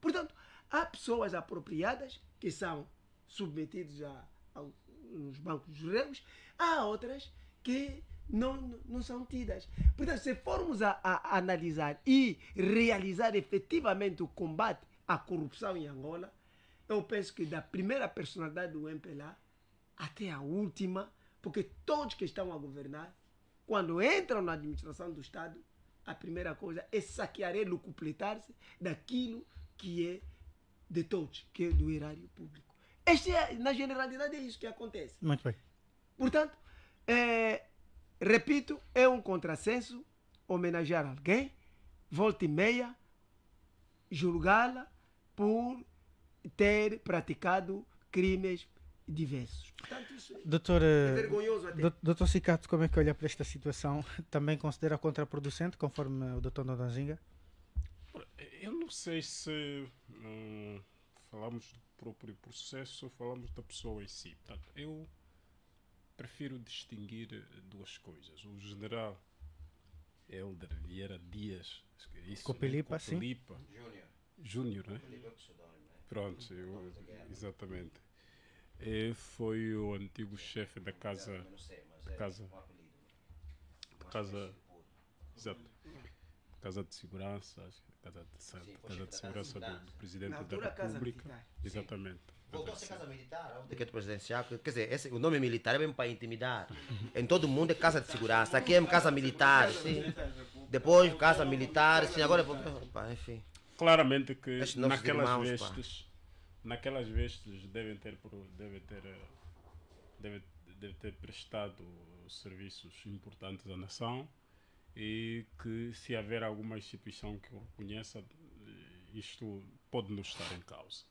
Portanto, há pessoas apropriadas que são submetidas a, aos bancos juregos, há outras que não, não são tidas. Portanto, se formos a, a analisar e realizar efetivamente o combate à corrupção em Angola, eu penso que da primeira personalidade do MPLA até a última, porque todos que estão a governar, quando entram na administração do Estado, a primeira coisa é saquear e lucupletar-se daquilo que é de todos, que é do erário público. Este é, na generalidade, é isso que acontece. Muito bem. Portanto, é, eh, repito, é um contrassenso homenagear alguém, volta e meia, julgá-la por ter praticado crimes diversos. Portanto, isso doutor, é eh, vergonhoso até. Cicato, como é que olha para esta situação? Também considera contraproducente, conforme o doutor Nodanzinga? Eu não sei se hum, falamos do próprio processo ou falamos da pessoa em si. Portanto, eu prefiro distinguir eh, duas coisas. O general Helder Vieira Dias, é isso, Copelipa, né? Copelipa, sim. Júnior. Júnior, né? né? Pronto, eu, exatamente. E é, foi o antigo chefe da casa. Da é casa. Tipo da casa. É Exato. Casa de Segurança, casa de, Sim, casa de Segurança da do, do, Presidente da República. Casa Exatamente. Voltou a ser Casa Militar, o decreto presidencial. Quer dizer, esse, o nome militar é mesmo para intimidar. em todo mundo é Casa de Segurança. Aqui é Casa Militar, sim. Depois Casa Militar, sim. Agora, opa, enfim. Claramente que naquelas vestes naquelas vestes devem ter devem ter eh, devem, devem ter prestado serviços importantes à nação e que se haver alguma instituição que o reconheça eh, isto pode nos estar em causa.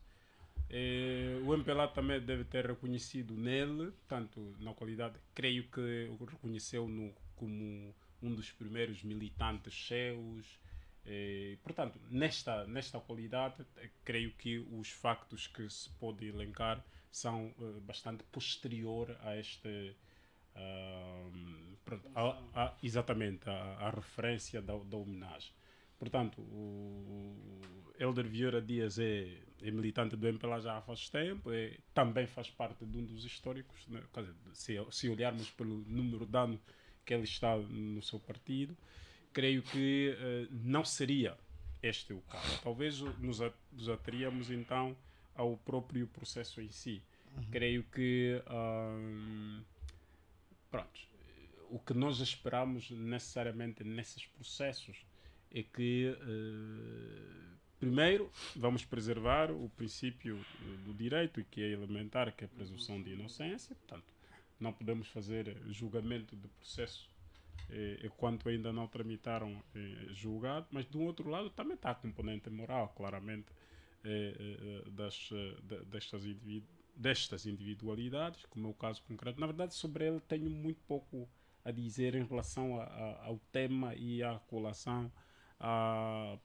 Eh, o MPLA também deve ter reconhecido nele, tanto na qualidade, creio que o reconheceu no, como um dos primeiros militantes seus, eh, portanto, nesta, nesta qualidade, eh, creio que os factos que se pode elencar são uh, bastante posterior a este. Uh, pronto, a, a, exatamente, a, a, referência da, da homenagem. Portanto, o Helder Vieira Dias é, é, militante do MPLA já há faz tempo, é, também faz parte de um dos históricos, né? dizer, se, se olharmos pelo número de anos que ele está no seu partido creio que uh, não seria este o caso. Talvez nos, a, nos ateríamos então ao próprio processo em si. Uhum. Creio que. Um, pronto. O que nós esperamos necessariamente nesses processos é que, uh, primeiro, vamos preservar o princípio eh, do direito, que é elementar, que é a presunção de inocência. Portanto, não podemos fazer julgamento de processo enquanto eh, ainda não tramitaram eh, julgado, mas do outro lado também está a componente moral, claramente, eh, das, destas, individu destas individualidades, como é o caso concreto. Na verdade, sobre ele tenho muito pouco a dizer em relação a, a, ao tema e à colação,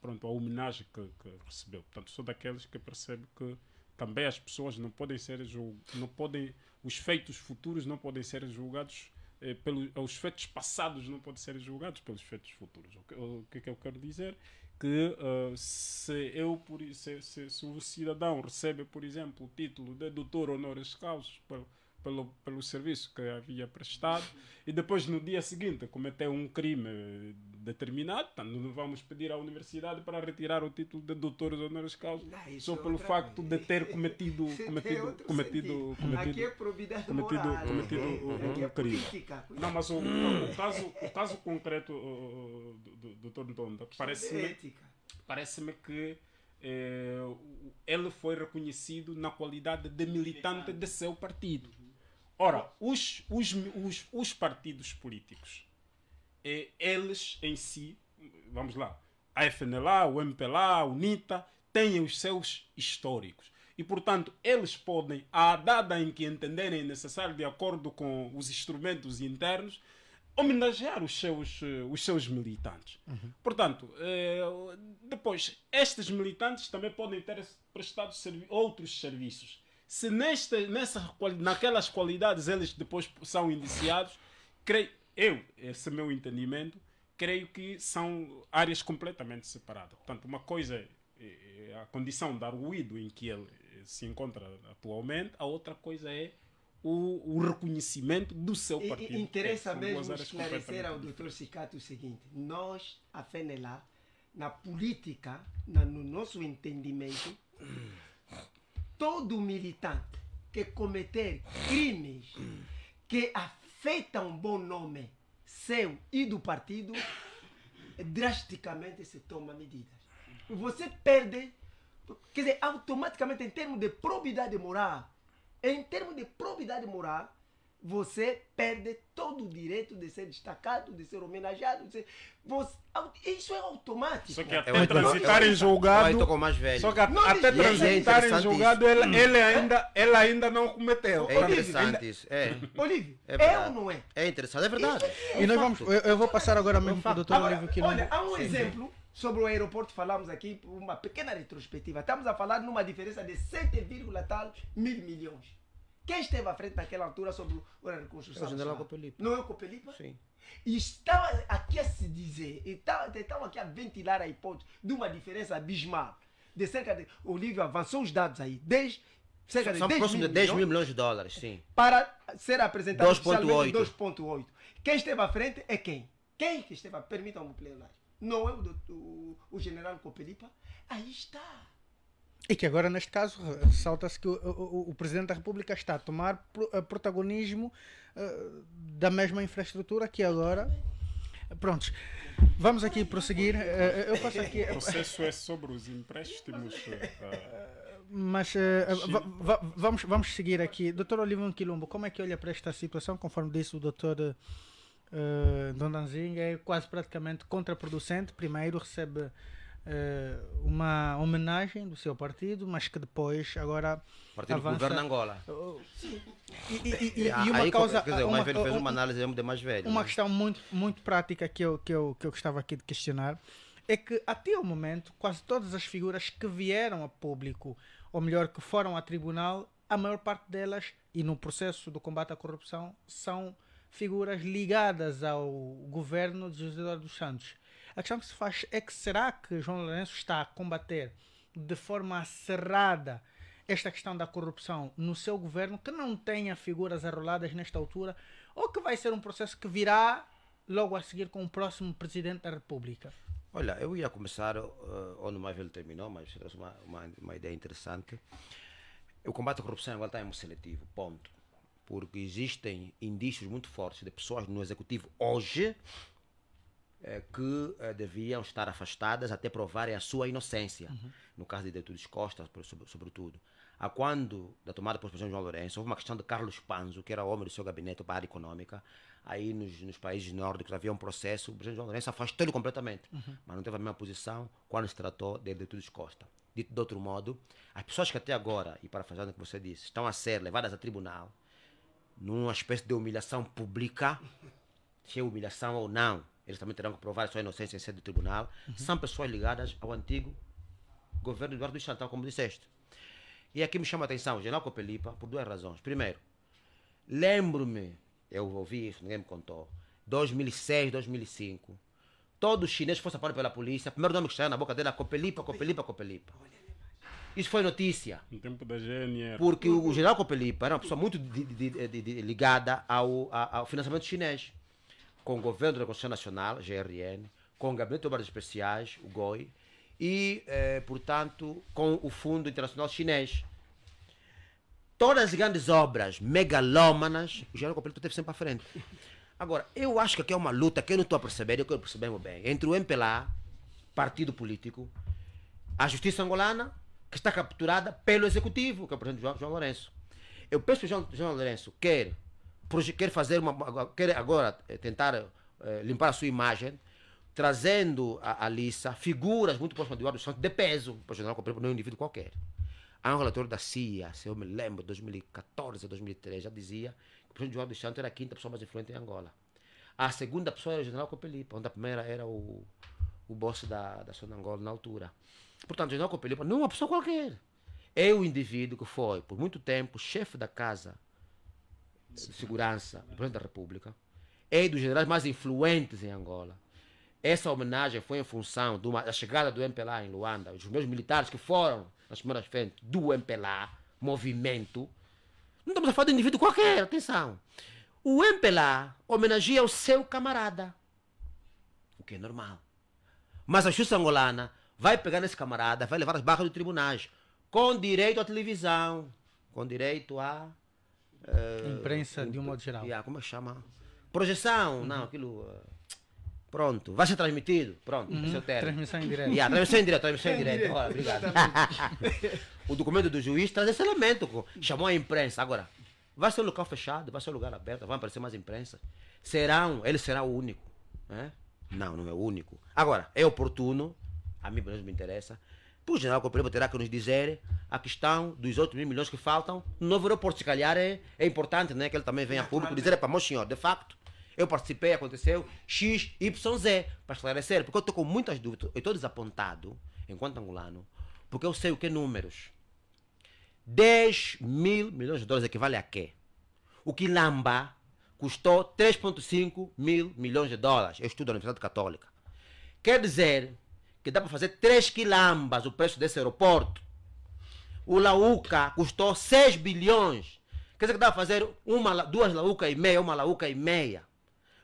pronto, à homenagem que, que, recebeu. Portanto, sou daqueles que percebe que também as pessoas não podem ser julgadas, não podem, os feitos futuros não podem ser julgados eh, pelos, os feitos passados não podem ser julgados pelos feitos futuros. O que, o que, é eu quero dizer? Que uh, se, eu, se, se, se, o cidadão recebe, por exemplo, o título de doutor honoris causa pelo, pelo serviço que havia prestado e depois no dia seguinte cometeu um crime determinado, então não vamos pedir à universidade para retirar o título de doutor honoris causa não, ah, só é pelo facto de ter cometido é cometido cometido, é cometido cometido cometido cometido, cometido um, é crime. Não, mas o, o, caso o caso concreto do doutor Ndonda parece-me parece-me que eh, ele foi reconhecido na qualidade de militante de seu partido. Ora, os, os, os, os partidos políticos, é, eles em si, vamos lá, a FNLA, o MPLA, o NITA, têm os seus históricos. E, portanto, eles podem, à dada em que entenderem necessário, de acordo com os instrumentos internos, homenagear os seus, eh, os seus militantes. Uhum. Portanto, eh, depois, estes militantes também podem ter prestado outros serviços se nesta, nessa, naquelas qualidades eles depois são indiciados, creio, eu, esse é meu entendimento, creio que são áreas completamente separadas. Portanto, uma coisa é, é a condição de ruído em que ele eh, se encontra atualmente, a outra coisa é o, o reconhecimento do seu partido. E, interessa é, mesmo esclarecer ao Dr. Sicato o seguinte: nós, a FENELA, na política, na, no nosso entendimento, todo militante que cometer crimes que afetam um bom nome seu e do partido, drasticamente se toma medidas. Você perde, quer dizer, automaticamente em termos de probidade moral, em termos de probidade moral, você perde todo o direito de ser destacado, de ser homenageado. De ser... Você... Isso é automático. Só que é até é transitar em julgado. Só que não, até diz... transitar é em julgado, ele, ele, hum. ainda, ele ainda não cometeu. É interessante isso. É. Olívio, é, é ou não é? É interessante, é verdade. É, é, é e nós vamos. Eu, eu, vou passar agora mesmo para o doutor Olívio. Que não... Olha, há um Sim. exemplo sobre o aeroporto falamos aqui uma pequena retrospectiva. Estamos a falar numa diferença de 7, tal mil milhões. Quem esteve à frente naquela altura sobre a reconstrução? O general Copelipa. Não é o Copelipa? Sim. E estava aqui a se dizer, e estava aqui a ventilar a hipótese de uma diferença abismal. De cerca de. O livro avançou os dados aí, desde cerca de São 10 próximo mil de 10 mil milhões de dólares, sim. Para ser apresentado 2.8. Quem esteve à frente é quem? Quem que esteve à frente? Permitam-me o plenário. Não é o, o, o general Copelipa? Aí está. E que agora, neste caso, ressalta-se que o, o, o, Presidente da República está a tomar protagonismo uh, da mesma infraestrutura que agora. Prontos, vamos aqui prosseguir. Uh, eu passo aqui. O processo é sobre os empréstimos. Uh... Mas vamos, vamos seguir aqui. Doutor Olivão Quilombo, como é que olha para esta situação? Conforme disse o doutor uh, Dondanzinho, é quase praticamente contraproducente. Primeiro, recebe uh, uma homenagem do seu partido, mas que depois agora. partido avança... governa Angola. Uh, e, e, e, e, uma Aí, causa. Dizer, uma, o mais velho fez uma análise de mais velho. Uma é? questão muito, muito prática que eu, que, eu, que eu gostava aqui de questionar é que até o momento quase todas as figuras que vieram a público, ou melhor, que foram a tribunal, a maior parte delas, e no processo do combate à corrupção, são figuras ligadas ao governo de José Eduardo dos Santos. A questão que se faz é que será que João Lourenço está a combater de forma acerrada esta questão da corrupção no seu governo, que não tenha figuras arroladas nesta altura, ou que vai ser um processo que virá logo a seguir com o próximo presidente da República? Olha, eu ia começar uh, onde mais ele terminou, mas trouxe uma, uma, uma, ideia interessante. O combate à corrupção agora está em é um seletivo, ponto. Porque existem indícios muito fortes de pessoas no Executivo hoje eh, que eh, deviam estar afastadas até provarem a sua inocência. Uhum. No caso de Detudes Costa, sobretudo. A quando da tomada por João Lourenço, houve uma questão de Carlos Panzo, que era homem do seu gabinete para a área econômica, aí nos, nos países nórdicos havia um processo, o presidente João Lourenço afastou-lhe completamente, uhum. mas não teve a mesma posição quando se tratou de Detudes Costa. Dito de outro modo, as pessoas que até agora, e para fazer o que você disse, estão a ser levadas a tribunal numa espécie de humilhação pública, se é humilhação ou não, eles também terão que provar a sua inocência em sede do tribunal, uhum. são pessoas ligadas ao antigo governo Eduardo Chantal, como disseste. E aqui me chama a atenção o general Copelipa por duas razões. Primeiro, lembro-me, eu ouvi isso, ninguém me contou, 2006, 2005, todo os chineses foi sapado pela polícia, o primeiro nome que saiu na boca dele era Copelipa, Copelipa, Copelipa. Isso foi notícia. No tempo da GNR. Porque o general Copelipa era uma pessoa muito de, de, de, ligada ao, ao financiamento chinês com o Governo da Constituição Nacional, GRN, com o Gabinete de Obras Especiais, o GOI, e, eh, portanto, com o Fundo Internacional Chinês. Todas as grandes obras megalómanas, o General Copelito teve sempre à frente. Agora, eu acho que aqui é uma luta que eu não estou a perceber, eu quero perceber bem, entre o MPLA, partido político, a justiça angolana, que está capturada pelo executivo, que é o presidente João, João Lourenço. Eu penso que o João, João Lourenço quer quer fazer uma. quer agora eh, tentar eh, limpar a sua imagem, trazendo a, a figuras muito próximas de Eduardo Santos, de peso, para o general Copérnico, não é um indivíduo qualquer. Há um relatório da CIA, se eu me lembro, 2014 2013, já dizia que o presidente Eduardo Santos era a quinta pessoa mais influente em Angola. A segunda pessoa era o general Copelipa, onde a primeira era o, o boss da, da Angola na altura. Portanto, o general Copelipa não é uma pessoa qualquer. É o indivíduo que foi, por muito tempo, chefe da casa de Segurança, do presidente da República, é dos generais mais influentes em Angola. Essa homenagem foi em função uma, da chegada do MPLA em Luanda, dos meus militares que foram nas primeiras frentes do MPLA, movimento. Não estamos a falar de indivíduo qualquer, atenção. O MPLA homenageia o seu camarada, o que é normal. Mas a justiça angolana vai pegar nesse camarada, vai levar as barras do tribunais, com direito à televisão, com direito a Uh, imprensa, ah, de um modo geral. Yeah, como é que chama? Projeção, uhum. não, aquilo. Uh, pronto, vai ser transmitido. Pronto, uhum. seu termo. Transmissão em direto. Yeah, transmissão em direto, transmissão em direto. Olha, obrigado. o documento do juiz traz esse elemento. Chamou a imprensa. Agora, vai ser um local fechado, vai ser um lugar aberto, vão aparecer mais imprensa. Serão, ele será o único. Né? Não, não é o único. Agora, é oportuno, a mim pelo menos me interessa, para o general Copilba terá que nos dizer a questão dos 8 mil milhões que faltam no novo aeroporto. Se calhar é, é importante né, que ele também venha a público dizer, é para meu senhor, de facto, eu participei, aconteceu X, Y, Z, para esclarecer, porque eu estou com muitas dúvidas, eu estou desapontado, enquanto angolano, porque eu sei o que é números. 10 mil milhões de dólares equivale a quê? O Quilamba custou 3,5 mil milhões de dólares. Eu estudo na Universidade Católica. Quer dizer que dá para fazer 3 quilambas o preço desse aeroporto. O Lauca custou 6 bilhões. Quer dizer que dá para fazer uma, duas Lauca e meia, uma Lauca e meia.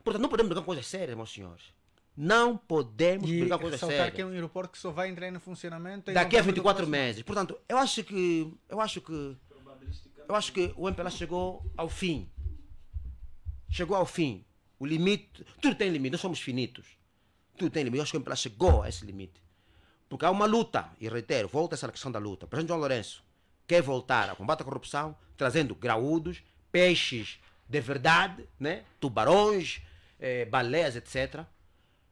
Portanto, não podemos brigar com coisas sérias, meus senhores. Não podemos e brigar com coisas sérias. que é um aeroporto que só vai entrar em funcionamento daqui a 24 meses. Portanto, eu acho que eu acho que eu acho que o MPLA chegou ao fim. Chegou ao fim. O limite, tudo tem limite, nós somos finitos tu tem limite. Eu acho que o MPLA chegou a esse limite. Porque há uma luta, e reitero, volta essa questão da luta. O presidente João Lourenço quer voltar a combate à corrupção, trazendo graúdos, peixes de verdade, né? tubarões, eh, baleias, etc.,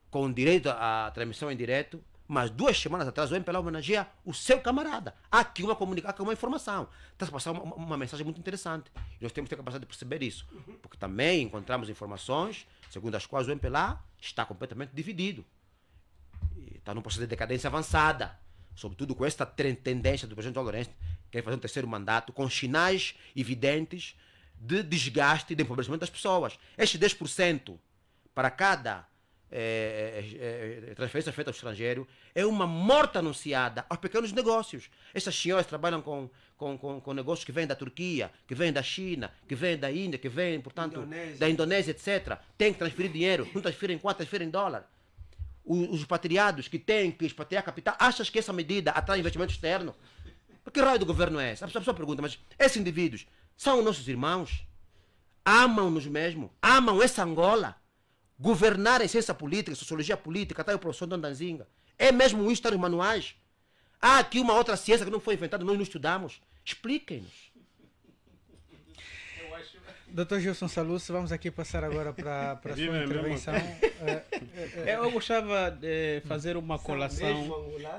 com direito à transmissão em direto. Mas duas semanas atrás o MPLA homenageia o seu camarada. Há aqui uma comunicação, aqui uma informação. Está a passar uma, uma, mensagem muito interessante. E nós temos que ter capacidade de perceber isso. Uhum. Porque também encontramos informações segundo as quais o MPLA está completamente dividido. Está num processo de decadência avançada. Sobretudo com esta tendência do presidente João que quer fazer um terceiro mandato, com sinais evidentes de desgaste e de empobrecimento das pessoas. Este 10% para cada é, é, é, é, transferência feita ao estrangeiro, é uma morte anunciada aos pequenos negócios. Essas senhoras trabalham com, com, com, com negócios que vêm da Turquia, que vêm da China, que vêm da Índia, que vêm, portanto, Indonésia. da Indonésia, etc. Tem que transferir dinheiro, não transferem quanto, transferem dólar. Os, expatriados que têm que expatriar capital, achas que essa medida atrai investimento externo? Que raio do governo é essa? A pessoa pergunta, mas esses indivíduos são nossos irmãos? Amam-nos mesmo? Amam essa Angola? Governar é ciência política, sociologia política, está aí o professor Dandanzinga. É mesmo isso, está nos manuais. Há aqui uma outra ciência que não foi inventada, nós não estudamos. Expliquem-nos. Doutor Gilson Salúcio, vamos aqui passar agora para a é sua é intervenção. É, eu gostava de fazer uma colação.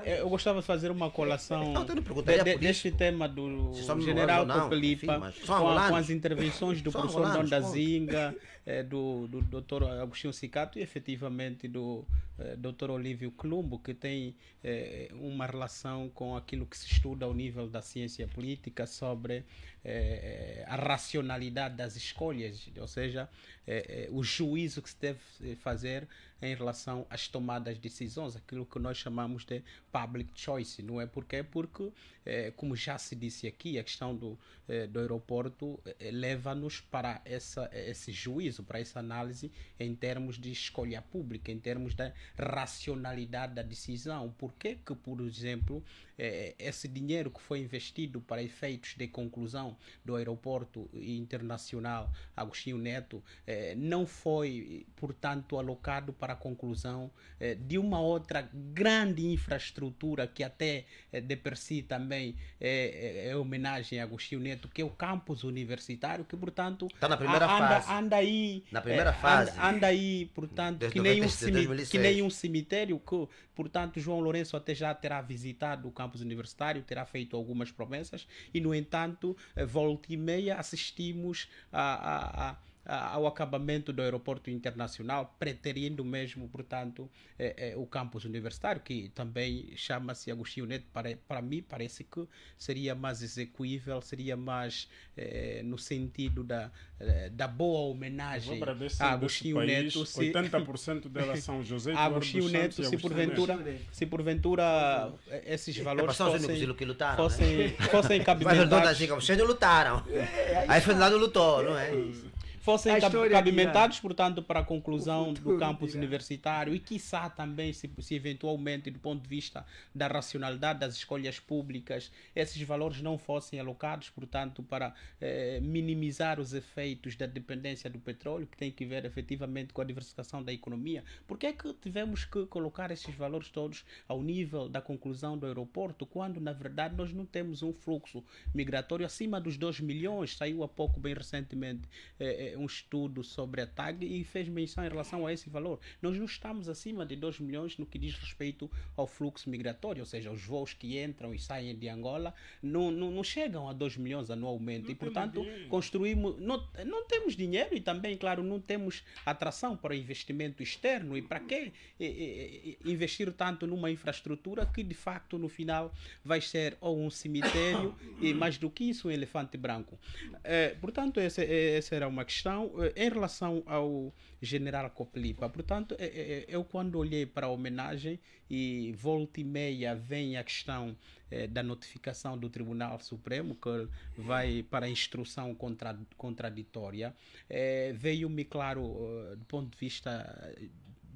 Eu então gostava de fazer uma colação de, deste tema do general Copelipa com, com, as intervenções do professor Dondazinga, Zinga, é, do, do Dr. Agostinho Sicato e efetivamente do é, eh, Dr. Olívio Clumbo, que tem é, uma relação com aquilo que se estuda ao nível da ciência política sobre a racionalidade das escolhas, ou seja, o juízo que se deve fazer em relação às tomadas de decisões, aquilo que nós chamamos de public choice, não é? Porque porque, eh, como já se disse aqui, a questão do, eh, do aeroporto eh, leva-nos para essa, esse juízo, para essa análise em termos de escolha pública, em termos da racionalidade da decisão. Por que, por exemplo, eh, esse dinheiro que foi investido para efeitos de conclusão do aeroporto internacional Agostinho Neto eh, não foi, portanto, alocado para a conclusão eh, de uma outra grande infraestrutura que até de per si também é, homenagem a Agostinho Neto, que é o campus universitário, que, portanto, está na primeira anda, fase. Anda aí, na primeira fase. Anda, anda aí, portanto, que nem, um cemitério, que nem um cemitério, que, portanto, João Lourenço até já terá visitado o campus universitário, terá feito algumas promessas e, no entanto, eh, volta e meia assistimos a, a, a ao acabamento do aeroporto internacional, preterindo mesmo, portanto, eh, eh, o campus universitário, que também chama-se Agostinho Neto, para, para mim parece que seria mais execuível, seria mais eh, no sentido da, da boa homenagem a é Agostinho Neto. Se... 80% dela são José de Agostinho Neto, se porventura, Neto. se porventura esses é, é valores fossem, que lutaram, fossem, né? fossem cabimentados. Mas vocês não lutaram. Aí Fernando lutou, não é? fossem cabimentados, é portanto, para a conclusão futuro, do campus universitário e, quiçá, também, se, se eventualmente, do ponto de vista da racionalidade das escolhas públicas, esses valores não fossem alocados, portanto, para eh, minimizar os efeitos da dependência do petróleo, que tem que ver efetivamente com a diversificação da economia. Por que é que tivemos que colocar esses valores todos ao nível da conclusão do aeroporto, quando, na verdade, nós não temos um fluxo migratório acima dos 2 milhões? Saiu há pouco, bem recentemente, eh, eh um estudo sobre a TAG e fez menção em relação a esse valor. Nós não estamos acima de 2 milhões no que diz respeito ao fluxo migratório, ou seja, os voos que entram e saem de Angola não, não, não chegam a 2 milhões anualmente não e, portanto, dinheiro. construímos. Não, não temos dinheiro e também, claro, não temos atração para investimento externo. E para que eh, eh, eh, investir tanto numa infraestrutura que, de facto, no final vai ser ou um cemitério e, mais do que isso, um elefante branco? É, portanto, essa, essa era uma questão questão eh, em relação ao general Coplipa, portanto, eh, eh, eu quando olhei para a homenagem e volta e meia vem a questão da notificação do Tribunal Supremo, que vai para instrução contraditória, veio-me claro, do ponto de vista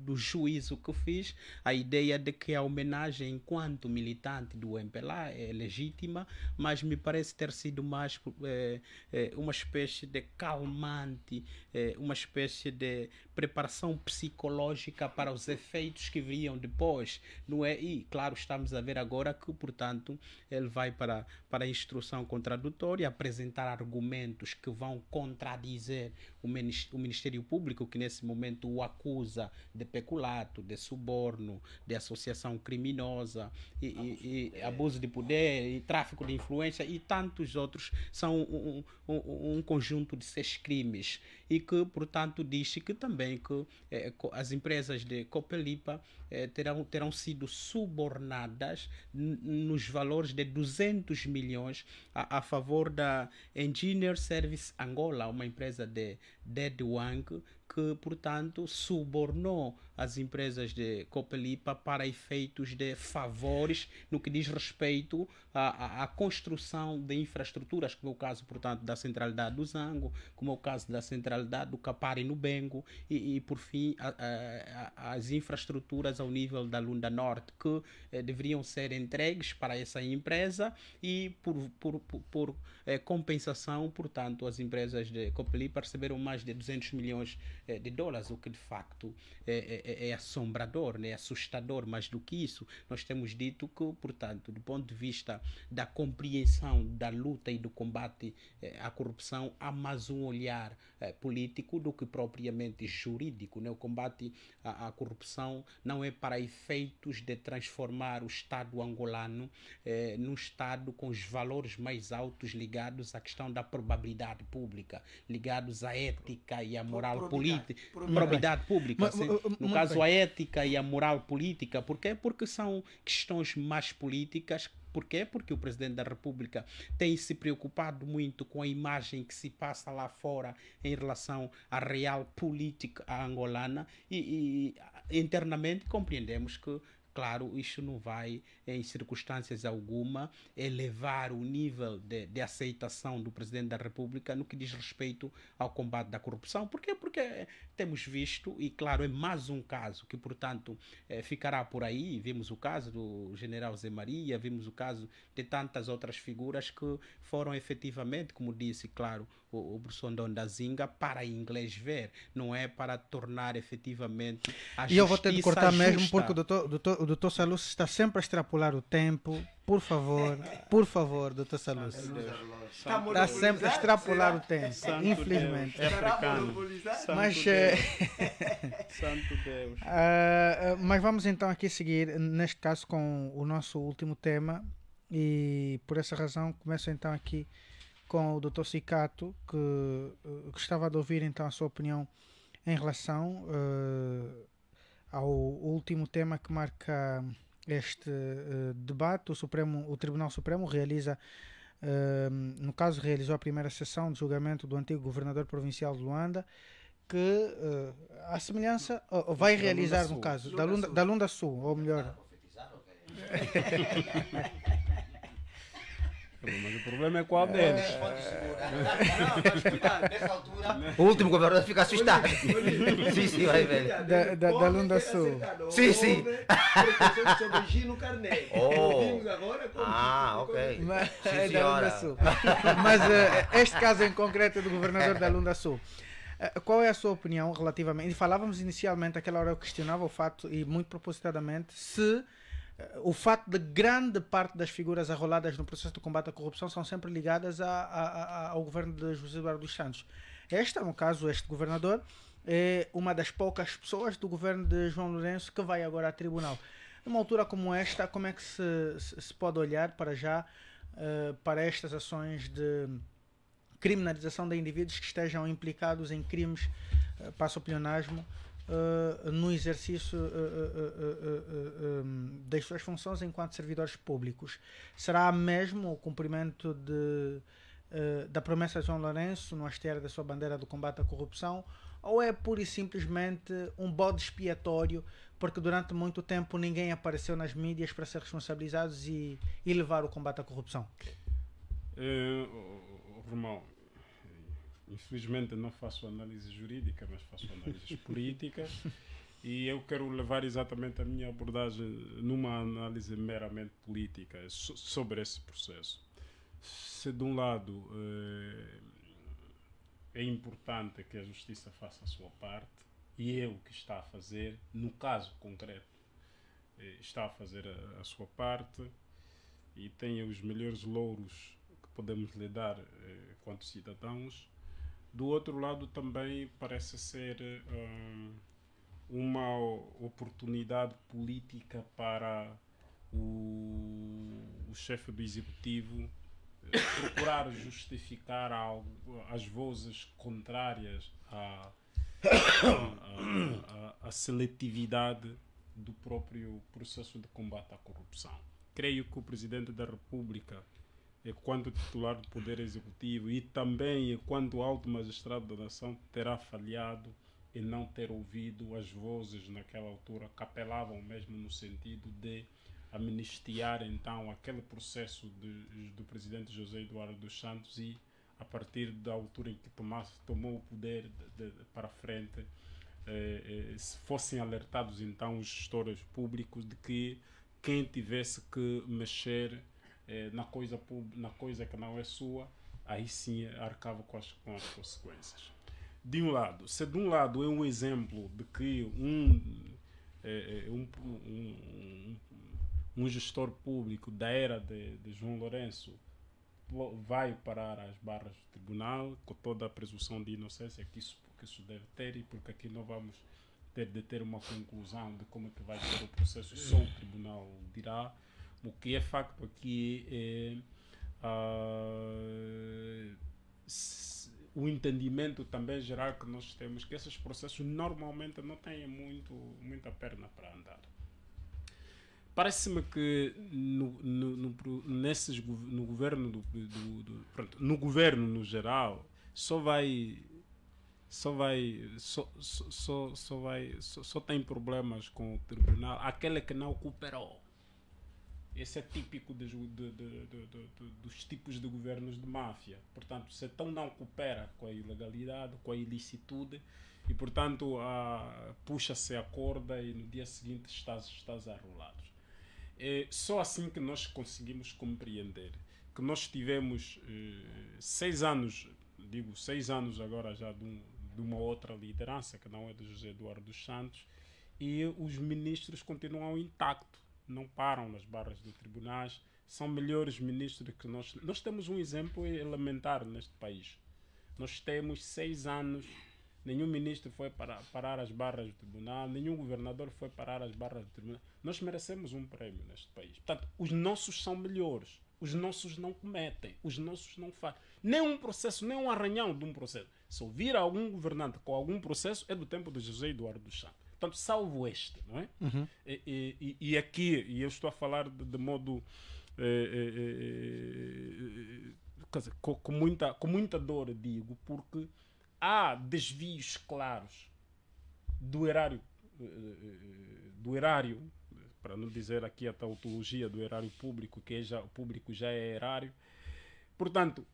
do juízo que fiz, a ideia de que a homenagem enquanto militante do MPLA é legítima, mas me parece ter sido mais é, é, uma espécie de calmante, é, uma espécie de preparação psicológica para os efeitos que viriam depois, não é? E, claro, estamos a ver agora que, portanto, ele vai para, para a instrução contraditória apresentar argumentos que vão contradizer o, o Ministério Público, que nesse momento o acusa de peculato, de suborno, de associação criminosa, e, e, e abuso de poder, e tráfico de influência, e tantos outros. São um, um, um conjunto de seis crimes e que, portanto, diz que também que eh, as empresas de Copelipa eh, terão, terão sido subornadas nos valores de 200 milhões a, a, favor da Engineer Service Angola, uma empresa de Dead Wang, que, portanto, subornou as empresas de Copelipa para efeitos de favores no que diz respeito à, à, à, construção de infraestruturas, como é o caso, portanto, da centralidade do Zango, como é o caso da centralidade do Capari no Bengo e, e por fim, a, a, as infraestruturas ao nível da Lunda Norte que eh, deveriam ser entregues para essa empresa e, por, por, por, por eh, compensação, portanto, as empresas de Copelipa receberam mais de 200 milhões de de eh, dólares, o que de facto é, é, é, assombrador, né? É assustador. Mais do que isso, nós temos dito que, portanto, do ponto de vista da compreensão da luta e do combate à corrupção, há mais um olhar político do que propriamente jurídico. Né? O combate à, à corrupção não é para efeitos de transformar o Estado angolano num Estado com os valores mais altos ligados à questão da probabilidade pública, ligados à ética e à moral política política, probidade pública. Mas, assim, no caso, a ética e a moral política. Porquê? Porque são questões mais políticas Porquê? Porque o presidente da República tem se preocupado muito com a imagem que se passa lá fora em relação à real política angolana e, e internamente compreendemos que Claro, isso não vai, em circunstâncias alguma, elevar o nível de, de aceitação do presidente da República no que diz respeito ao combate da corrupção. Por quê? Porque eh, temos visto, e claro, é mais um caso que, portanto, eh, ficará por aí. Vimos o caso do general Zé Maria, vimos o caso de tantas outras figuras que foram efetivamente, como disse, claro, o, o da Zinga para inglês ver, não é para tornar efetivamente a E eu vou ter de cortar justa. mesmo porque o doutor, doutor, o doutor Salus está sempre a extrapolar o tempo. Por favor, por favor, doutor Salus. Está, sempre a extrapolar será? o tempo, Santo infelizmente. Deus. É africano. Mas, Santo eh, Deus. Uh, mas vamos então aqui seguir, neste caso, com o nosso último tema. E por essa razão começo então aqui com o Dr. Cicato, que, gostava eh, de ouvir então a sua opinião em relação uh, ao último tema que marca este uh, debate. O, Supremo, o Tribunal Supremo realiza, uh, no caso, realizou a primeira sessão de julgamento do antigo governador provincial de Luanda, que, a semelhança, vai realizar, no caso, da Lunda, da Lunda Sul, ou melhor. mas o problema é qual deles. Né? É... é. O último governador fica assustado. sim, sim, vai ver. Da, da, da Lunda é Sul. Sim, sim. Gino Oh. Agora ah, ok. Mas, sim, é da Sul. Mas eh, este caso em concreto é do governador da Lunda Sul. Eh, qual é a sua opinião relativamente? Falávamos inicialmente, aquela hora eu questionava o fato, e muito propositadamente, se o fato de grande parte das figuras arroladas no processo de combate à corrupção são sempre ligadas a, a, a, ao governo de José Eduardo dos Santos. Esta, no é caso, este governador, é uma das poucas pessoas do governo de João Lourenço que vai agora a tribunal. Numa altura como esta, como é que se, se pode olhar para já uh, para estas ações de criminalização de indivíduos que estejam implicados em crimes uh, para o eh, no exercício uh, eh, eh, um, das suas funções enquanto servidores públicos. Será mesmo o cumprimento de, da promessa de João Lourenço no hastear da sua bandeira do combate à corrupção? Ou é pura e simplesmente um bode expiatório porque durante muito tempo ninguém apareceu nas mídias para ser responsabilizados e, e levar o combate à corrupção? Uh, Romão, Infelizmente não faço análise jurídica, mas faço análises políticas. E eu quero levar exatamente a minha abordagem numa análise meramente política sobre esse processo. Se, de um lado, eh, é importante que a justiça faça a sua parte, e é o que está a fazer, no caso concreto, eh, está a fazer a, sua parte e tem os melhores louros que podemos lhe dar eh, quanto cidadãos do outro lado também parece ser um, uma oportunidade política para o, o chefe do executivo eh, procurar justificar algo, as vozes contrárias à, à, à, à, seletividade do próprio processo de combate à corrupção. Creio que o Presidente da República é enquanto titular do Poder Executivo e também enquanto é alto magistrado da nação, terá falhado em não ter ouvido as vozes naquela altura que apelavam mesmo no sentido de amnistiar então aquele processo de, do presidente José Eduardo dos Santos e a partir da altura em que Tomás tomou o poder de, de, para frente eh, eh, se fossem alertados então os gestores públicos de que quem tivesse que mexer eh, na, coisa na coisa que não é sua, aí sim arcava com as, com as consequências. De um lado, se de um lado é um exemplo de que um, eh, eh, um, um, um, gestor público da era de, de João Lourenço vai parar as barras do tribunal com toda a presunção de inocência que isso, que isso deve ter e porque aqui não vamos ter de ter uma conclusão de como é que vai ser o processo, só o tribunal dirá. O que é facto aqui é uh, o entendimento também geral que nós temos que esses processos normalmente não têm muito, muita perna para andar. Parece-me que no, no, no, nesses, no governo do, do, do pronto, no governo no geral só vai só vai só, só, só vai só, só tem problemas com o tribunal aquele que não cooperou esse é típico de, de, de, dos tipos de governos de máfia. Portanto, você tão não coopera com a ilegalidade, com a ilicitude, e portanto puxa-se a corda e no dia seguinte estás, estás arrolado. É só assim que nós conseguimos compreender que nós tivemos eh, seis anos, digo seis anos agora já de, um, de uma outra liderança, que não é de José Eduardo dos Santos, e os ministros continuam intactos não param nas barras dos tribunais, são melhores ministros que nós. Nós temos um exemplo elementar neste país. Nós temos seis anos, nenhum ministro foi para, parar as barras do tribunal, nenhum governador foi parar as barras do tribunal. Nós merecemos um prémio neste país. Portanto, os nossos são melhores. Os nossos não cometem, os nossos não fazem. Nenhum processo, nem um arranhão de um processo. Se ouvir algum governante com algum processo, é do tempo de José Eduardo dos Santos. Portanto, salvo este, não é? Uhum. E, e, e, aqui, e eu estou a falar de, de modo. Eh, eh, eh, eh dizer, com, com, muita, com muita dor, digo, porque há desvios claros do erário, do erário para não dizer aqui a tautologia do erário público, que é já, o público já é erário. Portanto,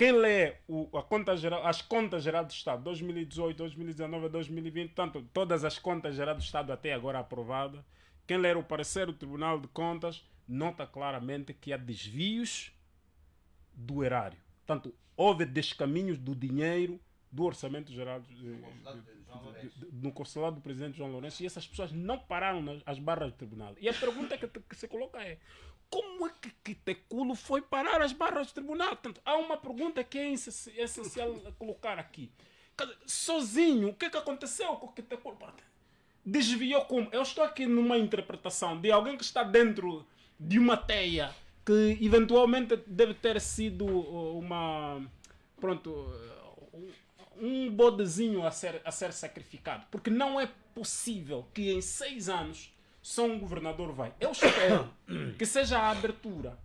quem lê o, a conta geral, as contas gerais do Estado 2018, 2019, 2020, tanto todas as contas gerais do Estado até agora aprovadas, quem ler o parecer do Tribunal de Contas nota claramente que há desvios do erário. Tanto houve descaminhos do dinheiro do orçamento geral no consulado do presidente João Lourenço e essas pessoas não pararam nas as barras do tribunal. E a pergunta que, que se coloca é: como é que, Kitekulo Teculo foi parar as barras do tribunal? Portanto, há uma pergunta que é, é essencial colocar aqui. Sozinho, o que, é que aconteceu com o Teculo? Desviou como? Eu estou aqui numa interpretação de alguém que está dentro de uma teia que eventualmente deve ter sido uh, uma. Pronto. Uh, um bodezinho a ser, a ser sacrificado. Porque não é possível que em seis anos só um governador vai. Eu espero que seja a abertura.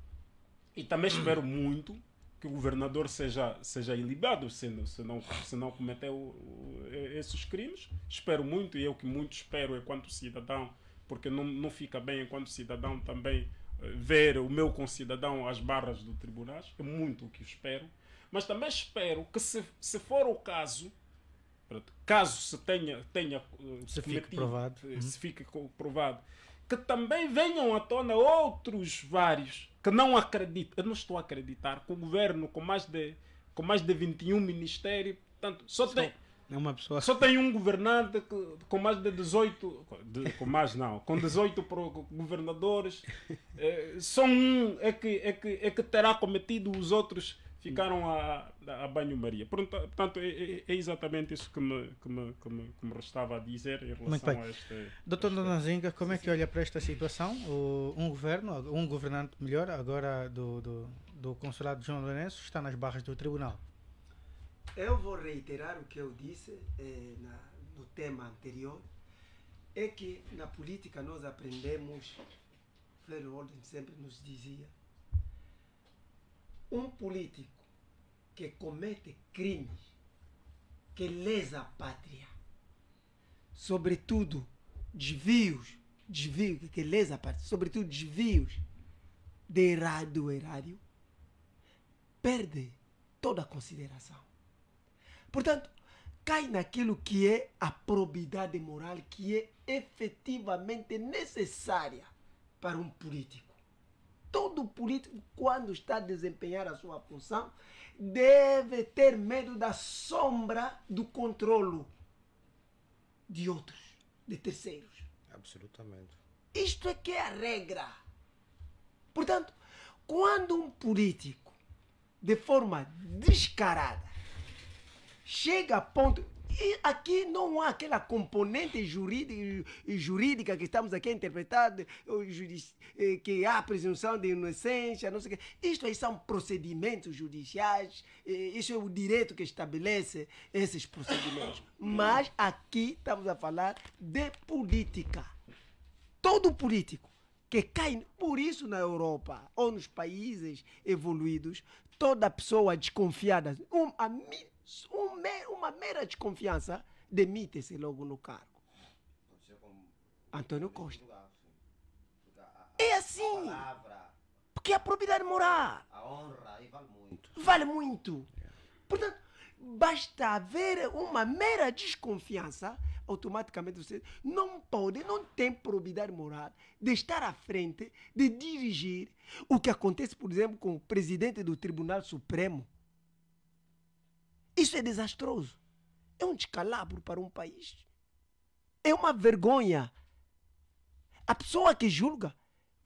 E também espero muito que o governador seja, seja ilibado se não, se não, se não cometeu esses crimes. Espero muito, e eu que muito espero enquanto cidadão, porque não, não fica bem enquanto cidadão também eh, ver o meu concidadão às barras do tribunais. É muito o que espero. Mas também espero que, se, se for o caso, Pronto. Caso se tenha, tenha eh, se cometido, provado. Eh, uhum. se fique que também venham à tona outros vários que não acreditam, eu não estou a acreditar, que o governo com mais de, com mais de 21 ministérios, portanto, só tem... É Só tem um governante que, com mais de 18. De, com mais não, com 18 governadores. É, só um é que, é, que, é que terá cometido os outros ficaram a, a banho-maria. Portanto, é, é, é, exatamente isso que me, que, me, que, me, que me restava a dizer em relação Muito bem. a este. Doutor este... Donazinga, como é que olha para esta situação? O, um governo, um governante melhor, agora do, do, do Consulado de João Lourenço, está nas barras do tribunal. Eu vou reiterar o que eu disse eh, na, no tema anterior: é que na política nós aprendemos, Ferro Holden sempre nos dizia, um político que comete crimes que lesa a pátria. Sobretudo, desvios, desvios, que lesa a pátria, sobretudo desvios de errado erário, perde toda a consideração. Portanto, cai naquilo que é a probidade moral que é efetivamente necessária para um político. Todo político, quando está a desempenhar a sua função, deve ter medo da sombra do controlo de outros, de terceiros. Absolutamente. Isto é que é a regra. Portanto, quando um político, de forma descarada, chega a ponto. E aqui não há aquela componente jurídica, que estamos aqui a interpretar, eh, que há presunção de inocência, não sei o quê. Isto aí são procedimentos judiciais, eh, isso é o direito que estabelece esses procedimentos. Mas aqui estamos a falar de política. Todo político que cai. Por isso, na Europa ou nos países evoluídos, toda pessoa desconfiada. Um, a mim, uma mera desconfiança, demite-se logo no cargo. Antônio Costa. É assim. Porque a probidade moral. A honra vale muito. Vale muito. Portanto, basta haver uma mera desconfiança, automaticamente você não pode, não tem probidade moral de estar à frente, de dirigir. O que acontece, por exemplo, com o presidente do Tribunal Supremo, isso é desastroso. É um descalabro para um país. É uma vergonha. A pessoa que julga,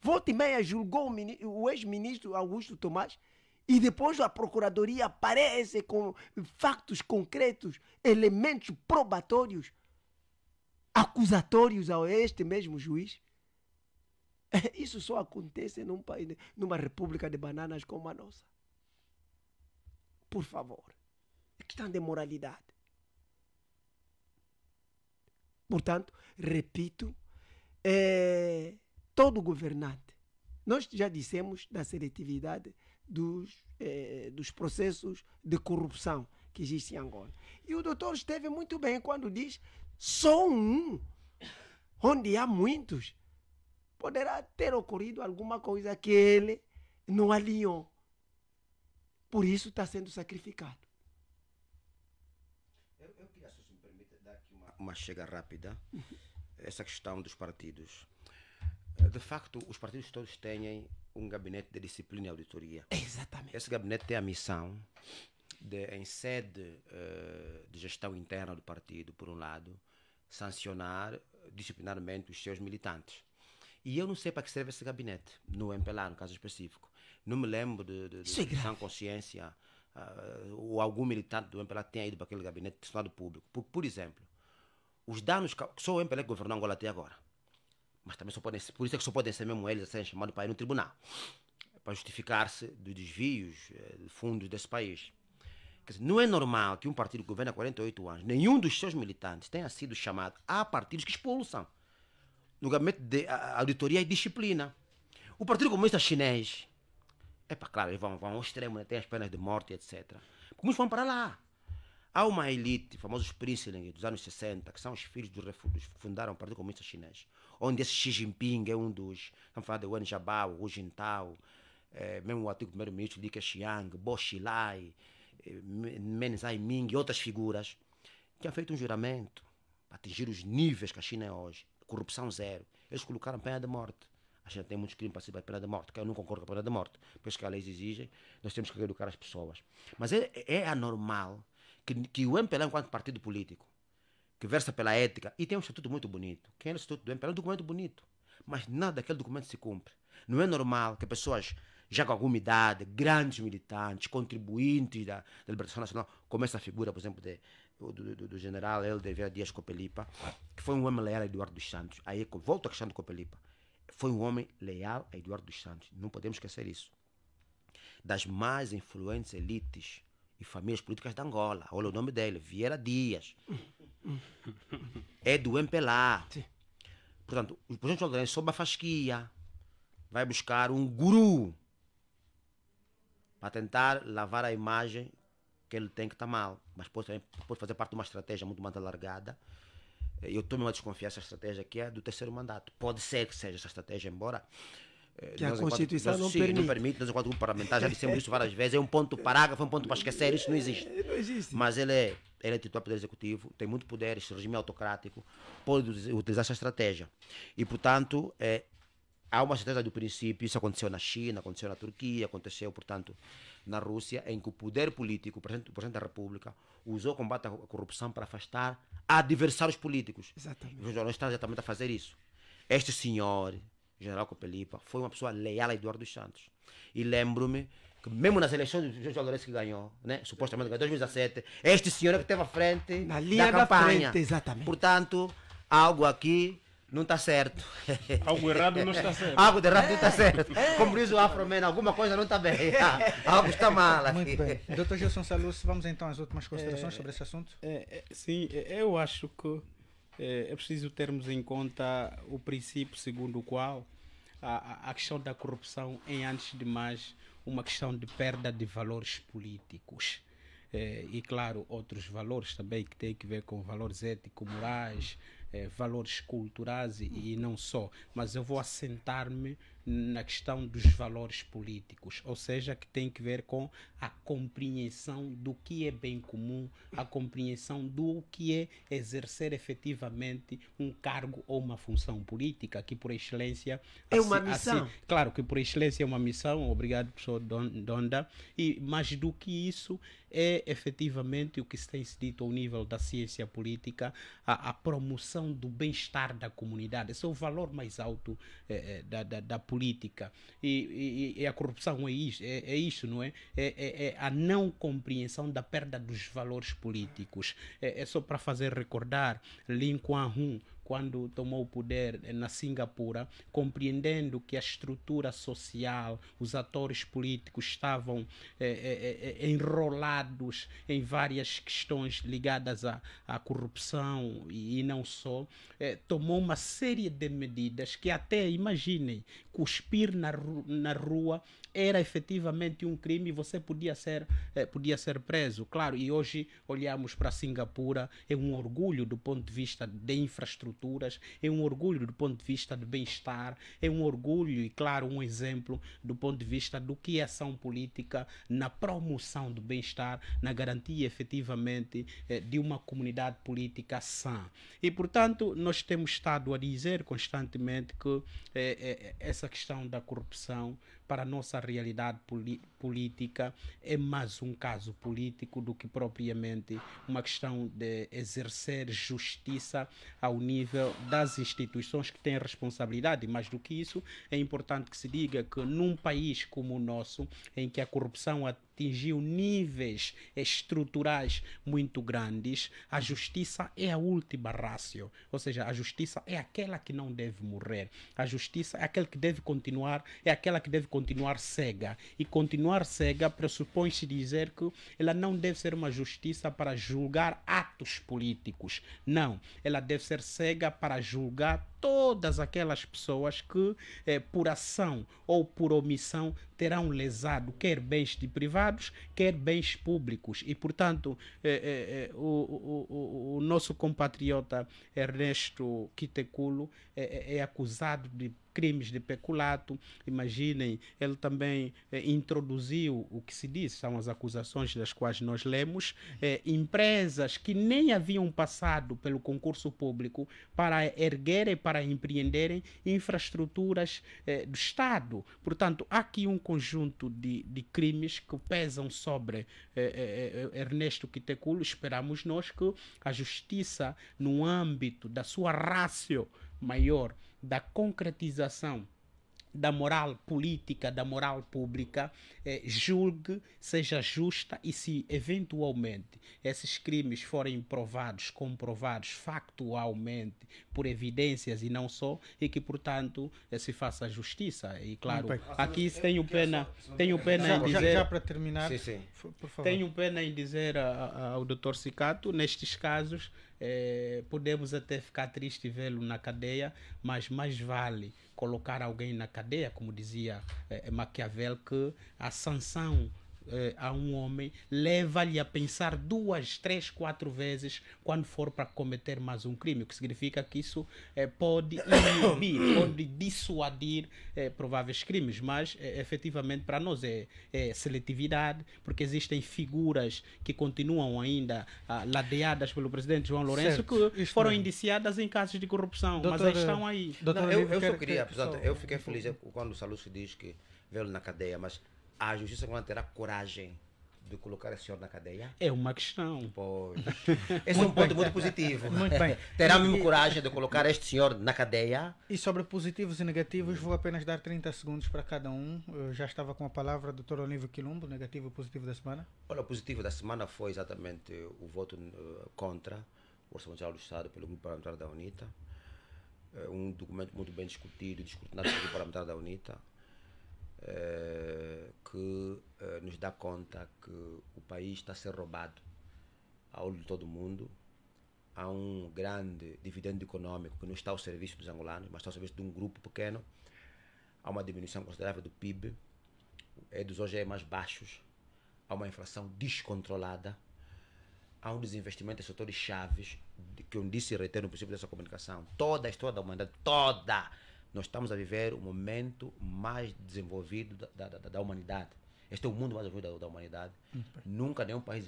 volta e meia julgou o ex-ministro Augusto Tomás e depois a Procuradoria aparece com factos concretos, elementos probatórios, acusatórios a este mesmo juiz. Isso só acontece num país, numa república de bananas como a nossa. Por favor. É questão de moralidade. Portanto, repito, é, todo governante, nós já dissemos da seletividade dos, é, dos processos de corrupção que existe em Angola. E o doutor esteve muito bem quando diz só um, onde há muitos, poderá ter ocorrido alguma coisa que ele não alinhou. Por isso está sendo sacrificado. uma chega rápida, essa questão dos partidos. De facto, os partidos todos têm um gabinete de disciplina e auditoria. Exatamente. Esse gabinete tem a missão de, em sede uh, de gestão interna do partido, por um lado, sancionar disciplinarmente os seus militantes. E eu não sei para que serve esse gabinete, no MPLA, no caso específico. Não me lembro de, de, de, é de sã consciência uh, ou algum militante do MPLA tenha ido para aquele gabinete de Estado Público. Por, por exemplo, os danos que só o MPLA governou Angola até agora. Mas também só podem ser, por isso é que só podem ser mesmo eles a serem chamados para ir no tribunal, para justificar-se dos desvios eh, de fundos desse país. Dizer, não é normal que um partido que governa há 48 anos, nenhum dos seus militantes tenha sido chamado. a partidos que expulsam no gabinete de auditoria e disciplina. O Partido Comunista Chinês, é para claro, eles vão, vão ao extremo, né? tem as penas de morte, etc. Muitos vão para lá. Há uma elite, famosos Priestley dos anos 60, que são os filhos dos que fundaram o Partido Comunista Chinês, onde esse Xi Jinping é um dos, vamos falar de Wen Jiabao, Hu Jintao, eh, mesmo o antigo primeiro-ministro Li Keqiang, Bo Xilai, eh, Men Zai Ming e outras figuras, tinham feito um juramento para atingir os níveis que a China é hoje, corrupção zero. Eles colocaram pena de morte. A China tem muitos crimes para ser pena de morte, que eu não concordo com a pena de morte, porque que as leis exigem, nós temos que educar as pessoas. Mas é, é anormal que, que o MPLA, enquanto partido político, que versa pela ética, e tem um estatuto muito bonito, que é o estatuto do MPLA, é um documento bonito, mas nada daquele documento se cumpre. Não é normal que pessoas já com alguma idade, grandes militantes, contribuintes da, da Libertação Nacional, como essa figura, por exemplo, de, do, do, do, general Helder Dias Copelipa, que foi um homem leal a Eduardo dos Santos. Aí, volto à questão do Copelipa. Foi um homem leal a Eduardo dos Santos. Não podemos esquecer isso. Das mais influentes elites e famílias políticas de Angola. Olha o nome dele, Vieira Dias. é do MPLA. Sim. Portanto, o presidente Londrense sob a fasquia vai buscar um guru para tentar lavar a imagem que ele tem que está mal. Mas pode, também, pode fazer parte de uma estratégia muito mais alargada. Eu tomo uma desconfiança essa estratégia que é do terceiro mandato. Pode ser que seja essa estratégia, embora eh, que a Constituição não, sim, permite. não permite. Nós, enquanto grupo parlamentar, já dissemos isso várias vezes. É um ponto parágrafo, é um ponto para esquecer. Isso não existe. Não existe. Mas ele é, ele é titular do Poder Executivo, tem muito poder, esse regime é autocrático, pode utilizar essa estratégia. E, portanto, é, há uma estratégia do princípio. Isso aconteceu na China, aconteceu na Turquia, aconteceu, portanto, na Rússia, em que o poder político, o presidente, o presidente da República, usou o combate à corrupção para afastar adversários políticos. Exatamente. Nós estamos exatamente a fazer isso. Este senhor General Copelipa, foi uma pessoa leal a Eduardo dos Santos. E lembro-me que mesmo nas eleições do Jorge Lourenço que ganhou, né? supostamente ganhou 2017, este senhor é que esteve à frente Na linha da campanha. frente, exatamente. Portanto, algo aqui não está certo. Algo errado não está certo. Algo de errado tá é, não está certo. É. Como diz o Afroman, alguma coisa não está bem. Algo está mal. Aqui. Muito bem. Doutor Gilson Salus, vamos então às últimas considerações é, sobre esse assunto. É, é, sim, é, eu acho que eh, é preciso termos em conta o princípio segundo o qual a, a questão da corrupção é, antes de mais, uma questão de perda de valores políticos. É, e, claro, outros valores também que têm que ver com valores ético-morais, é, valores culturais e, e não só. Mas eu vou assentar-me na questão dos valores políticos, ou seja, que tem que ver com a compreensão do que é bem comum, a compreensão do que é exercer efetivamente um cargo ou uma função política, que por excelência é uma assim, missão. Assim, claro que por excelência é uma missão, obrigado professor Donda, e mas do que isso é efetivamente o que se tem se dito ao nível da ciência política, a, a promoção do bem-estar da comunidade, esse é o valor mais alto eh, eh, da, da, da política. E, e, e a corrupção é isso, é, é isso não é? É, é? é, a não compreensão da perda dos valores políticos. É, é só para fazer recordar Lin Kuan Hung, quando tomou o poder na Singapura, compreendendo que a estrutura social, os atores políticos estavam eh, eh, eh, enrolados em várias questões ligadas à, à corrupção e, e não só, tomou uma série de medidas que até, imaginem, cuspir na, na rua era efetivamente um crime e você podia ser, eh, podia ser preso. Claro, e hoje olhamos para Singapura, é um orgulho do ponto de vista de infraestruturas, é um orgulho do ponto de vista de bem-estar, é um orgulho e, claro, um exemplo do ponto de vista do que é ação política na promoção do bem-estar, na garantia efetivamente eh, de uma comunidade política sã. E, portanto, nós temos estado a dizer constantemente que eh, essa questão da corrupção para a nossa realidade política é mais um caso político do que propriamente uma questão de exercer justiça ao nível das instituições que têm responsabilidade. Mais do que isso, é importante que se diga que num país como o nosso, em que a corrupção atingiu níveis estruturais muito grandes, a justiça é a última rácio. Ou seja, a justiça é aquela que não deve morrer. A justiça é aquela que deve continuar, é aquela que deve continuar cega. E continuar cega pressupõe-se dizer que ela não deve ser uma justiça para julgar atos políticos. Não. Ela deve ser cega para julgar todas aquelas pessoas que, eh, por ação ou por omissão, terão lesado quer bens de privado privados, quer é bens públicos. E, portanto, eh, eh, eh o, o, o, nosso compatriota Ernesto Quiteculo eh, eh, é acusado de crimes de peculato. Imaginem, ele também eh, introduziu o que se diz, são as acusações das quais nós lemos, eh, empresas que nem haviam passado pelo concurso público para erguerem, para empreenderem infraestruturas eh, do Estado. Portanto, há aqui um conjunto de, de crimes que pesam sobre eh, eh, eh, Ernesto Quiteculo. Esperamos nós que a justiça, no âmbito da sua rácio maior, da concretização da moral política, da moral pública, eh, julgue, seja justa e se eventualmente esses crimes forem provados, comprovados factualmente por evidências e não só, e que portanto eh, se faça justiça. E claro, aqui tenho pena, tenho pena em dizer, já, já para terminar, sim, sim. tenho pena em dizer a, a, ao doutor Sicato, nestes casos eh, podemos até ficar triste vê-lo na cadeia, mas mais vale colocar alguém na cadeia, como dizia eh, eh Maquiavel, que a sanção eh, a um homem leva-lhe a pensar duas, três, quatro vezes quando for para cometer mais um crime, o que significa que isso eh, pode inibir, pode dissuadir eh, prováveis crimes, mas efetivamente para nós é, é, seletividade, porque existem figuras que continuam ainda ah, ladeadas pelo presidente João Lourenço certo, que foram mesmo. indiciadas em casos de corrupção, doutora, mas estão aí. Doutora, Não, eu, eu, só queria, apesar, eu fiquei feliz quando o Salúcio diz que vê-lo na cadeia, mas a justiça cubana terá coragem de colocar esse senhor na cadeia? É uma questão. Pois. Esse é um ponto muito positivo. Muito bem. Terá mesmo coragem de colocar este senhor na cadeia? E sobre positivos e negativos, vou apenas dar 30 segundos para cada um. Eu já estava com a palavra doutor Olívio Quilombo, negativo e positivo da semana. Olha, o positivo da semana foi exatamente o voto eh, contra o Orçamento Geral do Estado pelo Grupo Parlamentar da UNITA. Eh, um documento muito bem discutido, discutido pelo Grupo Parlamentar da UNITA. Eh, que eh, nos dá conta que o país está a ser roubado a olho de todo mundo. Há um grande dividendo econômico que não está ao serviço dos angolanos, mas está ao serviço de um grupo pequeno. Há uma diminuição considerável do PIB, é dos hoje é mais baixos. Há uma inflação descontrolada. Há um desinvestimento em setores chaves, que eu disse e reitero no princípio dessa comunicação. Toda a história da humanidade, toda nós estamos a viver o momento mais desenvolvido da, da, da humanidade. Este é o mundo mais desenvolvido da, da humanidade. Nunca nenhum país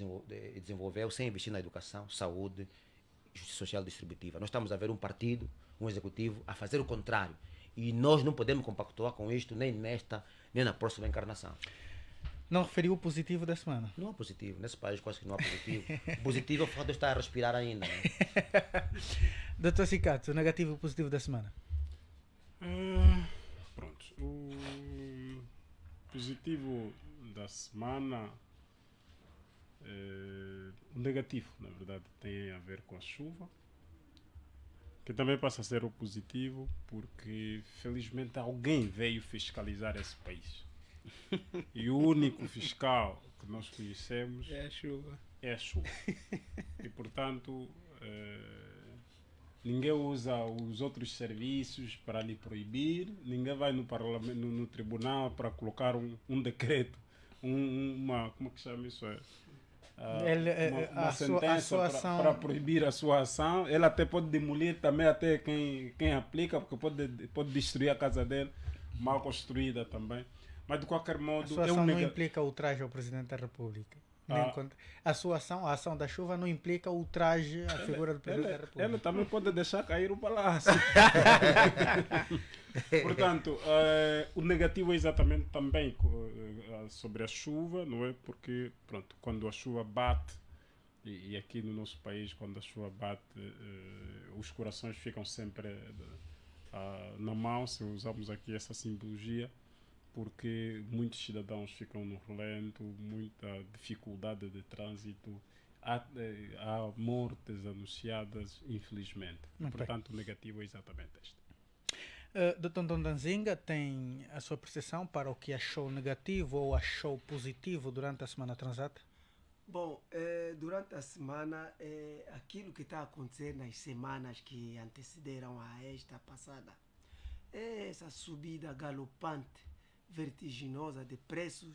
desenvolveu sem investir na educação, saúde, justiça social distributiva. Nós estamos a ver um partido, um executivo, a fazer o contrário. E nós não podemos compactuar com isto, nem nesta, nem na próxima encarnação. Não referiu o positivo da semana? Não há positivo. Nesse país quase que não há positivo. positivo é o fato de eu estar a respirar ainda. Né? Doutor Cicato, negativo e positivo da semana? Hum. pronto. O positivo da semana. Uh, o negativo, na verdade, tem a ver com a chuva. Que também passa a ser o positivo, porque felizmente alguém veio fiscalizar esse país. e o único fiscal que nós conhecemos é a chuva. É a chuva. E portanto. Uh, ninguém usa os outros serviços para lhe proibir, ninguém vai no, parlamento, no, no tribunal para colocar um, um decreto, um, uma. Como é que chama isso? É? Uh, Ele, é, uma, é, uma a sentença para proibir a sua ação. Ele até pode demolir também até quem, quem aplica, porque pode, pode destruir a casa dele, mal construída também. Mas de qualquer modo. A sua ação é um não implica ultraje ao Presidente da República. Ah. A sua ação, a ação da chuva, não implica ultraje à figura do Presidente ele, é- da República. Ele também pode deixar cair o palácio. Portanto, eh, o negativo é exatamente também eh, eh, sobre a chuva, não é? Porque, pronto, quando a chuva bate, e, e aqui no nosso país, quando a chuva bate, os corações ficam sempre ah, na mão, se usarmos aqui essa simbologia porque muitos cidadãos ficam no relento, muita dificuldade de trânsito, há, eh, há mortes anunciadas, infelizmente. Portanto, o negativo é exatamente este. Uh, Dr. Dondanzinga tem a sua percepção para o que achou negativo ou achou positivo durante a semana transata? Bom, eh, durante a semana, eh, aquilo que está a acontecer nas semanas que antecederam a esta passada é essa subida galopante vertiginosa de preços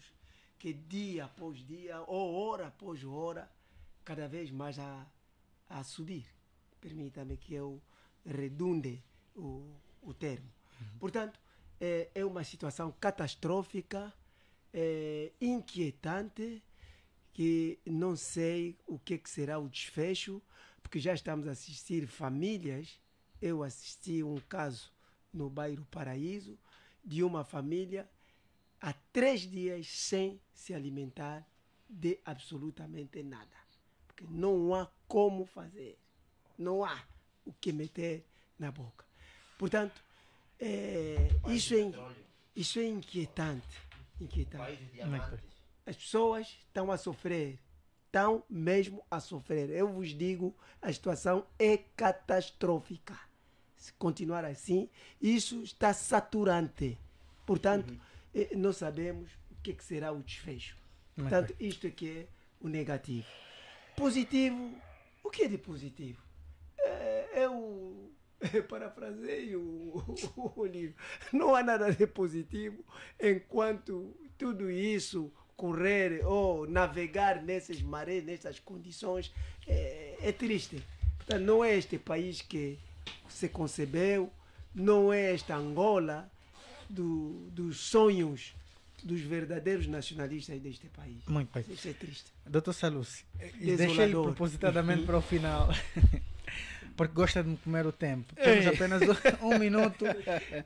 que dia após dia ou hora após hora cada vez mais a, a subir. Permita-me que eu redunde o, o termo. Uhum. Portanto, é, é, uma situação catastrófica, é, inquietante, que não sei o que, é que será o desfecho, porque já estamos a assistir famílias. Eu assisti um caso no bairro Paraíso de uma família há três dias sem se alimentar de absolutamente nada. Porque não há como fazer. Não há o que meter na boca. Portanto, eh, é, isso, é, isso é inquietante. inquietante. As pessoas estão a sofrer. Estão mesmo a sofrer. Eu vos digo, a situação é catastrófica. Se continuar assim, isso está saturante. Portanto, uhum não sabemos o que, é que será o desfecho. É Portanto, isto é que é o negativo. Positivo, o que é de positivo? É, é o. parafrasei o, o, o livro. Não há nada de positivo enquanto tudo isso correr ou navegar nessas marés, nessas condições, é, é triste. Portanto, não é este país que se concebeu, não é esta Angola do, dos sonhos dos verdadeiros nacionalistas deste país. Muito bem. Isso é triste. Doutor Salucci, é deixei ele propositadamente para o final. Porque gosta de comer o tempo. Temos Ei. apenas um, um minuto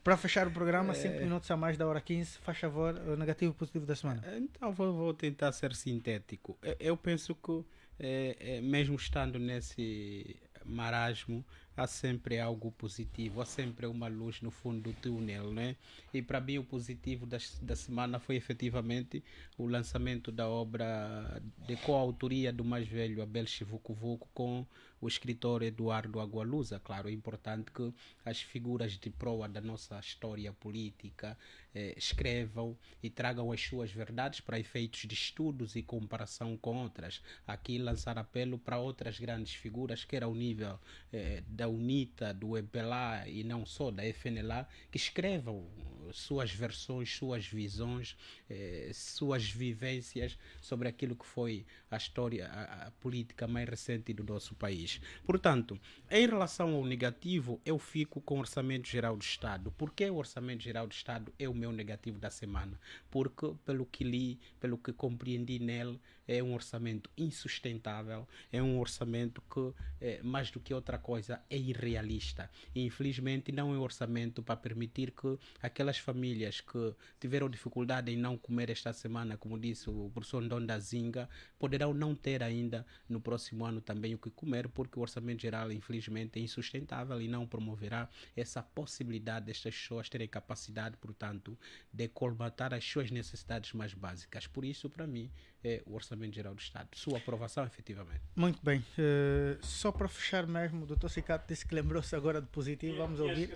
para fechar o programa, 5 é. minutos a mais da hora 15. Faz favor, o negativo e positivo da semana. Ah, então vou, vou tentar ser sintético. Eu penso que, é, é, mesmo estando nesse marasmo, há sempre algo positivo, há sempre uma luz no fundo do túnel, né? E para mim o positivo da, da semana foi efetivamente o lançamento da obra de coautoria do mais velho Abel Chivucovuco com o escritor Eduardo Agualusa. Claro, é importante que as figuras de proa da nossa história política eh, escrevam e tragam as suas verdades para efeitos de estudos e comparação com outras. Aqui lançar apelo para outras grandes figuras, que era o nível eh, da UNITA, do EBLA e não só da FNLA, que escrevam suas versões, suas visões eh, suas vivências sobre aquilo que foi a história, a, a, política mais recente do nosso país. Portanto, em relação ao negativo, eu fico com o Orçamento Geral do Estado. Por que o Orçamento Geral do Estado é o meu negativo da semana? Porque, pelo que li, pelo que compreendi nele, é um orçamento insustentável, é um orçamento que, eh, mais do que outra coisa, é irrealista. E, infelizmente, não é um orçamento para permitir que aquelas famílias que tiveram dificuldade em não comer esta semana, como disse o professor Ndonda Zinga, poderão não ter ainda no próximo ano também o que comer, porque o orçamento geral, infelizmente, é insustentável e não promoverá essa possibilidade destas pessoas terem capacidade, portanto, de colmatar as suas necessidades mais básicas. Por isso, para mim, é o Orçamento Geral do Estado, sua aprovação efetivamente. Muito bem, uh, só para fechar mesmo, o doutor Cicato disse que lembrou-se agora de positivo, vamos ouvir.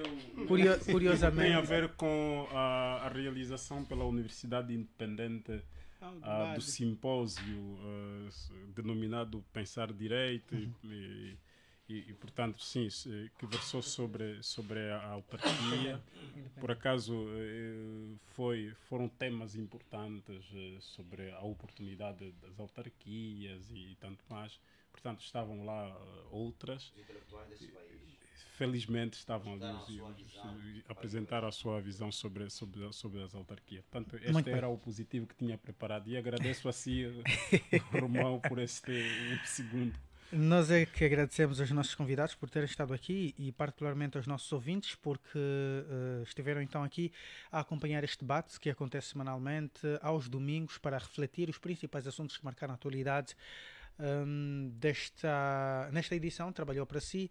Curio curiosamente. Tem a ver com a, a realização pela Universidade Independente ah, ah, do simpósio uh, denominado Pensar Direito uhum. e, e, e, portanto, sim, que versou sobre, sobre a autarquia. Por acaso, eh, foi, foram temas importantes eh, sobre a oportunidade das autarquias e tanto mais. Portanto, estavam lá eh, outras. Felizmente estavam ali, apresentar a sua visão sobre, sobre, sobre as autarquias. Portanto, este Muito era bem. o positivo que tinha preparado. E agradeço a si, Romão, por este segundo nós é que agradecemos aos nossos convidados por terem estado aqui e particularmente aos nossos ouvintes porque uh, estiveram então aqui a acompanhar este debate que acontece semanalmente aos domingos para refletir os principais assuntos que marcaram a atualidade um, desta, nesta edição. Trabalhou para si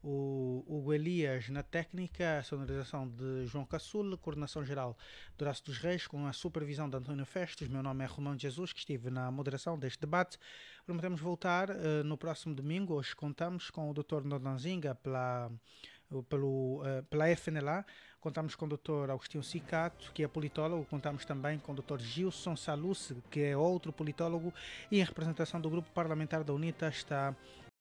o Hugo Elias na técnica, a sonorização de João Caçul, coordenação geral do Raço dos Reis, com a supervisão de António Festos. Meu nome é Romão Jesus, que estive na moderação deste debate. Prometemos voltar uh, no próximo domingo. Hoje contamos com o Dr. Nordanzinga pela, eh, pelo, uh, pela FNLA. Contamos com o Dr. Agostinho Sicato, que é politólogo. Contamos também com o Dr. Gilson Saluce, que é outro politólogo. E em representação do grupo parlamentar da UNITA está